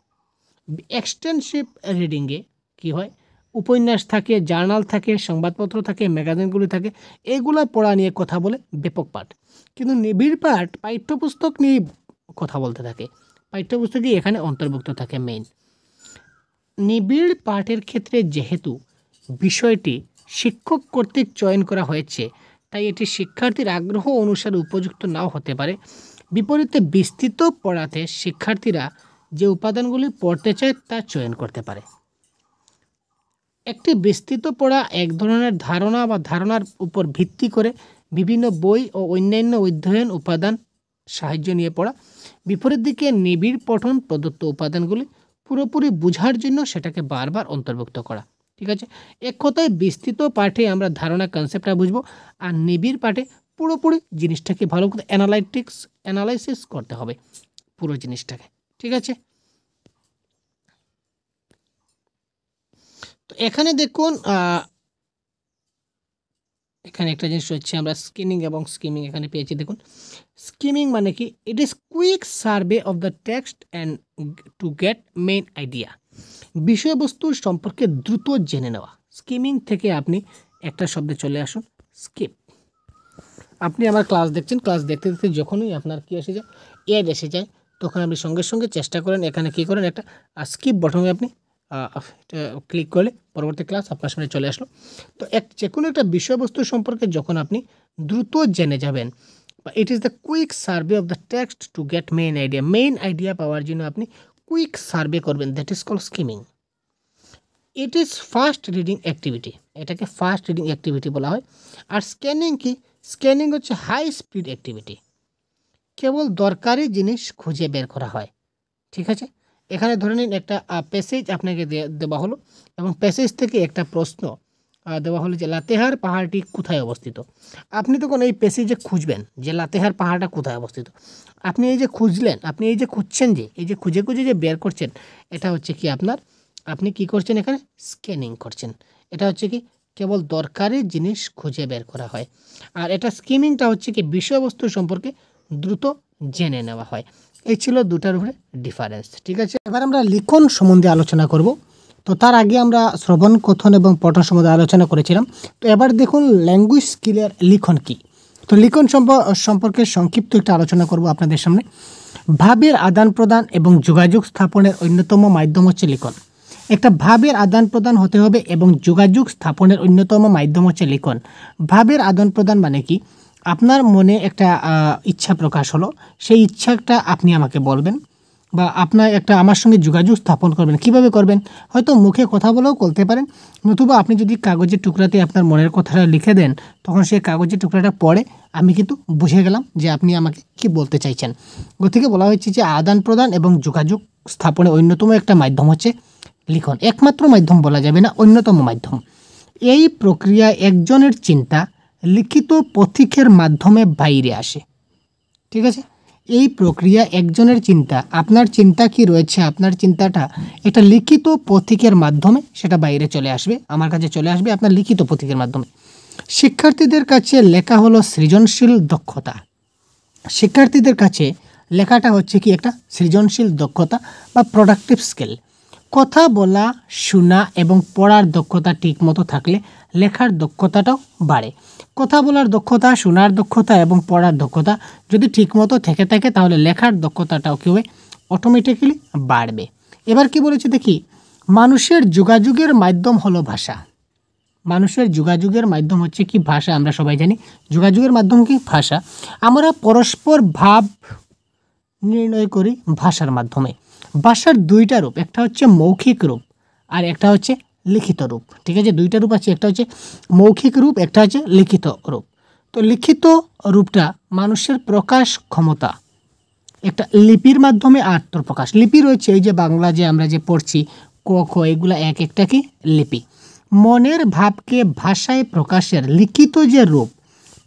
এক্সটেনশিভ রিডিংয়ে কি হয় উপন্যাস থাকে জার্নাল থাকে সংবাদপত্র থাকে ম্যাগাজিনগুলি থাকে এগুলো পড়া নিয়ে কথা বলে ব্যাপক পাঠ কিন্তু নিবিড় পাঠ পাঠ্যপুস্তক নিয়ে কথা বলতে থাকে পাঠ্যপুস্তকই এখানে অন্তর্ভুক্ত থাকে মেইন নিবিড় পাঠের ক্ষেত্রে যেহেতু বিষয়টি শিক্ষক কর্তৃক চয়ন করা হয়েছে তাই এটি শিক্ষার্থীর আগ্রহ অনুসারে উপযুক্ত নাও হতে পারে বিপরীতে বিস্তৃত পড়াতে শিক্ষার্থীরা যে উপাদানগুলি পড়তে চায় তা চয়ন করতে পারে একটি বিস্তৃত পড়া এক ধরনের ধারণা বা ধারণার উপর ভিত্তি করে বিভিন্ন বই ও অন্যান্য অধ্যয়ন উপাদান সাহায্য নিয়ে পড়া বিপরীত দিকে নিবিড় পঠন প্রদত্ত উপাদানগুলি পুরোপুরি বুঝার জন্য সেটাকে বারবার অন্তর্ভুক্ত করা ঠিক আছে এক কথায় বিস্তৃত পাঠে আমরা ধারণা কনসেপ্টটা বুঝবো আর নিবিড় পাঠে পুরোপুরি জিনিসটাকে ভালো করে অ্যানালাইটিক্স অ্যানালাইসিস করতে হবে পুরো জিনিসটাকে ঠিক আছে তো এখানে দেখুন এখানে একটা জিনিস হচ্ছে আমরা স্কিমিং এবং স্কিমিং এখানে পেয়েছি দেখুন স্কিমিং মানে কি it is quick survey of the text and to get main idea বিষয়বস্তুর সম্পর্কে দ্রুত জেনে নেওয়া স্কিমিং থেকে আপনি একটা শব্দে চলে আসুন স্কিপ আপনি আমার ক্লাস দেখছেন ক্লাস দেখতে দেখতে যখনই আপনার কি এসে যায় এড এসে যায় তখন আপনি সঙ্গে সঙ্গে চেষ্টা করেন এখানে কি করেন একটা স্কিপ বটনে আপনি ক্লিক করলে পরবর্তী ক্লাস আপনার সামনে চলে আসলো তো এক যে কোনো একটা বিষয়বস্তু সম্পর্কে যখন আপনি দ্রুত জেনে যাবেন বা it is the quick survey of the text to get main idea main idea পাওয়ার জন্য আপনি কুইক সার্ভে করবেন that is call skimming it is first reading activity এটাকে ফার্স্ট রিডিং অ্যাক্টিভিটি বলা হয় আর স্ক্যানিং কি স্ক্যানিং হচ্ছে হাই স্পিড অ্যাক্টিভিটি কেবল দরকারি জিনিস খুঁজে বের করা হয় ঠিক আছে এখানে ধরে নিন একটা প্যাসেজ আপনাকে দেওয়া হলো এবং প্যাসেজ থেকে একটা প্রশ্ন দেওয়া হলো যে লাতেহার পাহাড়টি কোথায় অবস্থিত আপনি তখন এই প্যাসেজে খুঁজবেন যে লাতেহার পাহাড়টা কোথায় অবস্থিত আপনি এই যে খুঁজলেন আপনি এই যে খুঁজছেন যে এই যে খুঁজে খুঁজে যে বের করছেন এটা হচ্ছে কি আপনার আপনি কি করছেন এখানে স্ক্যানিং করছেন এটা হচ্ছে কি কেবল দরকারি জিনিস খুঁজে বের করা হয় আর এটা স্কিমিংটা হচ্ছে কি বিষয়বস্তু সম্পর্কে দ্রুত জেনে নেওয়া হয় এই ছিল দুটার উপরে ডিফারেন্স ঠিক আছে এবার আমরা লিখন সম্বন্ধে আলোচনা করব তো তার আগে আমরা শ্রবণ কথন এবং পঠন সম্বন্ধে আলোচনা করেছিলাম তো এবার দেখুন ল্যাঙ্গুয়েজ স্কিলের লিখন কি তো লিখন সম্পর্কে সংক্ষিপ্ত একটা আলোচনা করব আপনাদের সামনে ভাবের আদান প্রদান এবং যোগাযোগ স্থাপনের অন্যতম মাধ্যম হচ্ছে লিখন একটা ভাবের আদান প্রদান হতে হবে এবং যোগাযোগ স্থাপনের অন্যতম মাধ্যম হচ্ছে লিখন ভাবের আদান প্রদান মানে কি আপনার মনে একটা ইচ্ছা প্রকাশ হলো সেই ইচ্ছাটা আপনি আমাকে বলবেন বা আপনার একটা আমার সঙ্গে যোগাযোগ স্থাপন করবেন কিভাবে করবেন হয়তো মুখে কথা বলেও বলতে পারেন নতুবা আপনি যদি কাগজের টুকরাতে আপনার মনের কথাটা লিখে দেন তখন সেই কাগজের টুকরাটা পড়ে আমি কিন্তু বুঝে গেলাম যে আপনি আমাকে কি বলতে চাইছেন গতিকে বলা হয়েছে যে আদান প্রদান এবং যোগাযোগ স্থাপনের অন্যতম একটা মাধ্যম হচ্ছে লিখন একমাত্র মাধ্যম বলা যাবে না অন্যতম মাধ্যম এই প্রক্রিয়া একজনের চিন্তা লিখিত পথিকের মাধ্যমে বাইরে আসে ঠিক আছে এই প্রক্রিয়া একজনের চিন্তা আপনার চিন্তা কি রয়েছে আপনার চিন্তাটা এটা লিখিত পথিকের মাধ্যমে সেটা বাইরে চলে আসবে আমার কাছে চলে আসবে আপনার লিখিত পথিকের মাধ্যমে শিক্ষার্থীদের কাছে লেখা হলো সৃজনশীল দক্ষতা শিক্ষার্থীদের কাছে লেখাটা হচ্ছে কি একটা সৃজনশীল দক্ষতা বা প্রোডাক্টিভ স্কিল কথা বলা শোনা এবং পড়ার দক্ষতা ঠিকমতো থাকলে লেখার দক্ষতাটাও বাড়ে কথা বলার দক্ষতা শোনার দক্ষতা এবং পড়ার দক্ষতা যদি ঠিকমতো থেকে থাকে তাহলে লেখার দক্ষতাটাও কেউ অটোমেটিক্যালি বাড়বে এবার কি বলেছে দেখি মানুষের যোগাযোগের মাধ্যম হলো ভাষা মানুষের যোগাযোগের মাধ্যম হচ্ছে কি ভাষা আমরা সবাই জানি যোগাযোগের মাধ্যম কি ভাষা আমরা পরস্পর ভাব নির্ণয় করি ভাষার মাধ্যমে ভাষার দুইটা রূপ একটা হচ্ছে মৌখিক রূপ আর একটা হচ্ছে লিখিত রূপ ঠিক আছে দুইটা রূপ আছে একটা হচ্ছে মৌখিক রূপ একটা হচ্ছে লিখিত রূপ তো লিখিত রূপটা মানুষের প্রকাশ ক্ষমতা একটা লিপির মাধ্যমে আত্মপ্রকাশ লিপি রয়েছে এই যে বাংলা যে আমরা যে পড়ছি ক খ এগুলো এক একটা কি লিপি মনের ভাবকে ভাষায় প্রকাশের লিখিত যে রূপ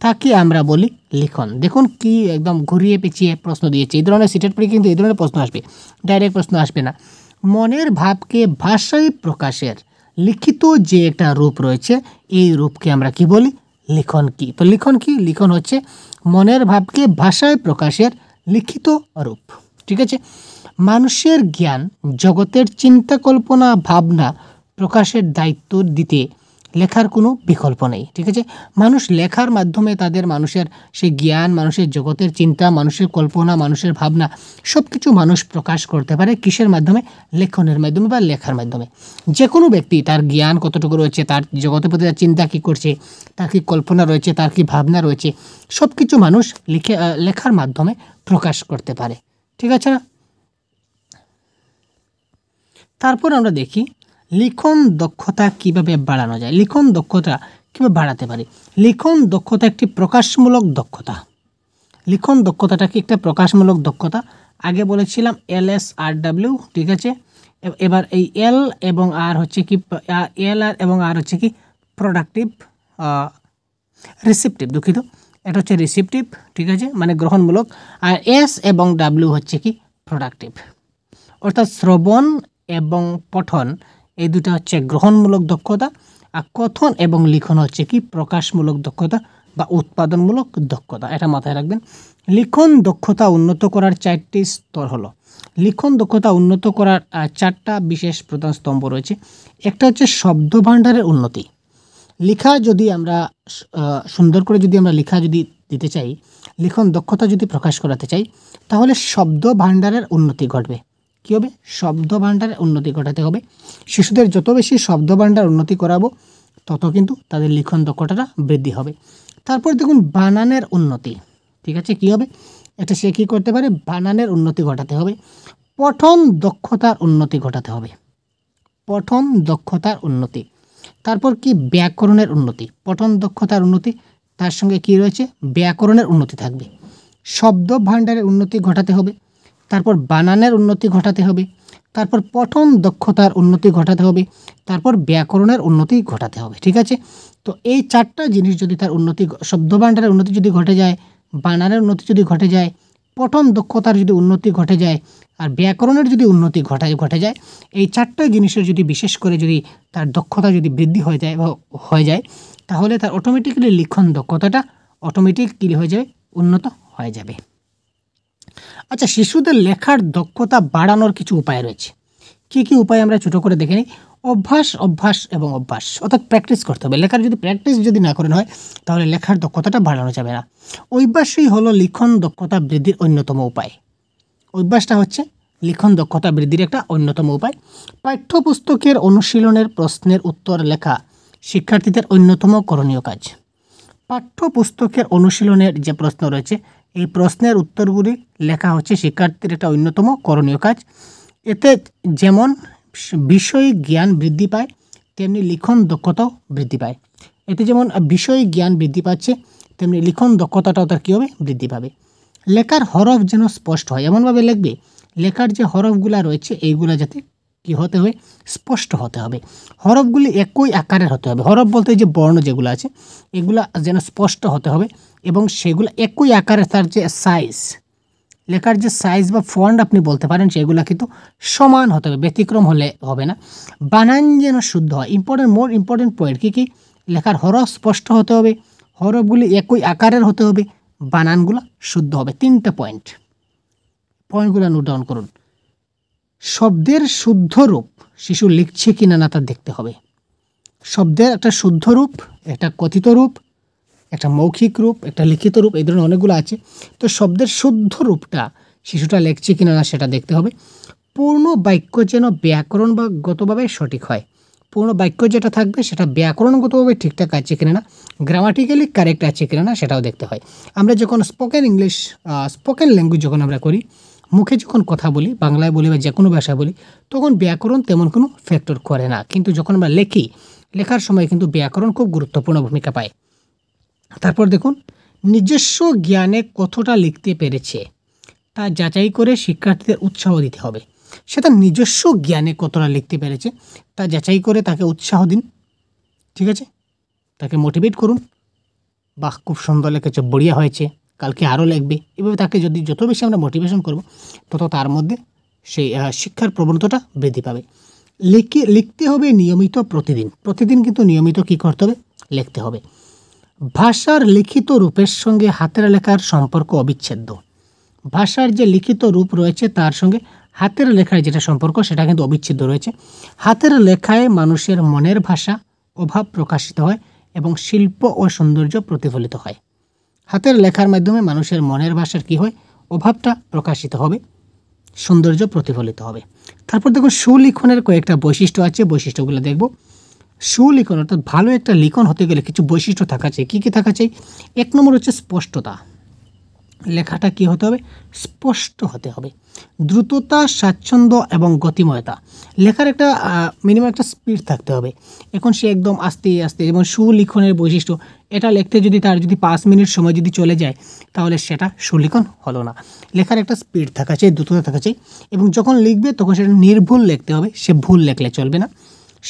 তাকে আমরা বলি লিখন দেখুন কি একদম ঘুরিয়ে পিছিয়ে প্রশ্ন দিয়েছে এই ধরনের সিটেট পরে কিন্তু এই ধরনের প্রশ্ন আসবে ডাইরেক্ট প্রশ্ন আসবে না মনের ভাবকে ভাষায় প্রকাশের লিখিত যে একটা রূপ রয়েছে এই রূপকে আমরা কি বলি লিখন কি তো লিখন কি লিখন হচ্ছে মনের ভাবকে ভাষায় প্রকাশের লিখিত রূপ ঠিক আছে মানুষের জ্ঞান জগতের চিন্তা কল্পনা ভাবনা প্রকাশের দায়িত্ব দিতে লেখার কোনো বিকল্প নেই ঠিক আছে মানুষ লেখার মাধ্যমে তাদের মানুষের সে জ্ঞান মানুষের জগতের চিন্তা মানুষের কল্পনা মানুষের ভাবনা সব কিছু মানুষ প্রকাশ করতে পারে কিসের মাধ্যমে লেখনের মাধ্যমে বা লেখার মাধ্যমে যে কোনো ব্যক্তি তার জ্ঞান কতটুকু রয়েছে তার জগতের প্রতি তার চিন্তা কী করছে তার কী কল্পনা রয়েছে তার কী ভাবনা রয়েছে সব কিছু মানুষ লিখে লেখার মাধ্যমে প্রকাশ করতে পারে ঠিক আছে না তারপর আমরা দেখি লিখন দক্ষতা কিভাবে বাড়ানো যায় লিখন দক্ষতা কীভাবে বাড়াতে পারি লিখন দক্ষতা একটি প্রকাশমূলক দক্ষতা লিখন দক্ষতাটা কি একটা প্রকাশমূলক দক্ষতা আগে বলেছিলাম এল এস আর ডাব্লিউ ঠিক আছে এবার এই এল এবং আর হচ্ছে কি এল আর এবং আর হচ্ছে কি প্রোডাক্টিভ রিসিপটিভ দুঃখিত এটা হচ্ছে রিসিপটিভ ঠিক আছে মানে গ্রহণমূলক আর এস এবং ডাব্লিউ হচ্ছে কি প্রোডাক্টিভ অর্থাৎ শ্রবণ এবং পঠন এই দুটা হচ্ছে গ্রহণমূলক দক্ষতা আর কথন এবং লিখন হচ্ছে কি প্রকাশমূলক দক্ষতা বা উৎপাদনমূলক দক্ষতা এটা মাথায় রাখবেন লিখন দক্ষতা উন্নত করার চারটি স্তর হলো লিখন দক্ষতা উন্নত করার চারটা বিশেষ প্রধান স্তম্ভ রয়েছে একটা হচ্ছে শব্দ ভাণ্ডারের উন্নতি লেখা যদি আমরা সুন্দর করে যদি আমরা লেখা যদি দিতে চাই লিখন দক্ষতা যদি প্রকাশ করাতে চাই তাহলে শব্দ ভাণ্ডারের উন্নতি ঘটবে কী হবে শব্দ ভাণ্ডারের উন্নতি ঘটাতে হবে শিশুদের যত বেশি শব্দ ভাণ্ডার উন্নতি করাবো তত কিন্তু তাদের লিখন দক্ষতাটা বৃদ্ধি হবে তারপর দেখুন বানানের উন্নতি ঠিক আছে কী হবে এটা সে কী করতে পারে বানানের উন্নতি ঘটাতে হবে পঠন দক্ষতার উন্নতি ঘটাতে হবে পঠন দক্ষতার উন্নতি তারপর কি ব্যাকরণের উন্নতি পঠন দক্ষতার উন্নতি তার সঙ্গে কি রয়েছে ব্যাকরণের উন্নতি থাকবে শব্দ ভাণ্ডারের উন্নতি ঘটাতে হবে তারপর বানানের উন্নতি ঘটাতে হবে তারপর পঠন দক্ষতার উন্নতি ঘটাতে হবে তারপর ব্যাকরণের উন্নতি ঘটাতে হবে ঠিক আছে তো এই চারটা জিনিস যদি তার উন্নতি শব্দভাণ্ডারের উন্নতি যদি ঘটে যায় বানানের উন্নতি যদি ঘটে যায় পঠন দক্ষতার যদি উন্নতি ঘটে যায় আর ব্যাকরণের যদি উন্নতি ঘটায় ঘটে যায় এই চারটা জিনিসের যদি বিশেষ করে যদি তার দক্ষতা যদি বৃদ্ধি হয়ে যায় বা হয়ে যায় তাহলে তার অটোমেটিক্যালি লিখন দক্ষতাটা অটোমেটিক্যালি হয়ে যাবে উন্নত হয়ে যাবে আচ্ছা শিশুদের লেখার দক্ষতা বাড়ানোর কিছু উপায় রয়েছে কি কি উপায় আমরা ছোটো করে দেখে নিই অভ্যাস অভ্যাস এবং অভ্যাস অর্থাৎ প্র্যাকটিস করতে হবে লেখার যদি প্র্যাকটিস যদি না করেন হয় তাহলে লেখার দক্ষতাটা বাড়ানো যাবে না অভ্যাসই হলো লিখন দক্ষতা বৃদ্ধির অন্যতম উপায় অভ্যাসটা হচ্ছে লিখন দক্ষতা বৃদ্ধির একটা অন্যতম উপায় পাঠ্যপুস্তকের অনুশীলনের প্রশ্নের উত্তর লেখা শিক্ষার্থীদের অন্যতম করণীয় কাজ পাঠ্যপুস্তকের অনুশীলনের যে প্রশ্ন রয়েছে এই প্রশ্নের উত্তরগুলি লেখা হচ্ছে শিক্ষার্থীর একটা অন্যতম করণীয় কাজ এতে যেমন বিষয় জ্ঞান বৃদ্ধি পায় তেমনি লিখন দক্ষতাও বৃদ্ধি পায় এতে যেমন বিষয় জ্ঞান বৃদ্ধি পাচ্ছে তেমনি লিখন দক্ষতাটাও তার কী হবে বৃদ্ধি পাবে লেখার হরফ যেন স্পষ্ট হয় এমনভাবে লিখবে লেখার যে হরফগুলা রয়েছে এইগুলো যাতে কি হতে হবে স্পষ্ট হতে হবে হরফগুলি একই আকারের হতে হবে হরফ বলতে যে বর্ণ যেগুলো আছে এগুলা যেন স্পষ্ট হতে হবে এবং সেগুলো একই আকারে তার যে সাইজ লেখার যে সাইজ বা ফন্ড আপনি বলতে পারেন সেগুলো কিন্তু সমান হতে হবে ব্যতিক্রম হলে হবে না বানান যেন শুদ্ধ হয় ইম্পর্টেন্ট মোর ইম্পর্টেন্ট পয়েন্ট কী কী লেখার হরফ স্পষ্ট হতে হবে হরফগুলি একই আকারের হতে হবে বানানগুলো শুদ্ধ হবে তিনটা পয়েন্ট পয়েন্টগুলো নোট ডাউন করুন শব্দের শুদ্ধ রূপ শিশু লিখছে কিনা না তা দেখতে হবে শব্দের একটা শুদ্ধ রূপ একটা কথিত রূপ একটা মৌখিক রূপ একটা লিখিত রূপ এই ধরনের অনেকগুলো আছে তো শব্দের শুদ্ধ রূপটা শিশুটা লেখছে কিনা না সেটা দেখতে হবে পূর্ণ বাক্য যেন ব্যাকরণ গতভাবে সঠিক হয় পূর্ণ বাক্য যেটা থাকবে সেটা ব্যাকরণগতভাবে ঠিকঠাক আছে কিনা না গ্রামাটিক্যালি কারেক্ট আছে কিনা না সেটাও দেখতে হয় আমরা যখন স্পোকেন ইংলিশ স্পোকেন ল্যাঙ্গুয়েজ যখন আমরা করি মুখে যখন কথা বলি বাংলায় বলি বা যে কোনো ভাষায় বলি তখন ব্যাকরণ তেমন কোনো ফ্যাক্টর করে না কিন্তু যখন আমরা লেখি লেখার সময় কিন্তু ব্যাকরণ খুব গুরুত্বপূর্ণ ভূমিকা পায় তারপর দেখুন নিজস্ব জ্ঞানে কতটা লিখতে পেরেছে তা যাচাই করে শিক্ষার্থীদের উৎসাহ দিতে হবে সে তার নিজস্ব জ্ঞানে কতটা লিখতে পেরেছে তা যাচাই করে তাকে উৎসাহ দিন ঠিক আছে তাকে মোটিভেট করুন বাহ খুব সুন্দর লেখেছে বড়িয়া হয়েছে কালকে আরও লিখবে এভাবে তাকে যদি যত বেশি আমরা মোটিভেশন করব তত তার মধ্যে সেই শিক্ষার প্রবণতাটা বৃদ্ধি পাবে লিখে লিখতে হবে নিয়মিত প্রতিদিন প্রতিদিন কিন্তু নিয়মিত কী করতে হবে লিখতে হবে ভাষার লিখিত রূপের সঙ্গে হাতের লেখার সম্পর্ক অবিচ্ছেদ্য ভাষার যে লিখিত রূপ রয়েছে তার সঙ্গে হাতের লেখার যেটা সম্পর্ক সেটা কিন্তু অবিচ্ছেদ্য রয়েছে হাতের লেখায় মানুষের মনের ভাষা অভাব প্রকাশিত হয় এবং শিল্প ও সৌন্দর্য প্রতিফলিত হয় হাতের লেখার মাধ্যমে মানুষের মনের ভাষার কী হয় অভাবটা প্রকাশিত হবে সৌন্দর্য প্রতিফলিত হবে তারপর দেখুন সুলিখনের কয়েকটা বৈশিষ্ট্য আছে বৈশিষ্ট্যগুলো দেখব সুলিখন অর্থাৎ ভালো একটা লিখন হতে গেলে কিছু বৈশিষ্ট্য থাকা চাই কী কী থাকা চাই এক নম্বর হচ্ছে স্পষ্টতা লেখাটা কি হতে হবে স্পষ্ট হতে হবে দ্রুততা স্বাচ্ছন্দ্য এবং গতিময়তা লেখার একটা মিনিমাম একটা স্পিড থাকতে হবে এখন সে একদম আস্তে আস্তে যেমন সুলিখনের বৈশিষ্ট্য এটা লিখতে যদি তার যদি পাঁচ মিনিট সময় যদি চলে যায় তাহলে সেটা সুলিখন হলো না লেখার একটা স্পিড থাকা চাই দ্রুততা থাকা চাই এবং যখন লিখবে তখন সেটা নির্ভুল লিখতে হবে সে ভুল লেখলে চলবে না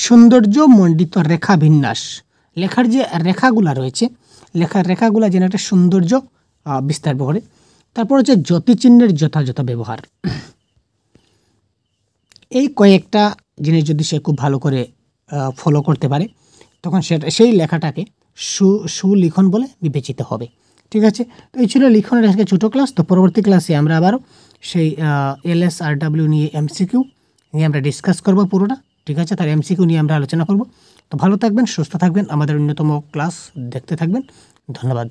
সৌন্দর্য মণ্ডিত রেখা বিন্যাস লেখার যে রেখাগুলা রয়েছে লেখার রেখাগুলা যেন একটা সৌন্দর্য বিস্তার করে তারপর হচ্ছে চিহ্নের যথাযথ ব্যবহার এই কয়েকটা জিনিস যদি সে খুব ভালো করে ফলো করতে পারে তখন সেটা সেই লেখাটাকে সু সুলিখন বলে বিবেচিত হবে ঠিক আছে তো এই ছিল লিখনের আজকে ছোটো ক্লাস তো পরবর্তী ক্লাসে আমরা আবারও সেই এল এস আর ডাব্লিউ নিয়ে এমসিকিউ নিয়ে আমরা ডিসকাস করবো পুরোটা ঠিক আছে তার এমসিকিউ নিয়ে আমরা আলোচনা করব তো ভালো থাকবেন সুস্থ থাকবেন আমাদের অন্যতম ক্লাস দেখতে থাকবেন ধন্যবাদ